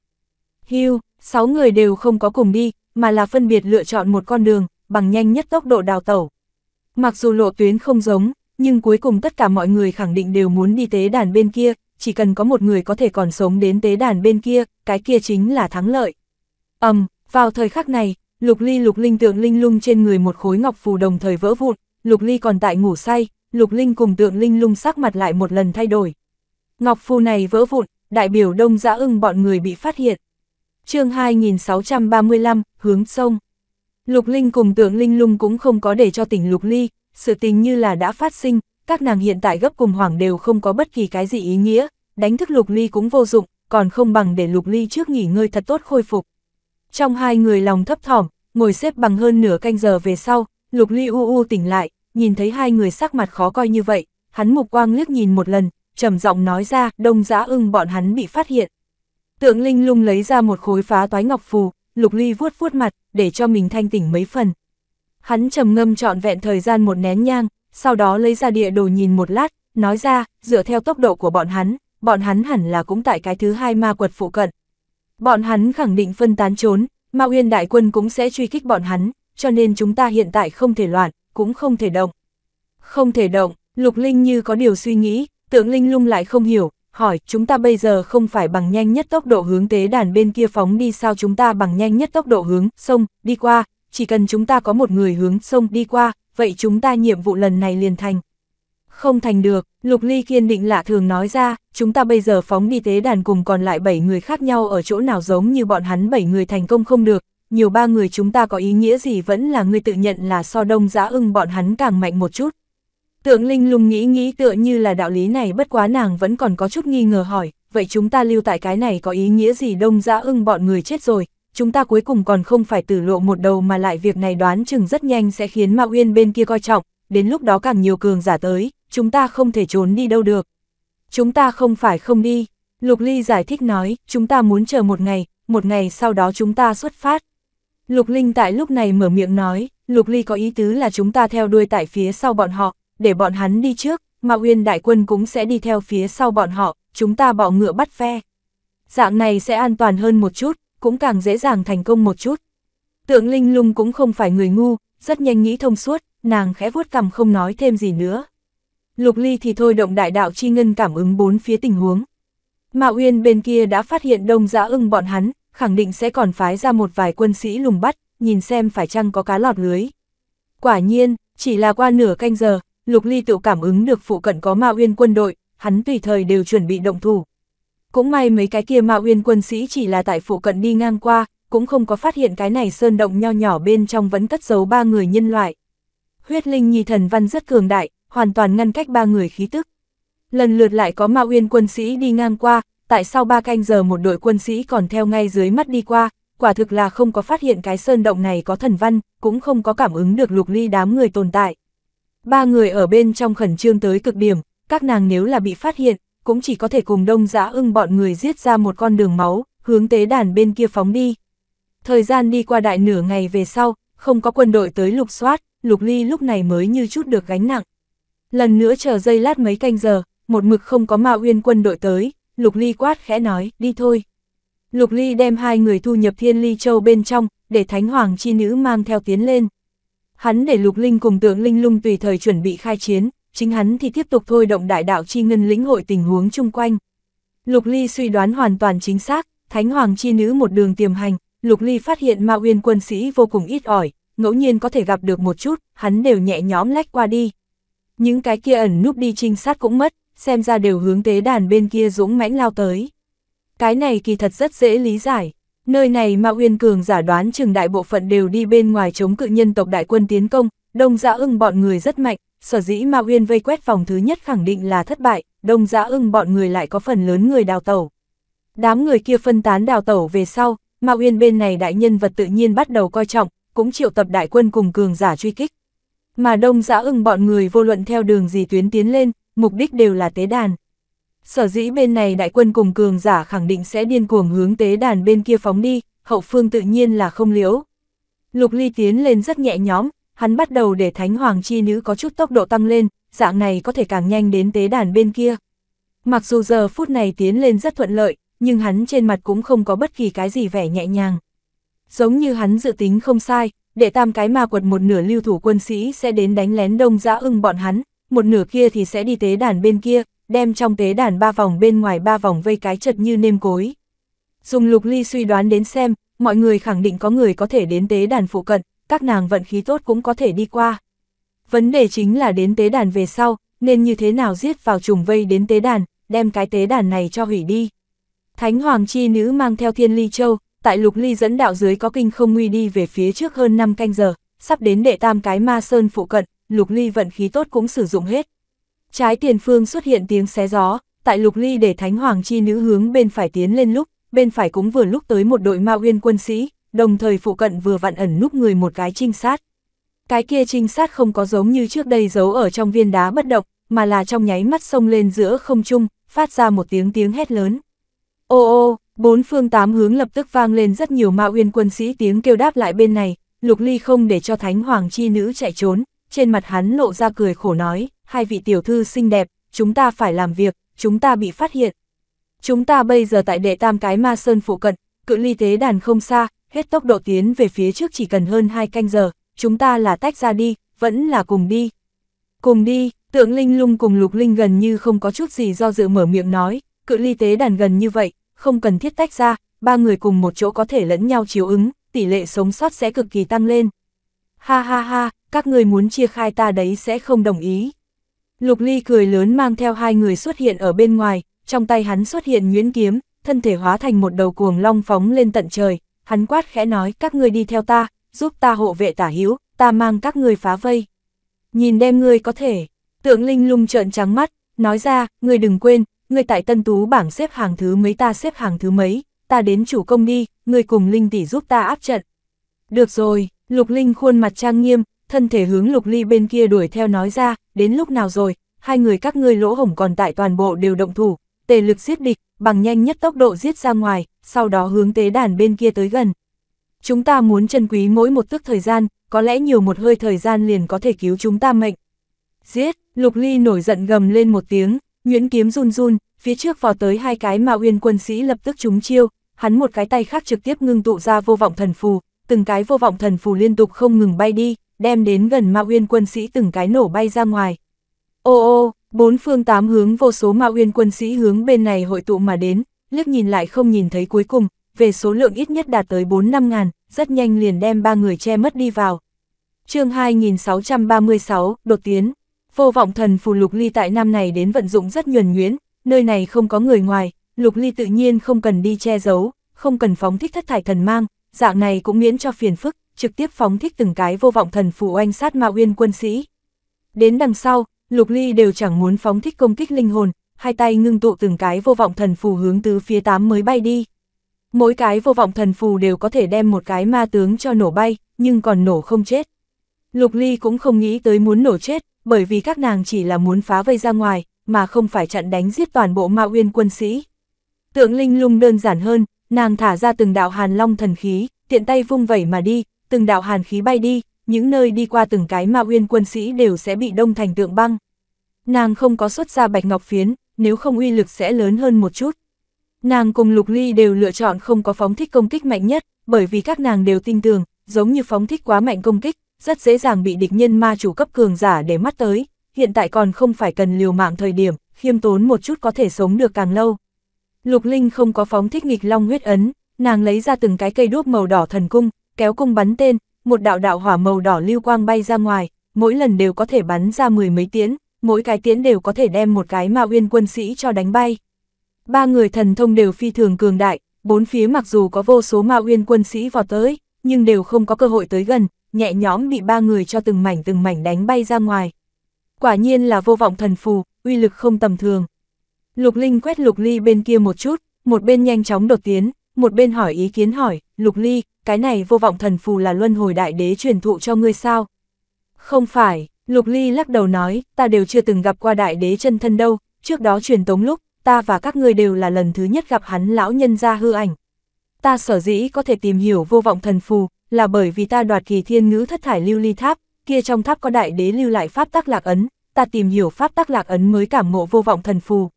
Hưu, sáu người đều không có cùng đi, mà là phân biệt lựa chọn một con đường, bằng nhanh nhất tốc độ đào tẩu. Mặc dù lộ tuyến không giống, nhưng cuối cùng tất cả mọi người khẳng định đều muốn đi tế đàn bên kia, chỉ cần có một người có thể còn sống đến tế đàn bên kia, cái kia chính là thắng lợi. ầm, um, vào thời khắc này, lục ly lục linh tượng linh lung trên người một khối ngọc phù đồng thời vỡ vụn, lục ly còn tại ngủ say, lục linh cùng tượng linh lung sắc mặt lại một lần thay đổi. Ngọc phù này vỡ vụn, đại biểu đông dã ưng bọn người bị phát hiện. chương 2635, hướng sông. Lục linh cùng tượng linh lung cũng không có để cho tỉnh lục ly, sự tình như là đã phát sinh, các nàng hiện tại gấp cùng hoảng đều không có bất kỳ cái gì ý nghĩa, đánh thức Lục Ly cũng vô dụng, còn không bằng để Lục Ly trước nghỉ ngơi thật tốt khôi phục. Trong hai người lòng thấp thỏm, ngồi xếp bằng hơn nửa canh giờ về sau, Lục Ly u u tỉnh lại, nhìn thấy hai người sắc mặt khó coi như vậy, hắn mục quang liếc nhìn một lần, trầm giọng nói ra, đông dã ưng bọn hắn bị phát hiện. Tượng Linh lung lấy ra một khối phá toái ngọc phù, Lục Ly vuốt vuốt mặt, để cho mình thanh tỉnh mấy phần. Hắn trầm ngâm trọn vẹn thời gian một nén nhang, sau đó lấy ra địa đồ nhìn một lát, nói ra, dựa theo tốc độ của bọn hắn, bọn hắn hẳn là cũng tại cái thứ hai ma quật phụ cận. Bọn hắn khẳng định phân tán trốn, ma uyên đại quân cũng sẽ truy kích bọn hắn, cho nên chúng ta hiện tại không thể loạn, cũng không thể động. Không thể động, lục linh như có điều suy nghĩ, tượng linh lung lại không hiểu, hỏi chúng ta bây giờ không phải bằng nhanh nhất tốc độ hướng tế đàn bên kia phóng đi sao chúng ta bằng nhanh nhất tốc độ hướng sông đi qua, chỉ cần chúng ta có một người hướng sông đi qua, vậy chúng ta nhiệm vụ lần này liền thành. Không thành được, Lục Ly kiên định lạ thường nói ra, chúng ta bây giờ phóng đi tế đàn cùng còn lại 7 người khác nhau ở chỗ nào giống như bọn hắn 7 người thành công không được, nhiều ba người chúng ta có ý nghĩa gì vẫn là người tự nhận là so đông giã ưng bọn hắn càng mạnh một chút. Tượng Linh lùng nghĩ nghĩ tựa như là đạo lý này bất quá nàng vẫn còn có chút nghi ngờ hỏi, vậy chúng ta lưu tại cái này có ý nghĩa gì đông giã ưng bọn người chết rồi, chúng ta cuối cùng còn không phải tử lộ một đầu mà lại việc này đoán chừng rất nhanh sẽ khiến Ma Uyên bên kia coi trọng, đến lúc đó càng nhiều cường giả tới, chúng ta không thể trốn đi đâu được. Chúng ta không phải không đi, Lục Ly giải thích nói, chúng ta muốn chờ một ngày, một ngày sau đó chúng ta xuất phát. Lục Linh tại lúc này mở miệng nói, Lục Ly có ý tứ là chúng ta theo đuôi tại phía sau bọn họ, để bọn hắn đi trước, ma Uyên đại quân cũng sẽ đi theo phía sau bọn họ, chúng ta bỏ ngựa bắt phe. Dạng này sẽ an toàn hơn một chút, cũng càng dễ dàng thành công một chút. Tượng Linh Lung cũng không phải người ngu, rất nhanh nghĩ thông suốt, nàng khẽ vuốt cằm không nói thêm gì nữa. Lục Ly thì thôi động đại đạo chi ngân cảm ứng bốn phía tình huống. Mạo Uyên bên kia đã phát hiện đông giã dạ ưng bọn hắn, khẳng định sẽ còn phái ra một vài quân sĩ lùng bắt, nhìn xem phải chăng có cá lọt lưới. Quả nhiên, chỉ là qua nửa canh giờ, Lục Ly tự cảm ứng được phụ cận có Mạo Uyên quân đội, hắn tùy thời đều chuẩn bị động thủ. Cũng may mấy cái kia ma uyên quân sĩ chỉ là tại phụ cận đi ngang qua, cũng không có phát hiện cái này sơn động nho nhỏ bên trong vẫn cất giấu ba người nhân loại. Huyết linh nhi thần văn rất cường đại, hoàn toàn ngăn cách ba người khí tức. Lần lượt lại có ma uyên quân sĩ đi ngang qua, tại sau ba canh giờ một đội quân sĩ còn theo ngay dưới mắt đi qua, quả thực là không có phát hiện cái sơn động này có thần văn, cũng không có cảm ứng được lục ly đám người tồn tại. Ba người ở bên trong khẩn trương tới cực điểm, các nàng nếu là bị phát hiện, cũng chỉ có thể cùng đông giã ưng bọn người giết ra một con đường máu, hướng tế đàn bên kia phóng đi. Thời gian đi qua đại nửa ngày về sau, không có quân đội tới lục soát, lục ly lúc này mới như chút được gánh nặng. Lần nữa chờ dây lát mấy canh giờ, một mực không có ma uyên quân đội tới, lục ly quát khẽ nói, đi thôi. Lục ly đem hai người thu nhập thiên ly châu bên trong, để thánh hoàng chi nữ mang theo tiến lên. Hắn để lục linh cùng tượng linh lung tùy thời chuẩn bị khai chiến, chính hắn thì tiếp tục thôi động đại đạo chi ngân lĩnh hội tình huống chung quanh. Lục Ly suy đoán hoàn toàn chính xác, Thánh Hoàng chi nữ một đường tiềm hành, Lục Ly phát hiện Ma Uyên quân sĩ vô cùng ít ỏi, ngẫu nhiên có thể gặp được một chút, hắn đều nhẹ nhóm lách qua đi. Những cái kia ẩn núp đi trinh sát cũng mất, xem ra đều hướng tế đàn bên kia dũng mãnh lao tới. Cái này kỳ thật rất dễ lý giải. Nơi này ma Uyên Cường giả đoán chừng đại bộ phận đều đi bên ngoài chống cự nhân tộc đại quân tiến công, đông dạ ưng bọn người rất mạnh, sở dĩ mà Uyên vây quét vòng thứ nhất khẳng định là thất bại, đông giã ưng bọn người lại có phần lớn người đào tẩu. Đám người kia phân tán đào tẩu về sau, mà Uyên bên này đại nhân vật tự nhiên bắt đầu coi trọng, cũng triệu tập đại quân cùng cường giả truy kích. Mà đông giã ưng bọn người vô luận theo đường gì tuyến tiến lên, mục đích đều là tế đàn. Sở dĩ bên này đại quân cùng cường giả khẳng định sẽ điên cuồng hướng tế đàn bên kia phóng đi, hậu phương tự nhiên là không liễu. Lục ly tiến lên rất nhẹ nhóm, hắn bắt đầu để thánh hoàng chi nữ có chút tốc độ tăng lên, dạng này có thể càng nhanh đến tế đàn bên kia. Mặc dù giờ phút này tiến lên rất thuận lợi, nhưng hắn trên mặt cũng không có bất kỳ cái gì vẻ nhẹ nhàng. Giống như hắn dự tính không sai, để tam cái ma quật một nửa lưu thủ quân sĩ sẽ đến đánh lén đông giã ưng bọn hắn, một nửa kia thì sẽ đi tế đàn bên kia, đem trong tế đàn ba vòng bên ngoài ba vòng vây cái chật như nêm cối. Dùng lục ly suy đoán đến xem, mọi người khẳng định có người có thể đến tế đàn phụ cận, các nàng vận khí tốt cũng có thể đi qua. Vấn đề chính là đến tế đàn về sau, nên như thế nào giết vào trùng vây đến tế đàn, đem cái tế đàn này cho hủy đi. Thánh Hoàng Chi Nữ mang theo Thiên Ly Châu, tại Lục Ly dẫn đạo dưới có kinh không nguy đi về phía trước hơn 5 canh giờ, sắp đến đệ tam cái ma sơn phụ cận, Lục Ly vận khí tốt cũng sử dụng hết. Trái tiền phương xuất hiện tiếng xé gió, tại Lục Ly để Thánh Hoàng Chi Nữ hướng bên phải tiến lên lúc, bên phải cũng vừa lúc tới một đội ma uyên quân sĩ, đồng thời phụ cận vừa vặn ẩn núp người một cái trinh sát. Cái kia trinh sát không có giống như trước đây giấu ở trong viên đá bất động, mà là trong nháy mắt sông lên giữa không trung, phát ra một tiếng tiếng hét lớn. Ô ô, bốn phương tám hướng lập tức vang lên rất nhiều ma uyên quân sĩ tiếng kêu đáp lại bên này, Lục Ly không để cho thánh hoàng chi nữ chạy trốn, trên mặt hắn lộ ra cười khổ nói, hai vị tiểu thư xinh đẹp, chúng ta phải làm việc, chúng ta bị phát hiện. Chúng ta bây giờ tại đệ tam cái ma sơn phụ cận, cự ly thế đàn không xa, hết tốc độ tiến về phía trước chỉ cần hơn hai canh giờ, chúng ta là tách ra đi, vẫn là cùng đi. Cùng đi, tượng linh lung cùng lục linh gần như không có chút gì do dự mở miệng nói, cự ly tế đàn gần như vậy, không cần thiết tách ra, ba người cùng một chỗ có thể lẫn nhau chiếu ứng, tỷ lệ sống sót sẽ cực kỳ tăng lên. Ha ha ha, các người muốn chia khai ta đấy sẽ không đồng ý. Lục ly cười lớn mang theo hai người xuất hiện ở bên ngoài, trong tay hắn xuất hiện Nguyễn kiếm, thân thể hóa thành một đầu cuồng long phóng lên tận trời, hắn quát khẽ nói các ngươi đi theo ta, giúp ta hộ vệ tả hiếu ta mang các ngươi phá vây. Nhìn đem ngươi có thể, tượng linh lung trợn trắng mắt, nói ra, ngươi đừng quên, ngươi tại tân tú bảng xếp hàng thứ mấy ta xếp hàng thứ mấy, ta đến chủ công đi, ngươi cùng linh tỷ giúp ta áp trận. Được rồi, lục linh khuôn mặt trang nghiêm, thân thể hướng lục ly bên kia đuổi theo nói ra, đến lúc nào rồi, hai người các ngươi lỗ hổng còn tại toàn bộ đều động thủ, tề lực giết địch, bằng nhanh nhất tốc độ giết ra ngoài, sau đó hướng tế đàn bên kia tới gần. Chúng ta muốn trân quý mỗi một tức thời gian, có lẽ nhiều một hơi thời gian liền có thể cứu chúng ta mệnh. Giết, Lục Ly nổi giận gầm lên một tiếng, nguyễn kiếm run run, phía trước vào tới hai cái mà uyên quân sĩ lập tức trúng chiêu, hắn một cái tay khác trực tiếp ngưng tụ ra vô vọng thần phù, từng cái vô vọng thần phù liên tục không ngừng bay đi, đem đến gần ma uyên quân sĩ từng cái nổ bay ra ngoài. Ô ô, bốn phương tám hướng vô số ma uyên quân sĩ hướng bên này hội tụ mà đến, liếc nhìn lại không nhìn thấy cuối cùng, về số lượng ít nhất đạt tới 4-5 ngàn, rất nhanh liền đem ba người che mất đi vào. chương 2636, đột tiến, vô vọng thần phù lục ly tại năm này đến vận dụng rất nhuần nhuyễn, nơi này không có người ngoài, lục ly tự nhiên không cần đi che giấu, không cần phóng thích thất thải thần mang, dạng này cũng miễn cho phiền phức, trực tiếp phóng thích từng cái vô vọng thần phù oanh sát ma uyên quân sĩ. Đến đằng sau, lục ly đều chẳng muốn phóng thích công kích linh hồn, hai tay ngưng tụ từng cái vô vọng thần phù hướng tứ phía tám mới bay đi. Mỗi cái vô vọng thần phù đều có thể đem một cái ma tướng cho nổ bay, nhưng còn nổ không chết. Lục Ly cũng không nghĩ tới muốn nổ chết, bởi vì các nàng chỉ là muốn phá vây ra ngoài, mà không phải chặn đánh giết toàn bộ ma uyên quân sĩ. Tượng linh lung đơn giản hơn, nàng thả ra từng đạo hàn long thần khí, tiện tay vung vẩy mà đi, từng đạo hàn khí bay đi, những nơi đi qua từng cái ma uyên quân sĩ đều sẽ bị đông thành tượng băng. Nàng không có xuất ra bạch ngọc phiến, nếu không uy lực sẽ lớn hơn một chút. Nàng cùng Lục Ly đều lựa chọn không có phóng thích công kích mạnh nhất, bởi vì các nàng đều tin tưởng, giống như phóng thích quá mạnh công kích, rất dễ dàng bị địch nhân ma chủ cấp cường giả để mắt tới, hiện tại còn không phải cần liều mạng thời điểm, khiêm tốn một chút có thể sống được càng lâu. Lục Linh không có phóng thích nghịch long huyết ấn, nàng lấy ra từng cái cây đuốc màu đỏ thần cung, kéo cung bắn tên, một đạo đạo hỏa màu đỏ lưu quang bay ra ngoài, mỗi lần đều có thể bắn ra mười mấy tiếng, mỗi cái tiễn đều có thể đem một cái ma uyên quân sĩ cho đánh bay. Ba người thần thông đều phi thường cường đại, bốn phía mặc dù có vô số ma uyên quân sĩ vào tới, nhưng đều không có cơ hội tới gần, nhẹ nhõm bị ba người cho từng mảnh từng mảnh đánh bay ra ngoài. Quả nhiên là vô vọng thần phù, uy lực không tầm thường. Lục Linh quét Lục Ly bên kia một chút, một bên nhanh chóng đột tiến, một bên hỏi ý kiến hỏi, Lục Ly, cái này vô vọng thần phù là luân hồi đại đế truyền thụ cho ngươi sao? Không phải, Lục Ly lắc đầu nói, ta đều chưa từng gặp qua đại đế chân thân đâu, trước đó truyền tống lúc, ta và các ngươi đều là lần thứ nhất gặp hắn lão nhân ra hư ảnh. Ta sở dĩ có thể tìm hiểu vô vọng thần phù, là bởi vì ta đoạt kỳ thiên ngữ thất thải lưu ly tháp, kia trong tháp có đại đế lưu lại pháp tắc lạc ấn, ta tìm hiểu pháp tắc lạc ấn mới cảm ngộ vô vọng thần phù.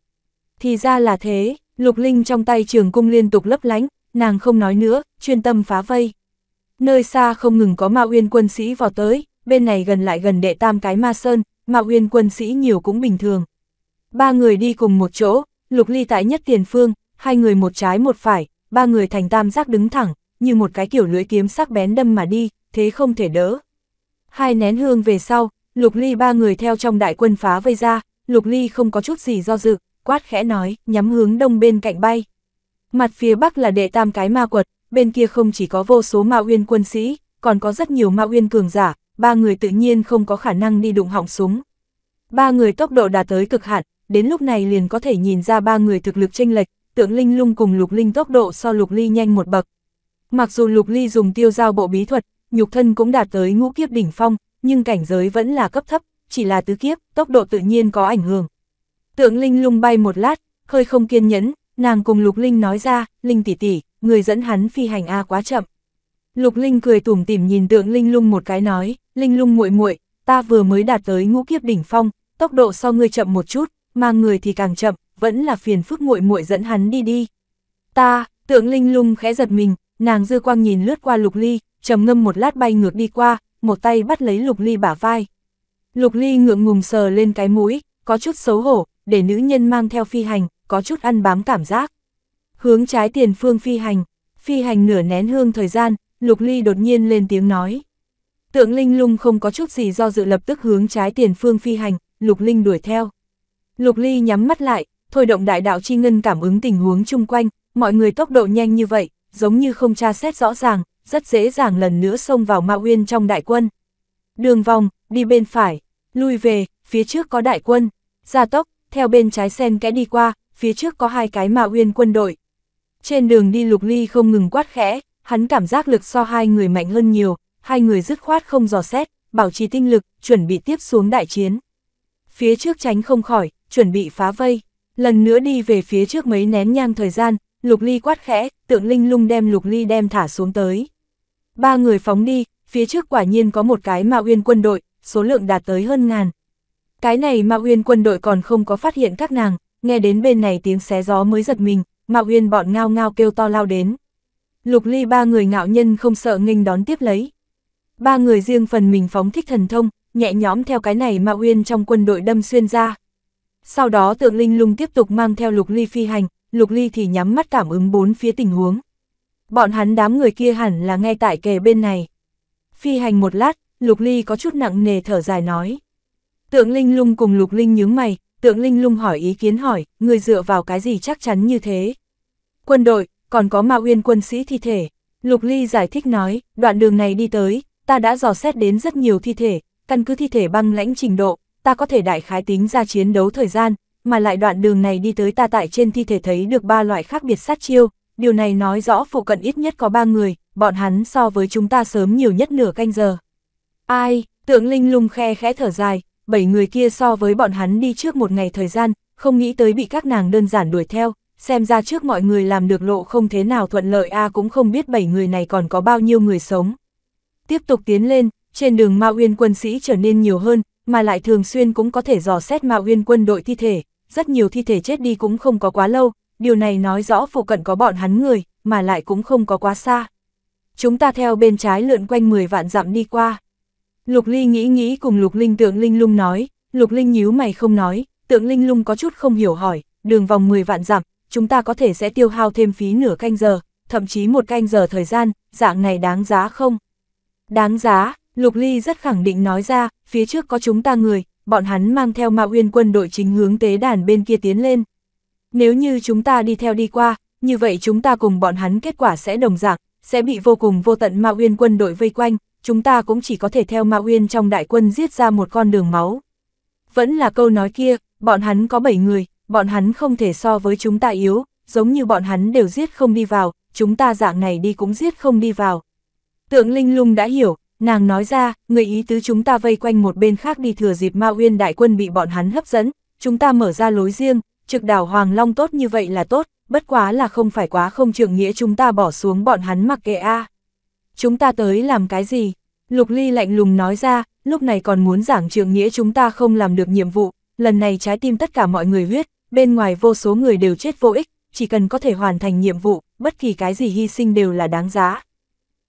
Thì ra là thế, lục linh trong tay trường cung liên tục lấp lánh, nàng không nói nữa, chuyên tâm phá vây. Nơi xa không ngừng có ma uyên quân sĩ vào tới, bên này gần lại gần đệ tam cái ma sơn, mà uyên quân sĩ nhiều cũng bình thường. Ba người đi cùng một chỗ, lục ly tại nhất tiền phương, hai người một trái một phải, ba người thành tam giác đứng thẳng, như một cái kiểu lưỡi kiếm sắc bén đâm mà đi, thế không thể đỡ. Hai nén hương về sau, lục ly ba người theo trong đại quân phá vây ra, lục ly không có chút gì do dự, quát khẽ nói, nhắm hướng đông bên cạnh bay. Mặt phía bắc là đệ tam cái ma quật, bên kia không chỉ có vô số ma uyên quân sĩ, còn có rất nhiều ma uyên cường giả, ba người tự nhiên không có khả năng đi đụng hỏng súng. Ba người tốc độ đạt tới cực hạn, đến lúc này liền có thể nhìn ra ba người thực lực chênh lệch, tượng linh lung cùng lục linh tốc độ so lục ly nhanh một bậc. Mặc dù lục ly dùng tiêu giao bộ bí thuật, nhục thân cũng đạt tới ngũ kiếp đỉnh phong, nhưng cảnh giới vẫn là cấp thấp, chỉ là tứ kiếp, tốc độ tự nhiên có ảnh hưởng. Tượng linh lung bay một lát, hơi không kiên nhẫn, nàng cùng lục linh nói ra, linh tỷ tỷ, người dẫn hắn phi hành A quá chậm. Lục Linh cười tủm tỉm nhìn tượng Linh Lung một cái nói, Linh Lung muội muội, ta vừa mới đạt tới ngũ kiếp đỉnh phong, tốc độ so ngươi chậm một chút, mà người thì càng chậm, vẫn là phiền phức muội muội dẫn hắn đi đi. Ta, tượng Linh Lung khẽ giật mình, nàng dư quang nhìn lướt qua Lục Ly, trầm ngâm một lát bay ngược đi qua, một tay bắt lấy Lục Ly bả vai. Lục Ly ngượng ngùng sờ lên cái mũi, có chút xấu hổ, để nữ nhân mang theo phi hành, có chút ăn bám cảm giác. Hướng trái tiền phương phi hành, phi hành nửa nén hương thời gian, Lục Ly đột nhiên lên tiếng nói. Tượng Linh lung không có chút gì do dự lập tức hướng trái tiền phương phi hành, Lục Linh đuổi theo. Lục Ly nhắm mắt lại, thôi động đại đạo chi ngân cảm ứng tình huống chung quanh, mọi người tốc độ nhanh như vậy, giống như không tra xét rõ ràng, rất dễ dàng lần nữa xông vào Ma Uyên trong đại quân. Đường vòng, đi bên phải, lui về, phía trước có đại quân, gia tốc, theo bên trái sen kẽ đi qua, phía trước có hai cái Ma Uyên quân đội. Trên đường đi Lục Ly không ngừng quát khẽ, hắn cảm giác lực so hai người mạnh hơn nhiều, hai người dứt khoát không dò xét, bảo trì tinh lực, chuẩn bị tiếp xuống đại chiến. Phía trước tránh không khỏi, chuẩn bị phá vây, lần nữa đi về phía trước mấy nén nhang thời gian, lục ly quát khẽ, tượng linh lung đem lục ly đem thả xuống tới. Ba người phóng đi, phía trước quả nhiên có một cái ma uyên quân đội, số lượng đạt tới hơn ngàn. Cái này ma uyên quân đội còn không có phát hiện các nàng, nghe đến bên này tiếng xé gió mới giật mình, ma uyên bọn ngao ngao kêu to lao đến. Lục ly ba người ngạo nhân không sợ nghênh đón tiếp lấy. Ba người riêng phần mình phóng thích thần thông, nhẹ nhõm theo cái này mà uyên trong quân đội đâm xuyên ra. Sau đó tượng linh lung tiếp tục mang theo lục ly phi hành, lục ly thì nhắm mắt cảm ứng bốn phía tình huống. Bọn hắn đám người kia hẳn là ngay tại kề bên này. Phi hành một lát, lục ly có chút nặng nề thở dài nói. Tượng linh lung cùng lục linh nhướng mày, tượng linh lung hỏi ý kiến hỏi, người dựa vào cái gì chắc chắn như thế. Quân đội, còn có ma uyên quân sĩ thi thể. Lục Ly giải thích nói, đoạn đường này đi tới, ta đã dò xét đến rất nhiều thi thể, căn cứ thi thể băng lãnh trình độ, ta có thể đại khái tính ra chiến đấu thời gian, mà lại đoạn đường này đi tới ta tại trên thi thể thấy được ba loại khác biệt sát chiêu, điều này nói rõ phụ cận ít nhất có ba người, bọn hắn so với chúng ta sớm nhiều nhất nửa canh giờ. Ai, tượng linh lung khe khẽ thở dài, bảy người kia so với bọn hắn đi trước một ngày thời gian, không nghĩ tới bị các nàng đơn giản đuổi theo, xem ra trước mọi người làm được lộ không thế nào thuận lợi a cũng không biết bảy người này còn có bao nhiêu người sống. Tiếp tục tiến lên, trên đường Ma Uyên quân sĩ trở nên nhiều hơn, mà lại thường xuyên cũng có thể dò xét Ma Uyên quân đội thi thể, rất nhiều thi thể chết đi cũng không có quá lâu, điều này nói rõ phụ cận có bọn hắn người, mà lại cũng không có quá xa. Chúng ta theo bên trái lượn quanh 10 vạn dặm đi qua. Lục Ly nghĩ nghĩ cùng Lục Linh tượng Linh Lung nói, Lục Linh nhíu mày không nói, tượng Linh Lung có chút không hiểu hỏi, đường vòng 10 vạn dặm, chúng ta có thể sẽ tiêu hao thêm phí nửa canh giờ, thậm chí một canh giờ thời gian, dạng này đáng giá không? Đáng giá, Lục Ly rất khẳng định nói ra, phía trước có chúng ta người, bọn hắn mang theo Mạo Uyên quân đội chính hướng tế đàn bên kia tiến lên. Nếu như chúng ta đi theo đi qua, như vậy chúng ta cùng bọn hắn kết quả sẽ đồng dạng, sẽ bị vô cùng vô tận Mạo Uyên quân đội vây quanh, chúng ta cũng chỉ có thể theo Mạo Uyên trong đại quân giết ra một con đường máu. Vẫn là câu nói kia, bọn hắn có 7 người, bọn hắn không thể so với chúng ta yếu, giống như bọn hắn đều giết không đi vào, chúng ta dạng này đi cũng giết không đi vào. Tượng Linh Lung đã hiểu, nàng nói ra, người ý tứ chúng ta vây quanh một bên khác đi thừa dịp Ma Uyên đại quân bị bọn hắn hấp dẫn, chúng ta mở ra lối riêng, trực đảo Hoàng Long tốt như vậy là tốt, bất quá là không phải quá không trưởng nghĩa chúng ta bỏ xuống bọn hắn mặc kệ a. Chúng ta tới làm cái gì? Lục Ly lạnh lùng nói ra, lúc này còn muốn giảng trường nghĩa chúng ta không làm được nhiệm vụ, lần này trái tim tất cả mọi người huyết, bên ngoài vô số người đều chết vô ích, chỉ cần có thể hoàn thành nhiệm vụ, bất kỳ cái gì hy sinh đều là đáng giá.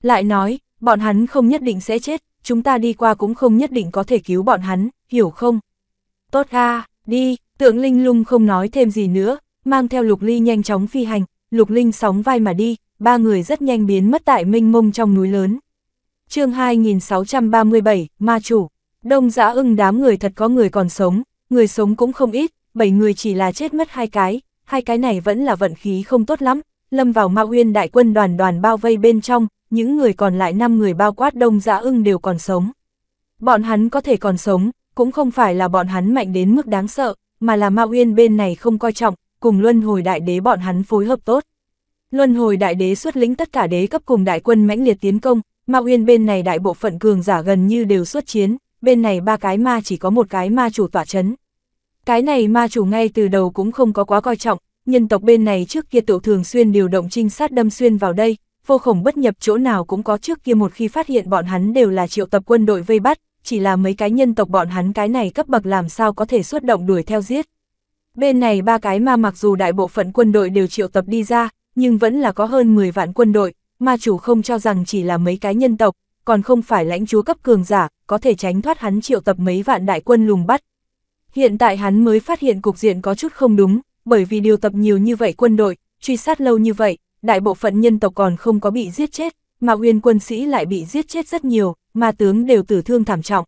Lại nói, bọn hắn không nhất định sẽ chết, chúng ta đi qua cũng không nhất định có thể cứu bọn hắn, hiểu không? Tốt ha, đi, tượng linh lung không nói thêm gì nữa, mang theo lục ly nhanh chóng phi hành, lục linh sóng vai mà đi, ba người rất nhanh biến mất tại minh mông trong núi lớn. chương 2637, Ma Chủ, đông dã ưng đám người thật có người còn sống, người sống cũng không ít, bảy người chỉ là chết mất hai cái, hai cái này vẫn là vận khí không tốt lắm, lâm vào ma uyên đại quân đoàn đoàn bao vây bên trong, những người còn lại 5 người bao quát đông dã dạ ưng đều còn sống. Bọn hắn có thể còn sống, cũng không phải là bọn hắn mạnh đến mức đáng sợ, mà là ma uyên bên này không coi trọng, cùng luân hồi đại đế bọn hắn phối hợp tốt. Luân hồi đại đế xuất lĩnh tất cả đế cấp cùng đại quân mãnh liệt tiến công, ma uyên bên này đại bộ phận cường giả gần như đều xuất chiến, bên này ba cái ma chỉ có một cái ma chủ tỏa chấn. Cái này ma chủ ngay từ đầu cũng không có quá coi trọng, nhân tộc bên này trước kia tựu thường xuyên điều động trinh sát đâm xuyên vào đây, vô khổng bất nhập chỗ nào cũng có trước kia một khi phát hiện bọn hắn đều là triệu tập quân đội vây bắt, chỉ là mấy cái nhân tộc bọn hắn cái này cấp bậc làm sao có thể xuất động đuổi theo giết. Bên này ba cái ma mặc dù đại bộ phận quân đội đều triệu tập đi ra, nhưng vẫn là có hơn 10 vạn quân đội, ma chủ không cho rằng chỉ là mấy cái nhân tộc, còn không phải lãnh chúa cấp cường giả, có thể tránh thoát hắn triệu tập mấy vạn đại quân lùng bắt, Hiện tại hắn mới phát hiện cục diện có chút không đúng, bởi vì điều tập nhiều như vậy quân đội, truy sát lâu như vậy, đại bộ phận nhân tộc còn không có bị giết chết, mà uyên quân sĩ lại bị giết chết rất nhiều, mà tướng đều tử thương thảm trọng.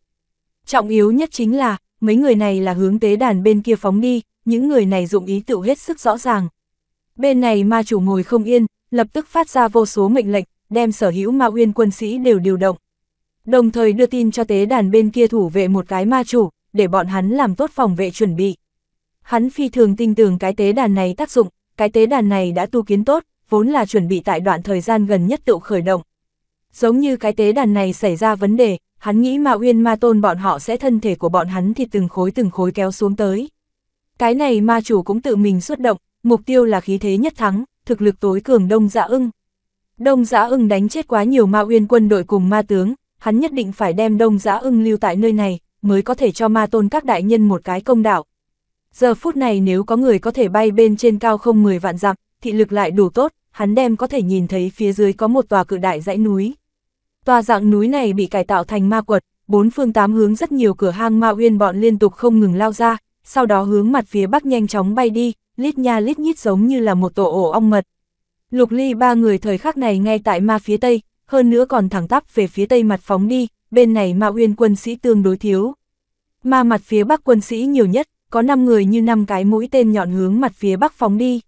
Trọng yếu nhất chính là, mấy người này là hướng tế đàn bên kia phóng đi, những người này dụng ý tự hết sức rõ ràng. Bên này ma chủ ngồi không yên, lập tức phát ra vô số mệnh lệnh, đem sở hữu ma uyên quân sĩ đều điều động. Đồng thời đưa tin cho tế đàn bên kia thủ vệ một cái ma chủ, để bọn hắn làm tốt phòng vệ chuẩn bị. Hắn phi thường tin tưởng cái tế đàn này tác dụng, cái tế đàn này đã tu kiến tốt, vốn là chuẩn bị tại đoạn thời gian gần nhất tự khởi động. Giống như cái tế đàn này xảy ra vấn đề, hắn nghĩ ma uyên ma tôn bọn họ sẽ thân thể của bọn hắn thì từng khối từng khối kéo xuống tới. Cái này ma chủ cũng tự mình xuất động, mục tiêu là khí thế nhất thắng, thực lực tối cường Đông Dạ ưng. Đông Dạ ưng đánh chết quá nhiều ma uyên quân đội cùng ma tướng, hắn nhất định phải đem Đông Dạ ưng lưu tại nơi này, mới có thể cho ma tôn các đại nhân một cái công đạo. Giờ phút này nếu có người có thể bay bên trên cao không 10 vạn dặm, thị lực lại đủ tốt, hắn đem có thể nhìn thấy phía dưới có một tòa cự đại dãy núi. Tòa dạng núi này bị cải tạo thành ma quật, bốn phương tám hướng rất nhiều cửa hang ma uyên bọn liên tục không ngừng lao ra, sau đó hướng mặt phía bắc nhanh chóng bay đi, lít nha lít nhít giống như là một tổ ổ ong mật. Lục ly ba người thời khắc này ngay tại ma phía tây, hơn nữa còn thẳng tắp về phía tây mặt phóng đi, bên này ma uyên quân sĩ tương đối thiếu. Mà mặt phía bắc quân sĩ nhiều nhất, có 5 người như 5 cái mũi tên nhọn hướng mặt phía bắc phóng đi.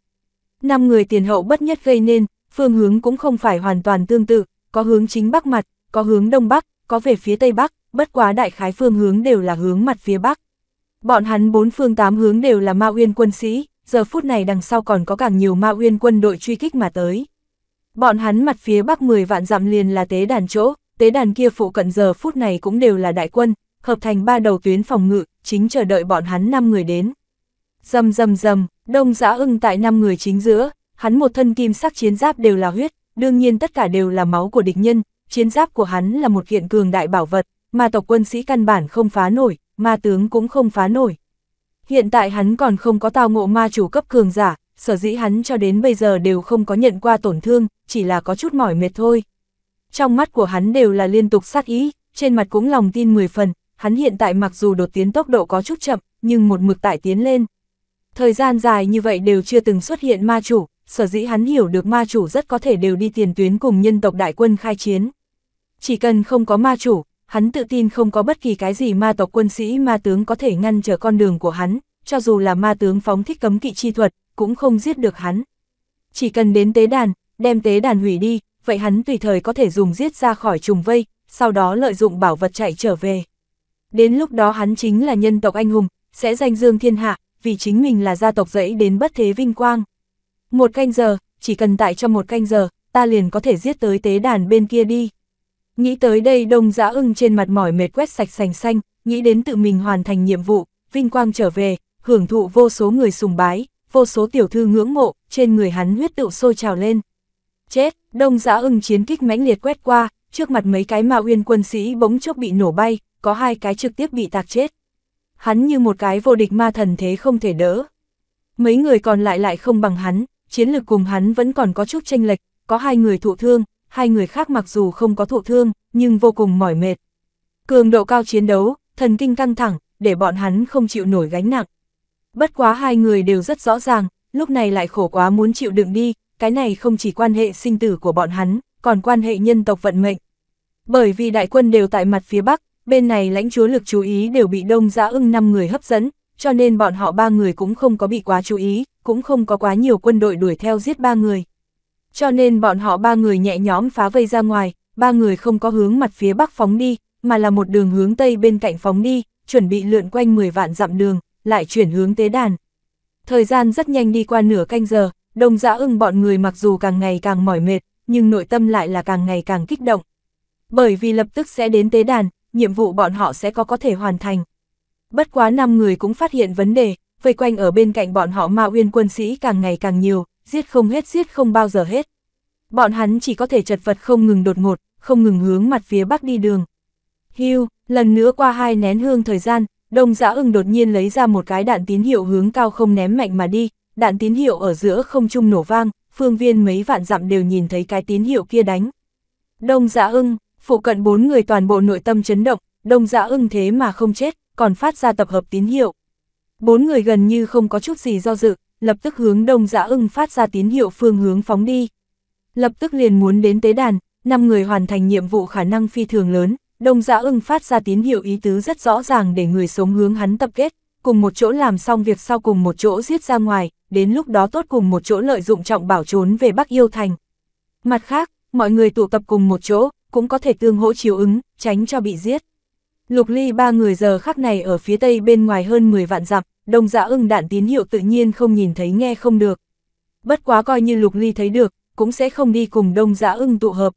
5 người tiền hậu bất nhất gây nên, phương hướng cũng không phải hoàn toàn tương tự, có hướng chính bắc mặt, có hướng đông bắc, có về phía tây bắc, bất quá đại khái phương hướng đều là hướng mặt phía bắc. Bọn hắn bốn phương tám hướng đều là ma uyên quân sĩ, giờ phút này đằng sau còn có càng nhiều ma uyên quân đội truy kích mà tới. Bọn hắn mặt phía bắc 10 vạn dặm liền là tế đàn chỗ, tế đàn kia phụ cận giờ phút này cũng đều là đại quân, hợp thành ba đầu tuyến phòng ngự, chính chờ đợi bọn hắn 5 người đến. Dầm dầm dầm, đông giã ưng tại 5 người chính giữa, hắn một thân kim sắc chiến giáp đều là huyết, đương nhiên tất cả đều là máu của địch nhân, chiến giáp của hắn là một hiện cường đại bảo vật, mà tộc quân sĩ căn bản không phá nổi, ma tướng cũng không phá nổi. Hiện tại hắn còn không có tao ngộ ma chủ cấp cường giả, sở dĩ hắn cho đến bây giờ đều không có nhận qua tổn thương, chỉ là có chút mỏi mệt thôi trong mắt của hắn đều là liên tục sát ý, trên mặt cũng lòng tin 10 phần, hắn hiện tại mặc dù đột tiến tốc độ có chút chậm, nhưng một mực tại tiến lên. Thời gian dài như vậy đều chưa từng xuất hiện ma chủ, sở dĩ hắn hiểu được ma chủ rất có thể đều đi tiền tuyến cùng nhân tộc đại quân khai chiến. Chỉ cần không có ma chủ, hắn tự tin không có bất kỳ cái gì ma tộc quân sĩ ma tướng có thể ngăn trở con đường của hắn, cho dù là ma tướng phóng thích cấm kỵ chi thuật, cũng không giết được hắn. Chỉ cần đến tế đàn, đem tế đàn hủy đi, vậy hắn tùy thời có thể dùng giết ra khỏi trùng vây, sau đó lợi dụng bảo vật chạy trở về. Đến lúc đó hắn chính là nhân tộc anh hùng, sẽ danh dương thiên hạ, vì chính mình là gia tộc dẫy đến bất thế vinh quang. Một canh giờ, chỉ cần tại trong một canh giờ, ta liền có thể giết tới tế đàn bên kia đi. Nghĩ tới đây đông giã ưng trên mặt mỏi mệt quét sạch sành xanh, nghĩ đến tự mình hoàn thành nhiệm vụ, vinh quang trở về, hưởng thụ vô số người sùng bái, vô số tiểu thư ngưỡng mộ, trên người hắn huyết tựu sôi trào lên. Chết, Đông giá ưng chiến kích mãnh liệt quét qua, trước mặt mấy cái ma uyên quân sĩ bỗng chốc bị nổ bay, có hai cái trực tiếp bị tạc chết. Hắn như một cái vô địch ma thần thế không thể đỡ. Mấy người còn lại lại không bằng hắn, chiến lược cùng hắn vẫn còn có chút tranh lệch, có hai người thụ thương, hai người khác mặc dù không có thụ thương, nhưng vô cùng mỏi mệt. Cường độ cao chiến đấu, thần kinh căng thẳng, để bọn hắn không chịu nổi gánh nặng. Bất quá hai người đều rất rõ ràng, lúc này lại khổ quá muốn chịu đựng đi, cái này không chỉ quan hệ sinh tử của bọn hắn, còn quan hệ nhân tộc vận mệnh. Bởi vì đại quân đều tại mặt phía Bắc, bên này lãnh chúa lực chú ý đều bị đông giã ưng 5 người hấp dẫn, cho nên bọn họ ba người cũng không có bị quá chú ý, cũng không có quá nhiều quân đội đuổi theo giết ba người. Cho nên bọn họ ba người nhẹ nhóm phá vây ra ngoài, ba người không có hướng mặt phía Bắc phóng đi, mà là một đường hướng Tây bên cạnh phóng đi, chuẩn bị lượn quanh 10 vạn dặm đường, lại chuyển hướng tế đàn. Thời gian rất nhanh đi qua nửa canh giờ, Đông giã ưng bọn người mặc dù càng ngày càng mỏi mệt, nhưng nội tâm lại là càng ngày càng kích động. Bởi vì lập tức sẽ đến tế đàn, nhiệm vụ bọn họ sẽ có có thể hoàn thành. Bất quá năm người cũng phát hiện vấn đề, vây quanh ở bên cạnh bọn họ ma uyên quân sĩ càng ngày càng nhiều, giết không hết giết không bao giờ hết. Bọn hắn chỉ có thể chật vật không ngừng đột ngột, không ngừng hướng mặt phía bắc đi đường. Hưu, lần nữa qua hai nén hương thời gian, đông giã ưng đột nhiên lấy ra một cái đạn tín hiệu hướng cao không ném mạnh mà đi, đạn tín hiệu ở giữa không trung nổ vang, phương viên mấy vạn dặm đều nhìn thấy cái tín hiệu kia đánh. Đông Dạ Ưng, phụ cận bốn người toàn bộ nội tâm chấn động, Đông Dạ Ưng thế mà không chết, còn phát ra tập hợp tín hiệu. Bốn người gần như không có chút gì do dự, lập tức hướng Đông Dạ Ưng phát ra tín hiệu phương hướng phóng đi. Lập tức liền muốn đến tế đàn, năm người hoàn thành nhiệm vụ khả năng phi thường lớn, Đông Dạ Ưng phát ra tín hiệu ý tứ rất rõ ràng để người sống hướng hắn tập kết, cùng một chỗ làm xong việc sau cùng một chỗ giết ra ngoài, đến lúc đó tốt cùng một chỗ lợi dụng trọng bảo trốn về Bắc Yêu Thành. Mặt khác, mọi người tụ tập cùng một chỗ, cũng có thể tương hỗ chiếu ứng, tránh cho bị giết. Lục ly ba người giờ khắc này ở phía tây bên ngoài hơn 10 vạn dặm, đông dạ ưng đạn tín hiệu tự nhiên không nhìn thấy nghe không được. Bất quá coi như lục ly thấy được, cũng sẽ không đi cùng đông dạ ưng tụ hợp.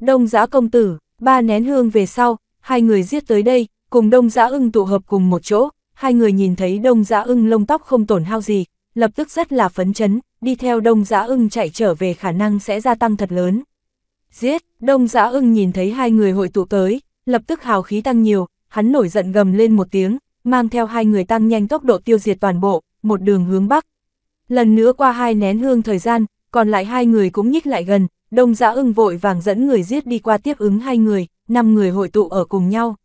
Đông dạ công tử, ba nén hương về sau, hai người giết tới đây, cùng đông dạ ưng tụ hợp cùng một chỗ, hai người nhìn thấy đông dạ ưng lông tóc không tổn hao gì, lập tức rất là phấn chấn, đi theo đông giã ưng chạy trở về khả năng sẽ gia tăng thật lớn. Giết, đông giã ưng nhìn thấy hai người hội tụ tới, lập tức hào khí tăng nhiều, hắn nổi giận gầm lên một tiếng, mang theo hai người tăng nhanh tốc độ tiêu diệt toàn bộ, một đường hướng bắc. Lần nữa qua hai nén hương thời gian, còn lại hai người cũng nhích lại gần, đông giã ưng vội vàng dẫn người giết đi qua tiếp ứng hai người, năm người hội tụ ở cùng nhau.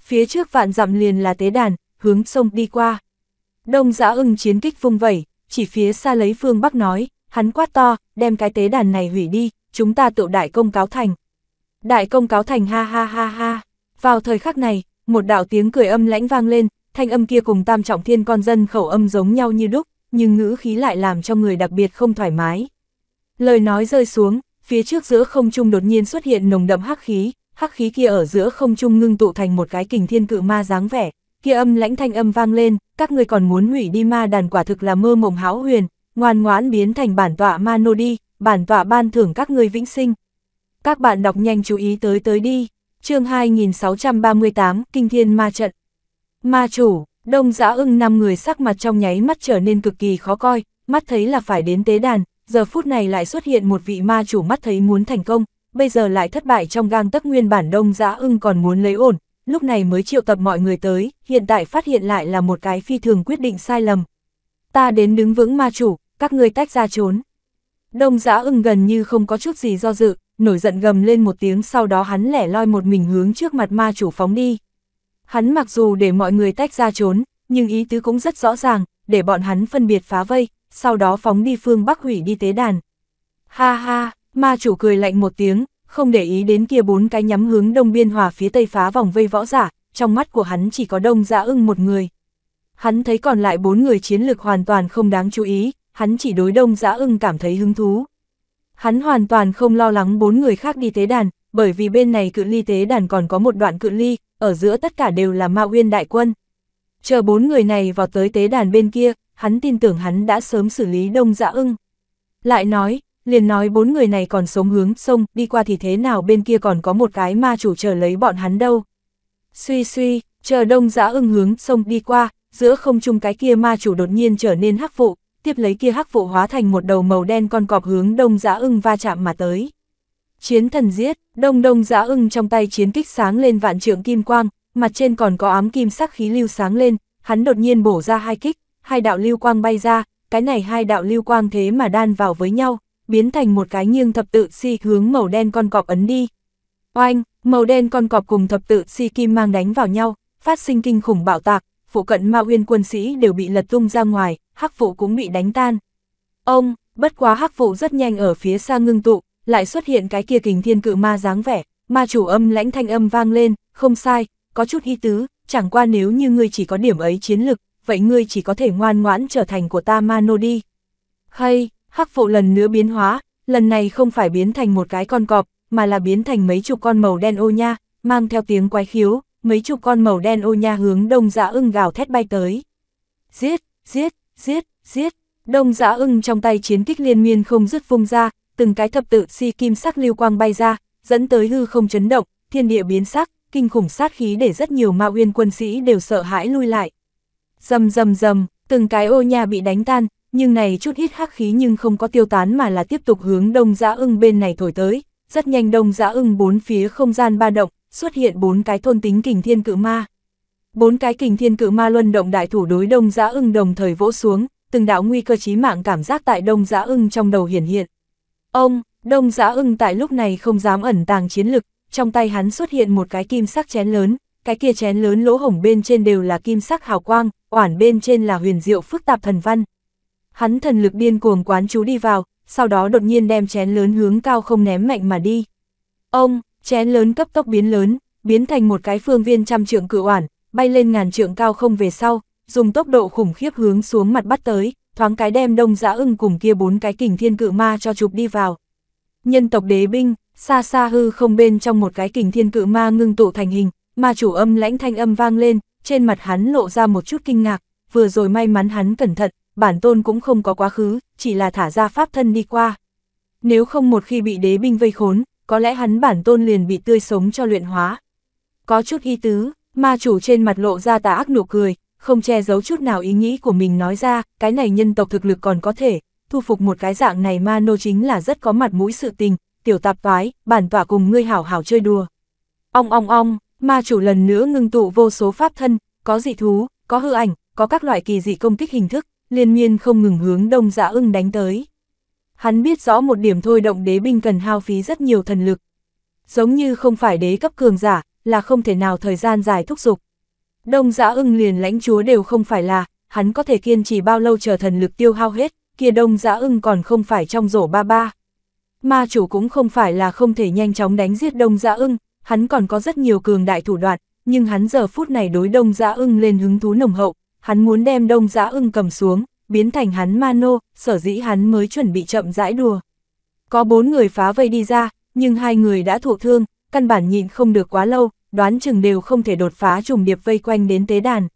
Phía trước vạn dặm liền là tế đàn, hướng sông đi qua. Đông giã ưng chiến kích vung vẩy, chỉ phía xa lấy phương Bắc nói, hắn quát to, đem cái tế đàn này hủy đi, chúng ta tự đại công cáo thành. Đại công cáo thành ha ha ha ha, vào thời khắc này, một đạo tiếng cười âm lãnh vang lên, thanh âm kia cùng tam trọng thiên con dân khẩu âm giống nhau như đúc, nhưng ngữ khí lại làm cho người đặc biệt không thoải mái. Lời nói rơi xuống, phía trước giữa không trung đột nhiên xuất hiện nồng đậm hắc khí, hắc khí kia ở giữa không trung ngưng tụ thành một cái kình thiên cự ma dáng vẻ, kia âm lãnh thanh âm vang lên, các người còn muốn hủy đi ma đàn quả thực là mơ mộng háo huyền, ngoan ngoãn biến thành bản tọa ma nô đi, bản tọa ban thưởng các người vĩnh sinh. Các bạn đọc nhanh chú ý tới tới đi, chương 2638, Kinh Thiên Ma Trận. Ma chủ, đông giã ưng năm người sắc mặt trong nháy mắt trở nên cực kỳ khó coi, mắt thấy là phải đến tế đàn, giờ phút này lại xuất hiện một vị ma chủ mắt thấy muốn thành công, bây giờ lại thất bại trong gang tất nguyên bản đông giã ưng còn muốn lấy ổn, lúc này mới triệu tập mọi người tới, hiện tại phát hiện lại là một cái phi thường quyết định sai lầm. Ta đến đứng vững ma chủ, các ngươi tách ra trốn. Đông giã ưng gần như không có chút gì do dự, nổi giận gầm lên một tiếng sau đó hắn lẻ loi một mình hướng trước mặt ma chủ phóng đi. Hắn mặc dù để mọi người tách ra trốn, nhưng ý tứ cũng rất rõ ràng, để bọn hắn phân biệt phá vây, sau đó phóng đi phương Bắc hủy đi tế đàn. Ha ha, ma chủ cười lạnh một tiếng, không để ý đến kia bốn cái nhắm hướng đông biên hòa phía tây phá vòng vây võ giả, trong mắt của hắn chỉ có đông dạ ưng một người. Hắn thấy còn lại bốn người chiến lược hoàn toàn không đáng chú ý, hắn chỉ đối đông dạ ưng cảm thấy hứng thú. Hắn hoàn toàn không lo lắng bốn người khác đi tế đàn, bởi vì bên này cự ly tế đàn còn có một đoạn cự ly, ở giữa tất cả đều là ma uyên đại quân. Chờ bốn người này vào tới tế đàn bên kia, hắn tin tưởng hắn đã sớm xử lý đông dạ ưng. Lại nói, liền nói bốn người này còn sống hướng sông, đi qua thì thế nào bên kia còn có một cái ma chủ chờ lấy bọn hắn đâu. Suy suy, chờ đông giã ưng hướng sông đi qua, giữa không trung cái kia ma chủ đột nhiên trở nên hắc vụ, tiếp lấy kia hắc vụ hóa thành một đầu màu đen con cọp hướng đông giã ưng va chạm mà tới. Chiến thần giết, đông đông giã ưng trong tay chiến kích sáng lên vạn trượng kim quang, mặt trên còn có ám kim sắc khí lưu sáng lên, hắn đột nhiên bổ ra hai kích, hai đạo lưu quang bay ra, cái này hai đạo lưu quang thế mà đan vào với nhau, biến thành một cái nghiêng thập tự si hướng màu đen con cọp ấn đi. Oanh, màu đen con cọp cùng thập tự si kim mang đánh vào nhau, phát sinh kinh khủng bạo tạc, phụ cận ma uyên quân sĩ đều bị lật tung ra ngoài, hắc vụ cũng bị đánh tan. Ông, bất quá hắc vụ rất nhanh ở phía xa ngưng tụ, lại xuất hiện cái kia kình thiên cự ma dáng vẻ, ma chủ âm lãnh thanh âm vang lên, không sai, có chút hy tứ, chẳng qua nếu như ngươi chỉ có điểm ấy chiến lực, vậy ngươi chỉ có thể ngoan ngoãn trở thành của ta ma nô đi. Hay, hắc phụ lần nữa biến hóa, lần này không phải biến thành một cái con cọp, mà là biến thành mấy chục con màu đen ô nha, mang theo tiếng quái khiếu, mấy chục con màu đen ô nha hướng đông dạ ưng gào thét bay tới. Giết, giết, giết, giết, đông dạ ưng trong tay chiến kích liên miên không dứt vung ra, từng cái thập tự si kim sắc lưu quang bay ra, dẫn tới hư không chấn động, thiên địa biến sắc, kinh khủng sát khí để rất nhiều ma uyên quân sĩ đều sợ hãi lui lại. Dầm dầm dầm, từng cái ô nha bị đánh tan, nhưng này chút ít hắc khí nhưng không có tiêu tán mà là tiếp tục hướng đông giã ưng bên này thổi tới, rất nhanh đông giã ưng bốn phía không gian ba động, xuất hiện bốn cái thôn tính kình thiên cự ma. Bốn cái kình thiên cự ma luân động đại thủ đối đông giã ưng đồng thời vỗ xuống, từng đạo nguy cơ chí mạng cảm giác tại đông giã ưng trong đầu hiển hiện. Ông, đông giã ưng tại lúc này không dám ẩn tàng chiến lực, trong tay hắn xuất hiện một cái kim sắc chén lớn, cái kia chén lớn lỗ hổng bên trên đều là kim sắc hào quang, oản bên trên là huyền diệu phức tạp thần văn hắn thần lực điên cuồng quán chú đi vào, sau đó đột nhiên đem chén lớn hướng cao không ném mạnh mà đi. Ông, chén lớn cấp tốc biến lớn, biến thành một cái phương viên trăm trượng cự oản, bay lên ngàn trượng cao không về sau, dùng tốc độ khủng khiếp hướng xuống mặt bắt tới, thoáng cái đem đông dã ưng cùng kia bốn cái kình thiên cự ma cho chụp đi vào. Nhân tộc đế binh, xa xa hư không bên trong một cái kình thiên cự ma ngưng tụ thành hình, ma chủ âm lãnh thanh âm vang lên, trên mặt hắn lộ ra một chút kinh ngạc, vừa rồi may mắn hắn cẩn thận, bản tôn cũng không có quá khứ, chỉ là thả ra pháp thân đi qua. Nếu không một khi bị đế binh vây khốn, có lẽ hắn bản tôn liền bị tươi sống cho luyện hóa. Có chút ý tứ, ma chủ trên mặt lộ ra tà ác nụ cười, không che giấu chút nào ý nghĩ của mình nói ra, cái này nhân tộc thực lực còn có thể, thu phục một cái dạng này ma nô chính là rất có mặt mũi sự tình, tiểu tạp toái, bản tỏa cùng ngươi hảo hảo chơi đùa. Ong ong ong, ma chủ lần nữa ngưng tụ vô số pháp thân, có dị thú, có hư ảnh, có các loại kỳ dị công kích hình thức, liên miên không ngừng hướng đông dạ ưng đánh tới. Hắn biết rõ một điểm thôi động đế binh cần hao phí rất nhiều thần lực. Giống như không phải đế cấp cường giả, là không thể nào thời gian dài thúc giục. Đông dạ ưng liền lãnh chúa đều không phải là, hắn có thể kiên trì bao lâu chờ thần lực tiêu hao hết, kia đông dạ ưng còn không phải trong rổ ba ba. Ma chủ cũng không phải là không thể nhanh chóng đánh giết đông dạ ưng, hắn còn có rất nhiều cường đại thủ đoạn, nhưng hắn giờ phút này đối đông dạ ưng lên hứng thú nồng hậu, hắn muốn đem đông giã ưng cầm xuống, biến thành hắn mano, sở dĩ hắn mới chuẩn bị chậm rãi đùa. Có bốn người phá vây đi ra, nhưng hai người đã thụ thương, căn bản nhịn không được quá lâu, đoán chừng đều không thể đột phá trùng điệp vây quanh đến tế đàn.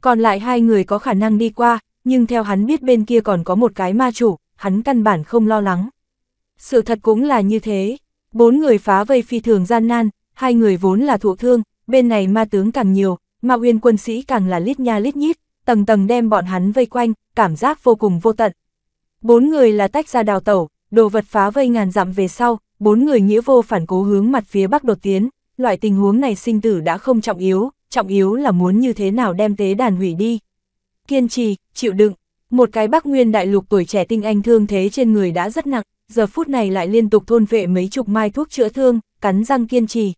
Còn lại hai người có khả năng đi qua, nhưng theo hắn biết bên kia còn có một cái ma chủ, hắn căn bản không lo lắng. Sự thật cũng là như thế, bốn người phá vây phi thường gian nan, hai người vốn là thụ thương, bên này ma tướng càng nhiều, Ma Uyên quân sĩ càng là lít nha lít nhít, tầng tầng đem bọn hắn vây quanh, cảm giác vô cùng vô tận. Bốn người là tách ra đào tẩu, đồ vật phá vây ngàn dặm về sau, bốn người nghĩa vô phản cố hướng mặt phía bắc đột tiến, loại tình huống này sinh tử đã không trọng yếu, trọng yếu là muốn như thế nào đem tế đàn hủy đi. Kiên trì, chịu đựng, một cái bắc nguyên đại lục tuổi trẻ tinh anh thương thế trên người đã rất nặng, giờ phút này lại liên tục thôn vệ mấy chục mai thuốc chữa thương, cắn răng kiên trì.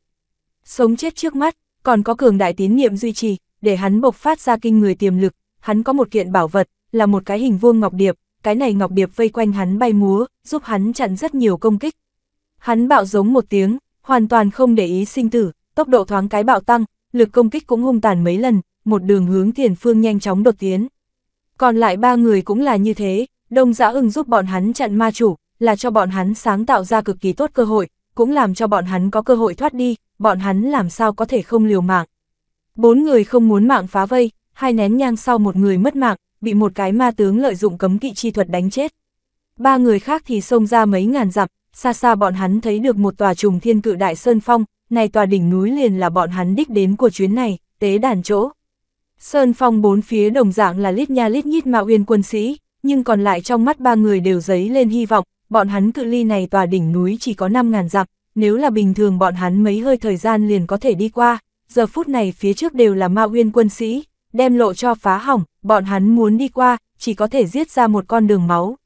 Sống chết trước mắt, còn có cường đại tín niệm duy trì, để hắn bộc phát ra kinh người tiềm lực, hắn có một kiện bảo vật, là một cái hình vuông ngọc điệp, cái này ngọc điệp vây quanh hắn bay múa, giúp hắn chặn rất nhiều công kích. Hắn bạo giống một tiếng, hoàn toàn không để ý sinh tử, tốc độ thoáng cái bạo tăng, lực công kích cũng hung tàn mấy lần, một đường hướng tiền phương nhanh chóng đột tiến. Còn lại ba người cũng là như thế, đông giã ưng giúp bọn hắn chặn ma chủ, là cho bọn hắn sáng tạo ra cực kỳ tốt cơ hội, cũng làm cho bọn hắn có cơ hội thoát đi, bọn hắn làm sao có thể không liều mạng. Bốn người không muốn mạng phá vây, hai nén nhang sau một người mất mạng, bị một cái ma tướng lợi dụng cấm kỵ chi thuật đánh chết. Ba người khác thì xông ra mấy ngàn dặm, xa xa bọn hắn thấy được một tòa trùng thiên cự đại sơn phong, này tòa đỉnh núi liền là bọn hắn đích đến của chuyến này, tế đàn chỗ. Sơn phong bốn phía đồng dạng là lít nha lít nhít mạo uyên quân sĩ, nhưng còn lại trong mắt ba người đều giấy lên hy vọng, bọn hắn cự ly này tòa đỉnh núi chỉ có 5.000 dặm, nếu là bình thường bọn hắn mấy hơi thời gian liền có thể đi qua, giờ phút này phía trước đều là ma uyên quân sĩ, đem lộ cho phá hỏng, bọn hắn muốn đi qua, chỉ có thể giết ra một con đường máu.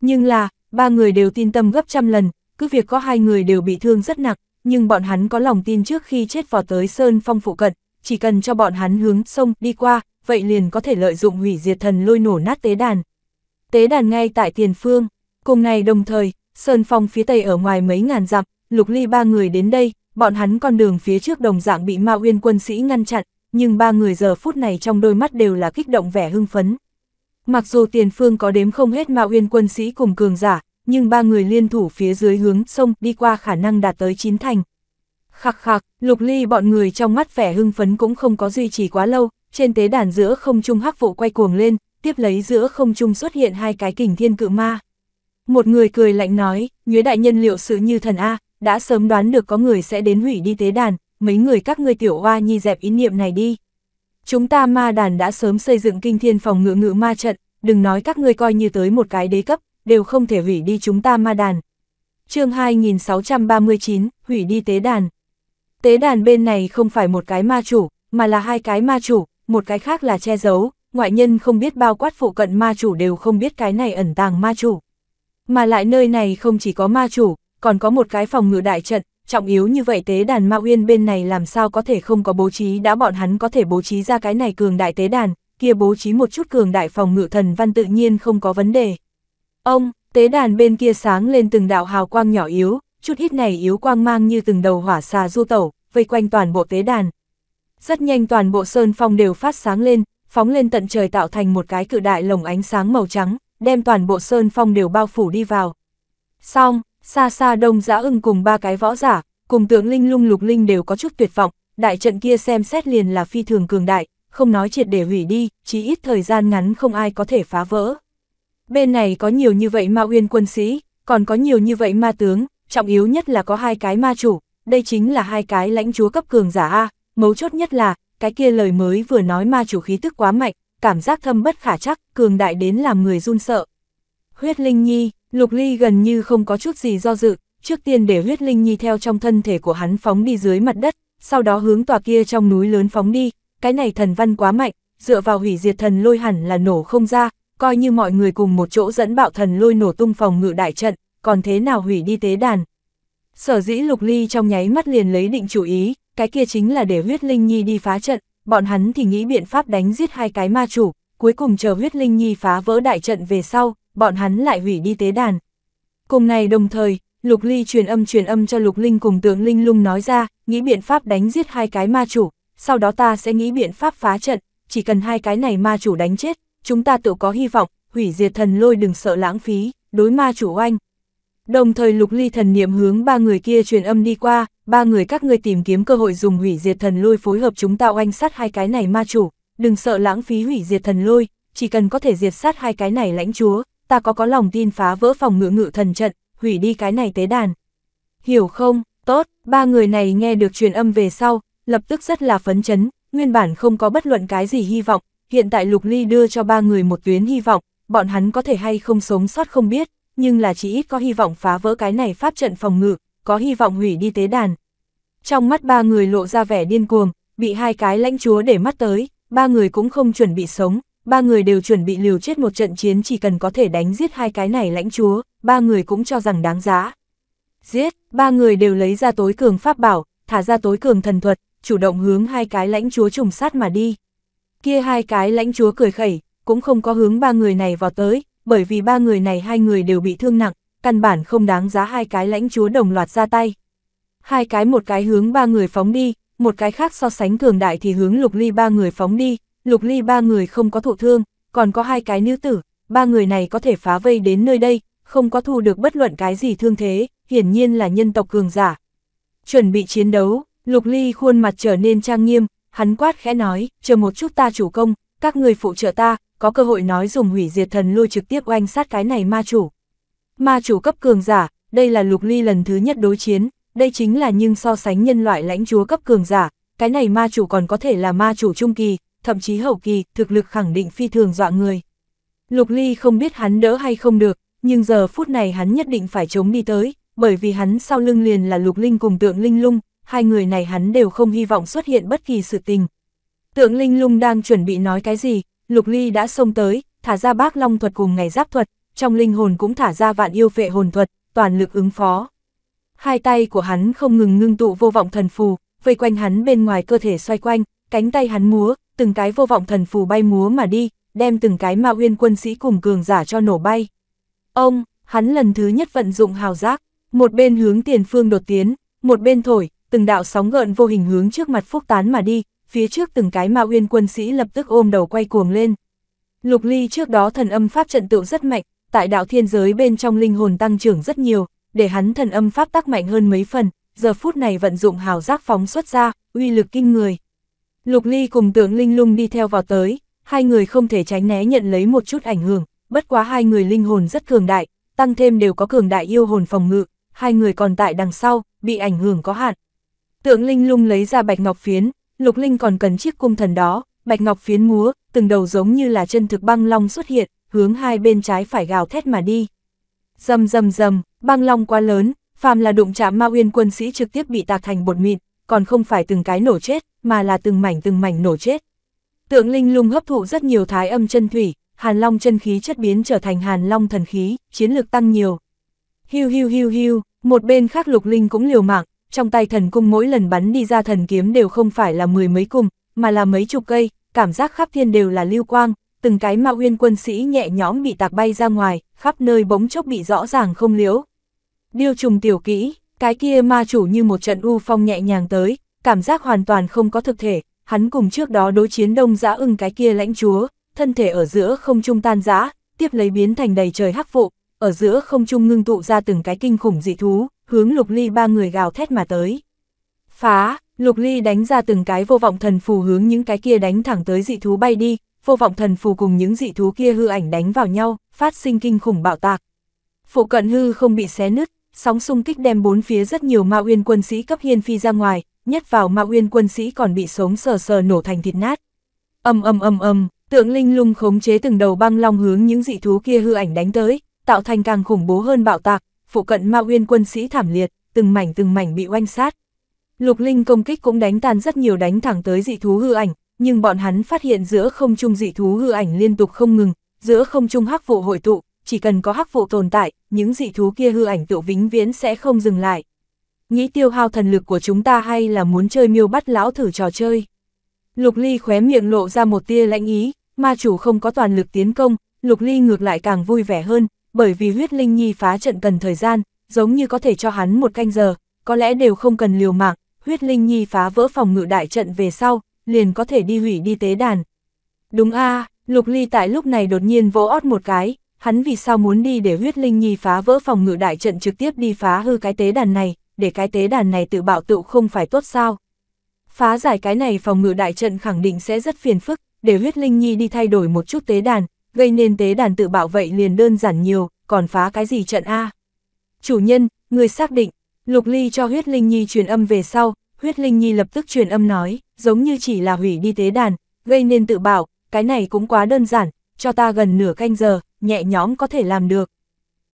Nhưng là, ba người đều tin tâm gấp trăm lần, cứ việc có hai người đều bị thương rất nặng, nhưng bọn hắn có lòng tin trước khi chết vào tới Sơn Phong phụ cận, chỉ cần cho bọn hắn hướng sông đi qua, vậy liền có thể lợi dụng hủy diệt thần lôi nổ nát tế đàn. Tế đàn ngay tại tiền phương, Cùng ngày đồng thời, Sơn Phong phía tây ở ngoài mấy ngàn dặm, Lục Ly ba người đến đây, bọn hắn con đường phía trước đồng dạng bị Ma Uyên quân sĩ ngăn chặn, nhưng ba người giờ phút này trong đôi mắt đều là kích động vẻ hưng phấn. Mặc dù tiền phương có đếm không hết Ma Uyên quân sĩ cùng cường giả, nhưng ba người liên thủ phía dưới hướng sông đi qua khả năng đạt tới chín thành. Khắc khắc, Lục Ly bọn người trong mắt vẻ hưng phấn cũng không có duy trì quá lâu, trên tế đàn giữa không trung hắc vụ quay cuồng lên, tiếp lấy giữa không trung xuất hiện hai cái kình thiên cự ma. Một người cười lạnh nói, nhuế đại nhân liệu sự như thần A, đã sớm đoán được có người sẽ đến hủy đi tế đàn, mấy người các ngươi tiểu hoa nhi dẹp ý niệm này đi. Chúng ta ma đàn đã sớm xây dựng kinh thiên phòng ngự ngự ma trận, đừng nói các ngươi coi như tới một cái đế cấp, đều không thể hủy đi chúng ta ma đàn. chương 2639, hủy đi tế đàn. Tế đàn bên này không phải một cái ma chủ, mà là hai cái ma chủ, một cái khác là che giấu, ngoại nhân không biết bao quát phụ cận ma chủ đều không biết cái này ẩn tàng ma chủ. Mà lại nơi này không chỉ có ma chủ, còn có một cái phòng ngự đại trận, trọng yếu như vậy tế đàn ma uyên bên này làm sao có thể không có bố trí đã bọn hắn có thể bố trí ra cái này cường đại tế đàn, kia bố trí một chút cường đại phòng ngự thần văn tự nhiên không có vấn đề. Ông, tế đàn bên kia sáng lên từng đạo hào quang nhỏ yếu, chút ít này yếu quang mang như từng đầu hỏa xà du tẩu, vây quanh toàn bộ tế đàn. Rất nhanh toàn bộ sơn phong đều phát sáng lên, phóng lên tận trời tạo thành một cái cự đại lồng ánh sáng màu trắng, đem toàn bộ sơn phong đều bao phủ đi vào. Xong, xa xa đông giã ưng cùng ba cái võ giả, cùng tượng linh lung lục linh đều có chút tuyệt vọng, đại trận kia xem xét liền là phi thường cường đại, không nói triệt để hủy đi, chỉ ít thời gian ngắn không ai có thể phá vỡ. Bên này có nhiều như vậy ma uyên quân sĩ, còn có nhiều như vậy ma tướng, trọng yếu nhất là có hai cái ma chủ, đây chính là hai cái lãnh chúa cấp cường giả A, mấu chốt nhất là, cái kia lời mới vừa nói ma chủ khí tức quá mạnh, cảm giác thâm bất khả chắc, cường đại đến làm người run sợ. Huyết Linh Nhi, Lục Ly gần như không có chút gì do dự, trước tiên để huyết Linh Nhi theo trong thân thể của hắn phóng đi dưới mặt đất, sau đó hướng tòa kia trong núi lớn phóng đi, cái này thần văn quá mạnh, dựa vào hủy diệt thần lôi hẳn là nổ không ra, coi như mọi người cùng một chỗ dẫn bạo thần lôi nổ tung phòng ngự đại trận, còn thế nào hủy đi tế đàn. Sở dĩ Lục Ly trong nháy mắt liền lấy định chủ ý, cái kia chính là để huyết Linh Nhi đi phá trận, bọn hắn thì nghĩ biện pháp đánh giết hai cái ma chủ, cuối cùng chờ huyết linh nhi phá vỡ đại trận về sau, bọn hắn lại hủy đi tế đàn. Cùng ngày đồng thời, Lục Ly truyền âm truyền âm cho Lục Linh cùng tướng Linh Lung nói ra, nghĩ biện pháp đánh giết hai cái ma chủ, sau đó ta sẽ nghĩ biện pháp phá trận, chỉ cần hai cái này ma chủ đánh chết, chúng ta tự có hy vọng, hủy diệt thần lôi đừng sợ lãng phí, đối ma chủ oanh. Đồng thời Lục Ly thần niệm hướng ba người kia truyền âm đi qua, ba người các ngươi tìm kiếm cơ hội dùng hủy diệt thần lôi phối hợp chúng tạo oanh sát hai cái này ma chủ, đừng sợ lãng phí hủy diệt thần lôi, chỉ cần có thể diệt sát hai cái này lãnh chúa, ta có có lòng tin phá vỡ phòng ngự ngự thần trận, hủy đi cái này tế đàn. Hiểu không, tốt, ba người này nghe được truyền âm về sau, lập tức rất là phấn chấn, nguyên bản không có bất luận cái gì hy vọng, hiện tại Lục Ly đưa cho ba người một tuyến hy vọng, bọn hắn có thể hay không sống sót không biết, nhưng là chỉ ít có hy vọng phá vỡ cái này pháp trận phòng ngự, có hy vọng hủy đi tế đàn. Trong mắt ba người lộ ra vẻ điên cuồng, bị hai cái lãnh chúa để mắt tới, ba người cũng không chuẩn bị sống, ba người đều chuẩn bị liều chết một trận chiến chỉ cần có thể đánh giết hai cái này lãnh chúa, ba người cũng cho rằng đáng giá. Giết, ba người đều lấy ra tối cường pháp bảo, thả ra tối cường thần thuật, chủ động hướng hai cái lãnh chúa trùng sát mà đi. Kia hai cái lãnh chúa cười khẩy, cũng không có hướng ba người này vào tới, bởi vì ba người này hai người đều bị thương nặng, căn bản không đáng giá hai cái lãnh chúa đồng loạt ra tay. Hai cái một cái hướng ba người phóng đi, một cái khác so sánh cường đại thì hướng lục ly ba người phóng đi, lục ly ba người không có thụ thương, còn có hai cái nữ tử, ba người này có thể phá vây đến nơi đây, không có thu được bất luận cái gì thương thế, hiển nhiên là nhân tộc cường giả. Chuẩn bị chiến đấu, lục ly khuôn mặt trở nên trang nghiêm, hắn quát khẽ nói, chờ một chút ta chủ công, các người phụ trợ ta, có cơ hội nói dùng hủy diệt thần lôi trực tiếp oanh sát cái này ma chủ. Ma chủ cấp cường giả, đây là lục ly lần thứ nhất đối chiến, đây chính là nhưng so sánh nhân loại lãnh chúa cấp cường giả, cái này ma chủ còn có thể là ma chủ trung kỳ, thậm chí hậu kỳ, thực lực khẳng định phi thường dọa người. Lục ly không biết hắn đỡ hay không được, nhưng giờ phút này hắn nhất định phải chống đi tới, bởi vì hắn sau lưng liền là lục linh cùng tượng linh lung, hai người này hắn đều không hy vọng xuất hiện bất kỳ sự tình. Tượng linh lung đang chuẩn bị nói cái gì, lục ly đã xông tới, thả ra bác long thuật cùng ngày giáp thuật, trong linh hồn cũng thả ra vạn yêu vệ hồn thuật, toàn lực ứng phó. Hai tay của hắn không ngừng ngưng tụ vô vọng thần phù, vây quanh hắn bên ngoài cơ thể xoay quanh, cánh tay hắn múa, từng cái vô vọng thần phù bay múa mà đi, đem từng cái ma uyên quân sĩ cùng cường giả cho nổ bay. Ông, hắn lần thứ nhất vận dụng hào giác, một bên hướng tiền phương đột tiến, một bên thổi, từng đạo sóng gợn vô hình hướng trước mặt phúc tán mà đi, phía trước từng cái ma uyên quân sĩ lập tức ôm đầu quay cuồng lên. Lục Ly trước đó thần âm pháp trận tựu rất mạnh, tại đạo thiên giới bên trong linh hồn tăng trưởng rất nhiều, để hắn thần âm pháp tác mạnh hơn mấy phần, giờ phút này vận dụng hào giác phóng xuất ra, uy lực kinh người. Lục Ly cùng tượng linh lung đi theo vào tới, hai người không thể tránh né nhận lấy một chút ảnh hưởng, bất quá hai người linh hồn rất cường đại, tăng thêm đều có cường đại yêu hồn phòng ngự, hai người còn tại đằng sau, bị ảnh hưởng có hạn. Tượng linh lung lấy ra bạch ngọc phiến, lục linh còn cần chiếc cung thần đó, bạch ngọc phiến múa, từng đầu giống như là chân thực băng long xuất hiện, hướng hai bên trái phải gào thét mà đi. rầm rầm rầm băng long quá lớn, phàm là đụng chạm ma uyên quân sĩ trực tiếp bị tạc thành bột mịn, còn không phải từng cái nổ chết, mà là từng mảnh từng mảnh nổ chết. Tượng linh lung hấp thụ rất nhiều thái âm chân thủy, hàn long chân khí chất biến trở thành hàn long thần khí, chiến lực tăng nhiều. Hiu hiu hiu hiu, một bên khác lục linh cũng liều mạng, trong tay thần cung mỗi lần bắn đi ra thần kiếm đều không phải là mười mấy cung, mà là mấy chục cây, cảm giác khắp thiên đều là lưu quang, từng cái ma uyên quân sĩ nhẹ nhõm bị tạc bay ra ngoài, khắp nơi bỗng chốc bị rõ ràng không liếu. Điêu trùng tiểu kỹ, cái kia ma chủ như một trận u phong nhẹ nhàng tới, cảm giác hoàn toàn không có thực thể, hắn cùng trước đó đối chiến đông giã ưng cái kia lãnh chúa, thân thể ở giữa không trung tan giã, tiếp lấy biến thành đầy trời hắc vụ, ở giữa không trung ngưng tụ ra từng cái kinh khủng dị thú, hướng lục ly ba người gào thét mà tới. Phá, lục ly đánh ra từng cái vô vọng thần phù hướng những cái kia đánh thẳng tới dị thú bay đi, vô vọng thần phù cùng những dị thú kia hư ảnh đánh vào nhau, phát sinh kinh khủng bạo tạc. Phụ cận hư không bị xé nứt, sóng xung kích đem bốn phía rất nhiều ma uyên quân sĩ cấp hiên phi ra ngoài, nhất vào ma uyên quân sĩ còn bị sống sờ sờ nổ thành thịt nát. Âm âm âm âm, tượng linh lung khống chế từng đầu băng long hướng những dị thú kia hư ảnh đánh tới, tạo thành càng khủng bố hơn bạo tạc, phụ cận ma uyên quân sĩ thảm liệt, từng mảnh từng mảnh bị oanh sát. Lục Linh công kích cũng đánh tan rất nhiều đánh thẳng tới dị thú hư ảnh, nhưng bọn hắn phát hiện giữa không trung dị thú hư ảnh liên tục không ngừng, giữa không trung hắc vụ hội tụ, chỉ cần có hắc vụ tồn tại, những dị thú kia hư ảnh tự vĩnh viễn sẽ không dừng lại. Nghĩ tiêu hao thần lực của chúng ta hay là muốn chơi miêu bắt lão thử trò chơi? Lục Ly khóe miệng lộ ra một tia lãnh ý, ma chủ không có toàn lực tiến công, Lục Ly ngược lại càng vui vẻ hơn, bởi vì huyết linh nhi phá trận cần thời gian, giống như có thể cho hắn một canh giờ, có lẽ đều không cần liều mạng, huyết linh nhi phá vỡ phòng ngự đại trận về sau, liền có thể đi hủy đi tế đàn. Đúng a Lục Ly tại lúc này đột nhiên vỗ ót một cái, hắn vì sao muốn đi để huyết linh nhi phá vỡ phòng ngự đại trận trực tiếp đi phá hư cái tế đàn này, để cái tế đàn này tự bảo tự không phải tốt sao. Phá giải cái này phòng ngự đại trận khẳng định sẽ rất phiền phức, để huyết linh nhi đi thay đổi một chút tế đàn, gây nên tế đàn tự bảo vậy liền đơn giản nhiều, còn phá cái gì trận A. Chủ nhân, người xác định, Lục Ly cho huyết linh nhi truyền âm về sau, huyết linh nhi lập tức truyền âm nói, giống như chỉ là hủy đi tế đàn, gây nên tự bảo, cái này cũng quá đơn giản, cho ta gần nửa canh giờ, nhẹ nhóm có thể làm được.